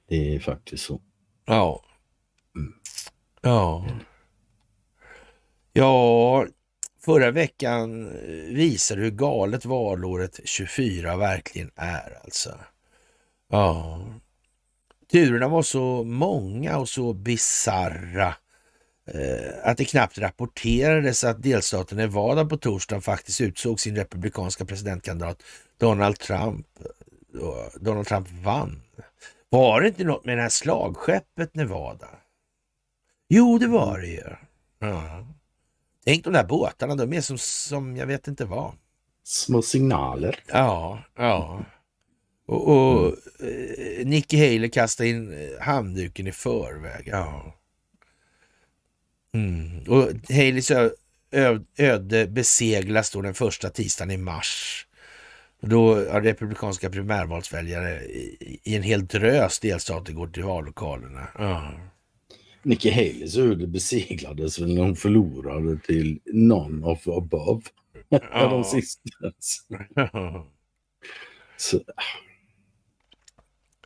Det är faktiskt så. Ja. Mm. Ja. Ja, förra veckan eh, visade hur galet valåret 24 verkligen är alltså. Ja, turerna var så många och så bizarra eh, att det knappt rapporterades att delstaten Nevada på torsdagen faktiskt utsåg sin republikanska presidentkandidat Donald Trump. Donald Trump vann. Var det inte något med det här slagskeppet Nevada? Jo, det var det ju. Ja. Tänk de där båtarna, de är som, som jag vet inte vad. Små signaler. Ja, ja. Och, och mm. Eh, Nicky Haley kastade in eh, handduken i förväg. Ja. Mm. Och Haleys öde beseglas då den första tisdagen i mars. Då har republikanska primärvalsväljare i en hel drös delstater går till vallokalerna. Ja. Nikki Haley's öde beseglades alltså, när hon förlorade till någon of above. Ja. De sista. Så.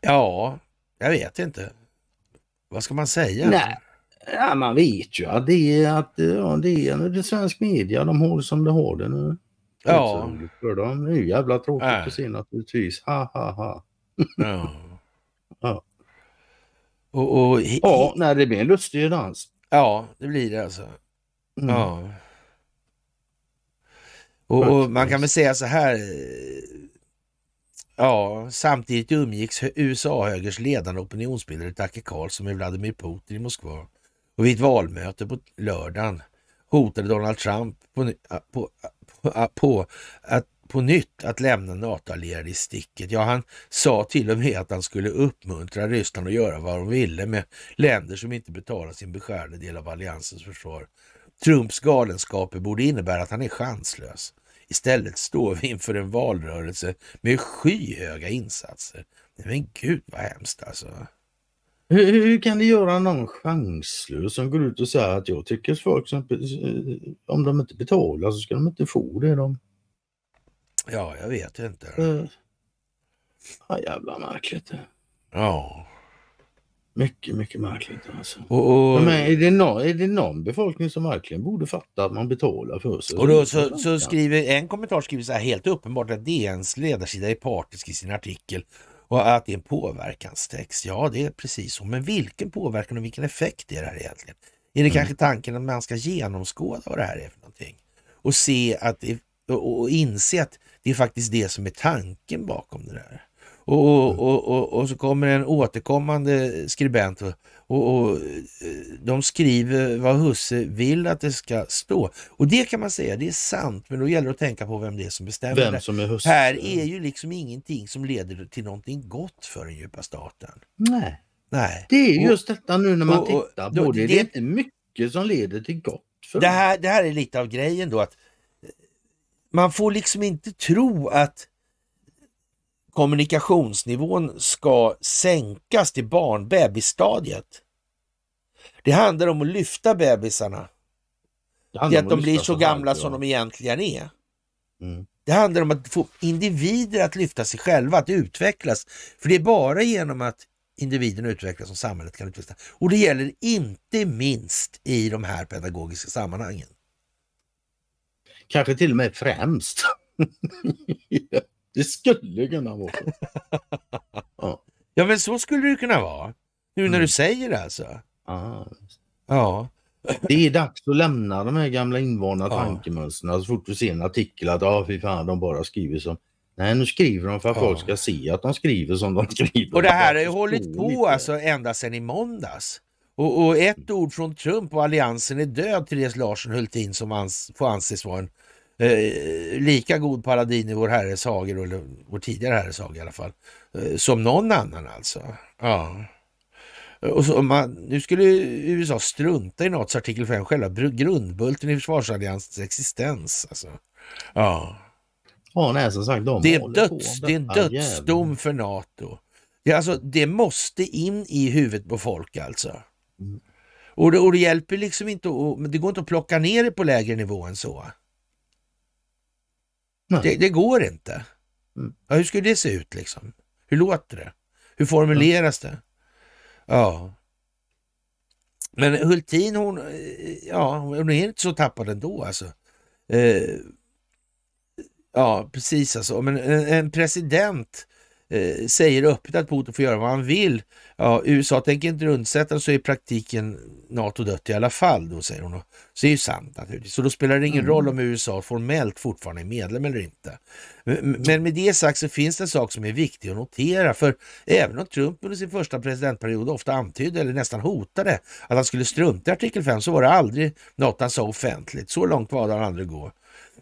Ja, jag vet inte. Vad ska man säga? Nej. Ja, man vet ju att det är, att, ja, det är, det svensk media, de har som de har det nu. Ja. För dem. Det är ju jävla tråkigt äh. att se naturligtvis. Ha, ha, ha. Ja. ja. Och, och... Ja, nej, det blir en lustig dans. Ja, det blir det alltså. Mm. Ja. Och, och, man kan väl säga så här. Eh, ja, samtidigt umgicks USA-högers ledande opinionsbildare Tucker Carlson med Vladimir Putin i Moskva. Och vid ett valmöte på lördagen hotade Donald Trump på, på, på, på att på nytt att lämna NATO-allierade i sticket. Ja, han sa till och med att han skulle uppmuntra Ryssland att göra vad de ville med länder som inte betalar sin beskärda del av alliansens försvar. Trumps galenskaper borde innebära att han är chanslös. Istället står vi inför en valrörelse med skyhöga insatser. Men gud vad hemskt alltså. Hur, hur, kan det göra någon chanslös som går ut och säger att jag tycker folk som, eh, om de inte betalar så ska de inte få det de Ja, jag vet inte. Mm. Ja, jävla märkligt. Ja. Mycket, mycket märkligt alltså. Och, och... Men är det, någon, är det någon befolkning som verkligen borde fatta att man betalar för sig? Och då, så, så skriver en kommentar skriver så här, helt uppenbart att DNs ledarsida är partisk i sin artikel och att det är en påverkanstext. Ja, det är precis så. Men vilken påverkan och vilken effekt är det här egentligen? Är det mm. kanske tanken att man ska genomskåda vad det här är för någonting? Och se att, och inse att det är faktiskt det som är tanken bakom det där. Och, och, mm. och, och, och så kommer en återkommande skribent och, och, eh, de skriver vad husse vill att det ska stå. Och det kan man säga, det är sant, men då gäller det att tänka på vem det är som bestämmer. Vem som är husse. Här är mm. ju liksom ingenting som leder till någonting gott för den djupa staten. Nej, Nej. det är just detta nu när man tittar på det. Det är inte mycket som leder till gott. Det här, det här är lite av grejen då att man får liksom inte tro att kommunikationsnivån ska sänkas till barn-bebisstadiet. Det handlar om att lyfta bebisarna. Till att de blir så gamla som de egentligen är. Mm. Det handlar om att få individer att lyfta sig själva, att utvecklas. För det är bara genom att individen utvecklas som samhället kan utvecklas. Och det gäller inte minst i de här pedagogiska sammanhangen. Kanske till och med främst. det skulle kunna vara så. Ja. ja men så skulle det kunna vara. Nu mm. när du mm. säger det alltså. Ah. Ja. Det är dags att lämna de här gamla invanda ja. tankemönstren. Så fort du ser en artikel att ah, fy fan, de bara skriver som... Nej, nu skriver de för att ja. folk ska se att de skriver som de skriver. Och det här har ju hållit på alltså ända sedan i måndags. Och, och, ett mm. ord från Trump och alliansen är död, Therese Larsson Hultin som ans, får anses vara en eh, lika god paladin i vår herres hage, eller vår tidigare herres hage i alla fall, eh, som någon annan alltså. Ja. Och så, man, nu skulle USA strunta i NATOs artikel 5, själva grundbulten i försvarsalliansens existens. Alltså. Ja. Ja, nej, som sagt, de det, är döds, på. det är en dödsdom för NATO. Ja, alltså, det måste in i huvudet på folk alltså. Och, det, och det hjälper liksom inte, och, det går inte att plocka ner det på lägre nivå än så. Det, det, går inte. Mm. Ja, hur skulle det se ut liksom? Hur låter det? Hur formuleras mm. det? Ja. Men Hultin hon, eh, ja, hon är inte så tappad ändå alltså. Eh, ja, precis alltså. Men en, en president Eh, säger öppet att Putin får göra vad han vill. Ja, USA tänker inte undsätta så är i praktiken NATO dött i alla fall, då säger hon. Så det är ju sant naturligtvis. Så då spelar det ingen mm. roll om USA formellt fortfarande är medlem eller inte. Men med det sagt så finns det en sak som är viktig att notera, för även om Trump under sin första presidentperiod ofta antydde eller nästan hotade att han skulle strunta i artikel 5 så var det aldrig något han sa offentligt. Så långt var det han aldrig gå.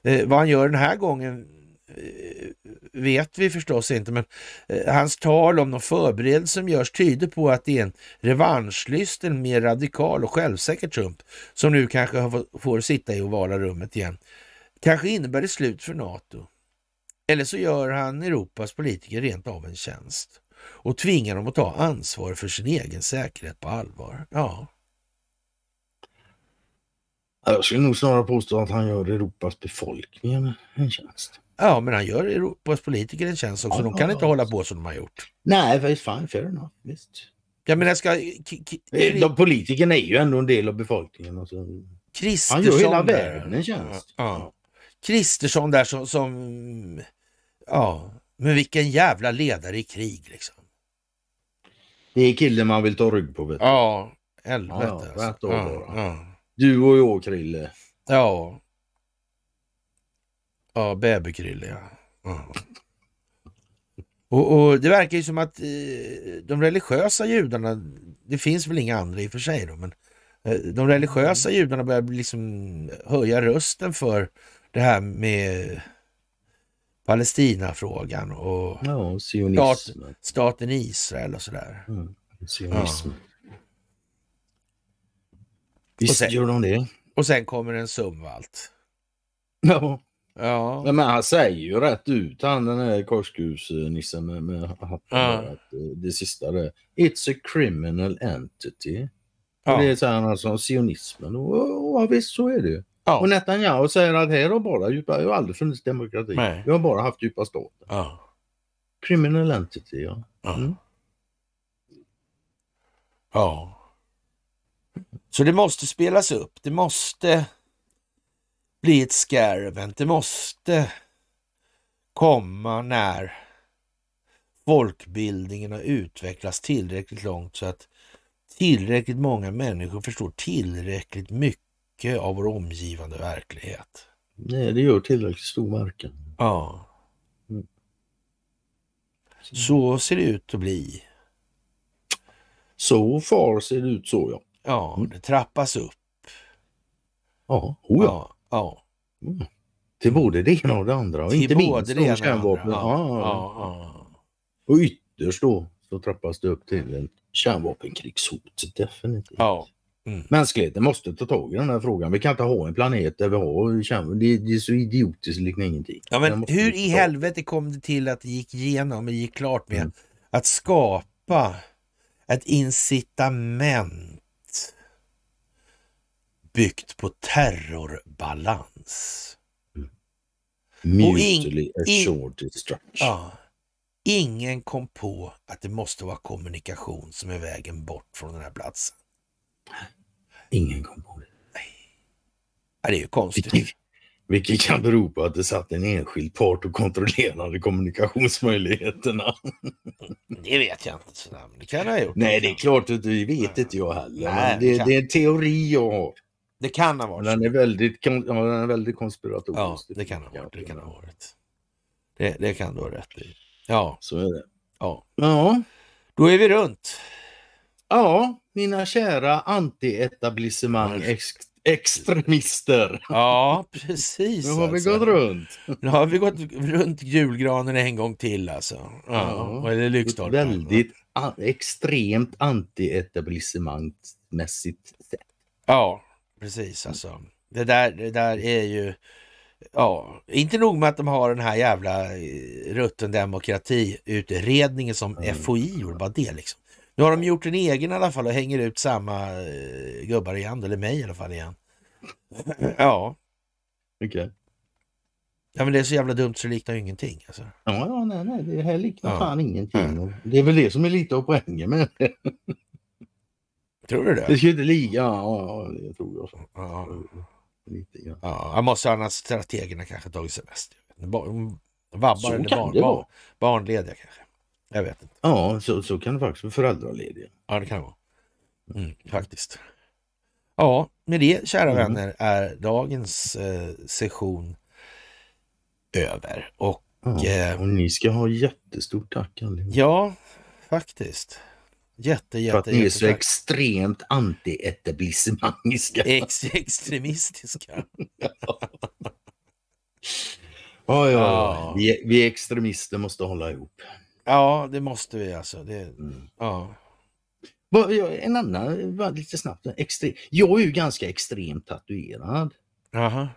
Eh, vad han gör den här gången Eh, vet vi förstås inte, men eh, hans tal om de förberedelser som görs tyder på att det är en revanschlysten mer radikal och självsäker Trump som nu kanske får sitta i ovala rummet igen. Kanske innebär det slut för NATO. Eller så gör han Europas politiker rent av en tjänst och tvingar dem att ta ansvar för sin egen säkerhet på allvar. Ja. Jag skulle nog snarare påstå att han gör Europas befolkning en tjänst. Ja, men han gör Europas politiker en tjänst också. Ja, de kan ja, inte ja. hålla på som de har gjort. Nej, det fan, fair enough. Visst. Jag ska... Eh, de politikerna är ju ändå en del av befolkningen. Alltså. Kristersson han gör hela världen en tjänst. Ja, Kristersson där som, som... Ja, men vilken jävla ledare i krig liksom. Det är killen man vill ta rygg på. Vet du. Ja, helvete. Ja, alltså. ja, ja. Du och jag Krille. Ja, Ja, Bäverkrylle ja. Mm. Och, och, det verkar ju som att eh, de religiösa judarna, det finns väl inga andra i och för sig då, men eh, de religiösa judarna börjar liksom höja rösten för det här med Palestinafrågan och ja, stat, staten Israel och sådär. Mm. Visst och sen, gör de det. Och sen kommer en Sumvalt. Ja, Ja. Men han säger ju rätt ut, han den här korsgrusnissen med, med hatten. Ja. Eh, det sista där. It's a criminal entity. Ja. Det säger han här alltså, sionismen. Och, och, visst, så är det ju. Ja. Och Netanyahu säger att här har bara djupa, jag har aldrig funnits demokrati. Nej. Vi har bara haft djupa staten. Ja. Criminal entity, ja. Ja. Mm. ja. Så det måste spelas upp. Det måste bli ett scare Det måste komma när folkbildningen har utvecklats tillräckligt långt så att tillräckligt många människor förstår tillräckligt mycket av vår omgivande verklighet. Nej, det gör tillräckligt stor marken. Ja. Mm. Så ser det ut att bli. Så far ser det ut så ja. Ja, mm. det trappas upp. Ja, oh ja. ja. Ja. Mm. Till både det ena och det andra. Och inte minst det kärnvapen. Ja. Ja. Ja. Och ytterst då så trappas det upp till en kärnvapenkrigshot. Definitivt. Ja. Mm. Mänskligheten måste ta tag i den här frågan. Vi kan inte ha en planet där vi har kärnvapen. Det, det är så idiotiskt liknar ingenting. Ja, men hur i helvete kom det till att det gick igenom, det gick klart med mm. att skapa ett incitament byggt på terrorbalans. Mm. Mutually assured destruction. Ja, ingen kom på att det måste vara kommunikation som är vägen bort från den här platsen. Ingen kom på det. Nej. det är ju konstigt. Vilket, vilket kan bero på att det satt en enskild part och kontrollerade kommunikationsmöjligheterna. Det vet jag inte sådär, men det kan ha gjort. Nej, det är klart Det vet inte jag heller. Nej, det, det, det är en teori jag har. Det kan ha varit Den är väldigt, den är väldigt konspiratorisk. Ja, det kan ha varit. Det kan ha varit. Det, det kan du ha rätt i. Ja, så är det. Ja. ja. Då är vi runt. Ja, mina kära antietablissemang extremister. Ja, precis. Nu har alltså. vi gått runt. Nu har vi gått runt julgranen en gång till alltså. Ja, ja eller lyktstolpen. Väldigt extremt antietablissemangsmässigt. sätt. Ja, precis alltså. Det där, det där är ju... Ja, inte nog med att de har den här jävla eh, rutten demokratiutredningen som mm. FOI gjorde, bara det liksom. Nu har de gjort en egen i alla fall och hänger ut samma eh, gubbar igen, eller mig i alla fall igen. Ja. Okej. Okay. Ja men det är så jävla dumt så det liknar ju ingenting. Alltså. Ja, ja, nej, nej, det här liknar ja. fan ingenting. Ja. Det är väl det som är lite av poängen med det. Tror du det? Det skulle inte ligga, ja, ja jag tror jag. Ja. Lite grann. Ja, måste ha strategerna kanske tagit semester. Vabbar eller barn, barn, barnlediga kanske. Jag vet inte. Ja, så, så kan det faktiskt vara. Föräldralediga. Ja, det kan det vara. Mm, mm. faktiskt. Ja, med det kära mm. vänner är dagens eh, session över. Och, ja, eh, och ni ska ha jättestort tack allihopa. Ja, faktiskt. Jätte, jätte, för att ni är så extremt anti-etablissemangiska. Ex extremistiska. oh, ja, ja. Vi, vi extremister måste hålla ihop. Ja, det måste vi alltså. Det, mm. ja. En annan, lite snabbt. Extrem. Jag är ju ganska extremt tatuerad. Jaha.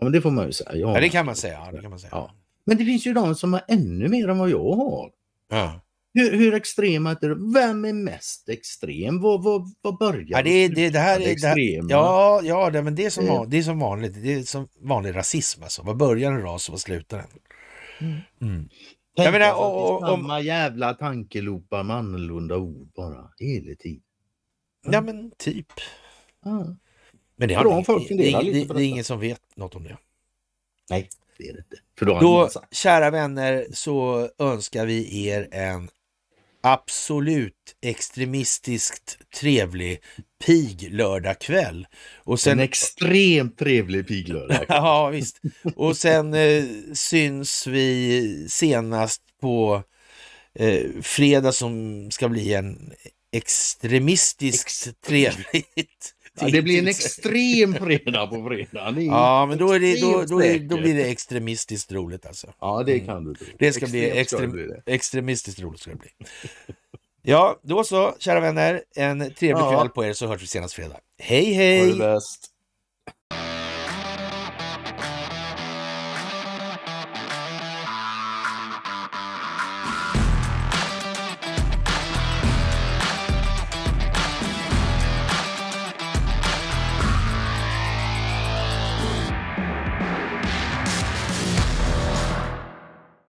Ja, men det får man ju säga. Ja, det kan man säga. Det kan man säga. Ja. Men det finns ju de som har ännu mer än vad jag har. Ja. Hur, hur extrema är det? Vem är mest extrem? Vad, vad, vad börjar ja, det, det, det här är det här, Ja, ja det, men det, är som, mm. det är som vanligt. Det är som vanlig rasism alltså. Vad börjar en ras och vad slutar den? Mm. mm. Tänk jag menar, och, och, samma jävla tankelopar med annorlunda ord bara hela tiden. Mm. Typ. Ja men typ. Mm. Men det, har folk det, det, det, det är ingen som vet något om det. Nej, det det då, då kära vänner, så önskar vi er en absolut extremistiskt trevlig pig lördagkväll. Och sen... En extremt trevlig pig ja, visst. Och sen eh, syns vi senast på eh, fredag som ska bli en extremistiskt Ex trevligt Ja, det blir en extrem fredag på fredag. Ja, men då, är det, då, då, är, då, blir det extremistiskt roligt alltså. Ja, det mm. kan du tro. Det ska Extremt bli extrem, ska det. extremistiskt roligt. ska det bli. Ja, då så, kära vänner. En trevlig ja. kväll på er så hörs vi senast fredag. Hej, hej! Ha det bäst.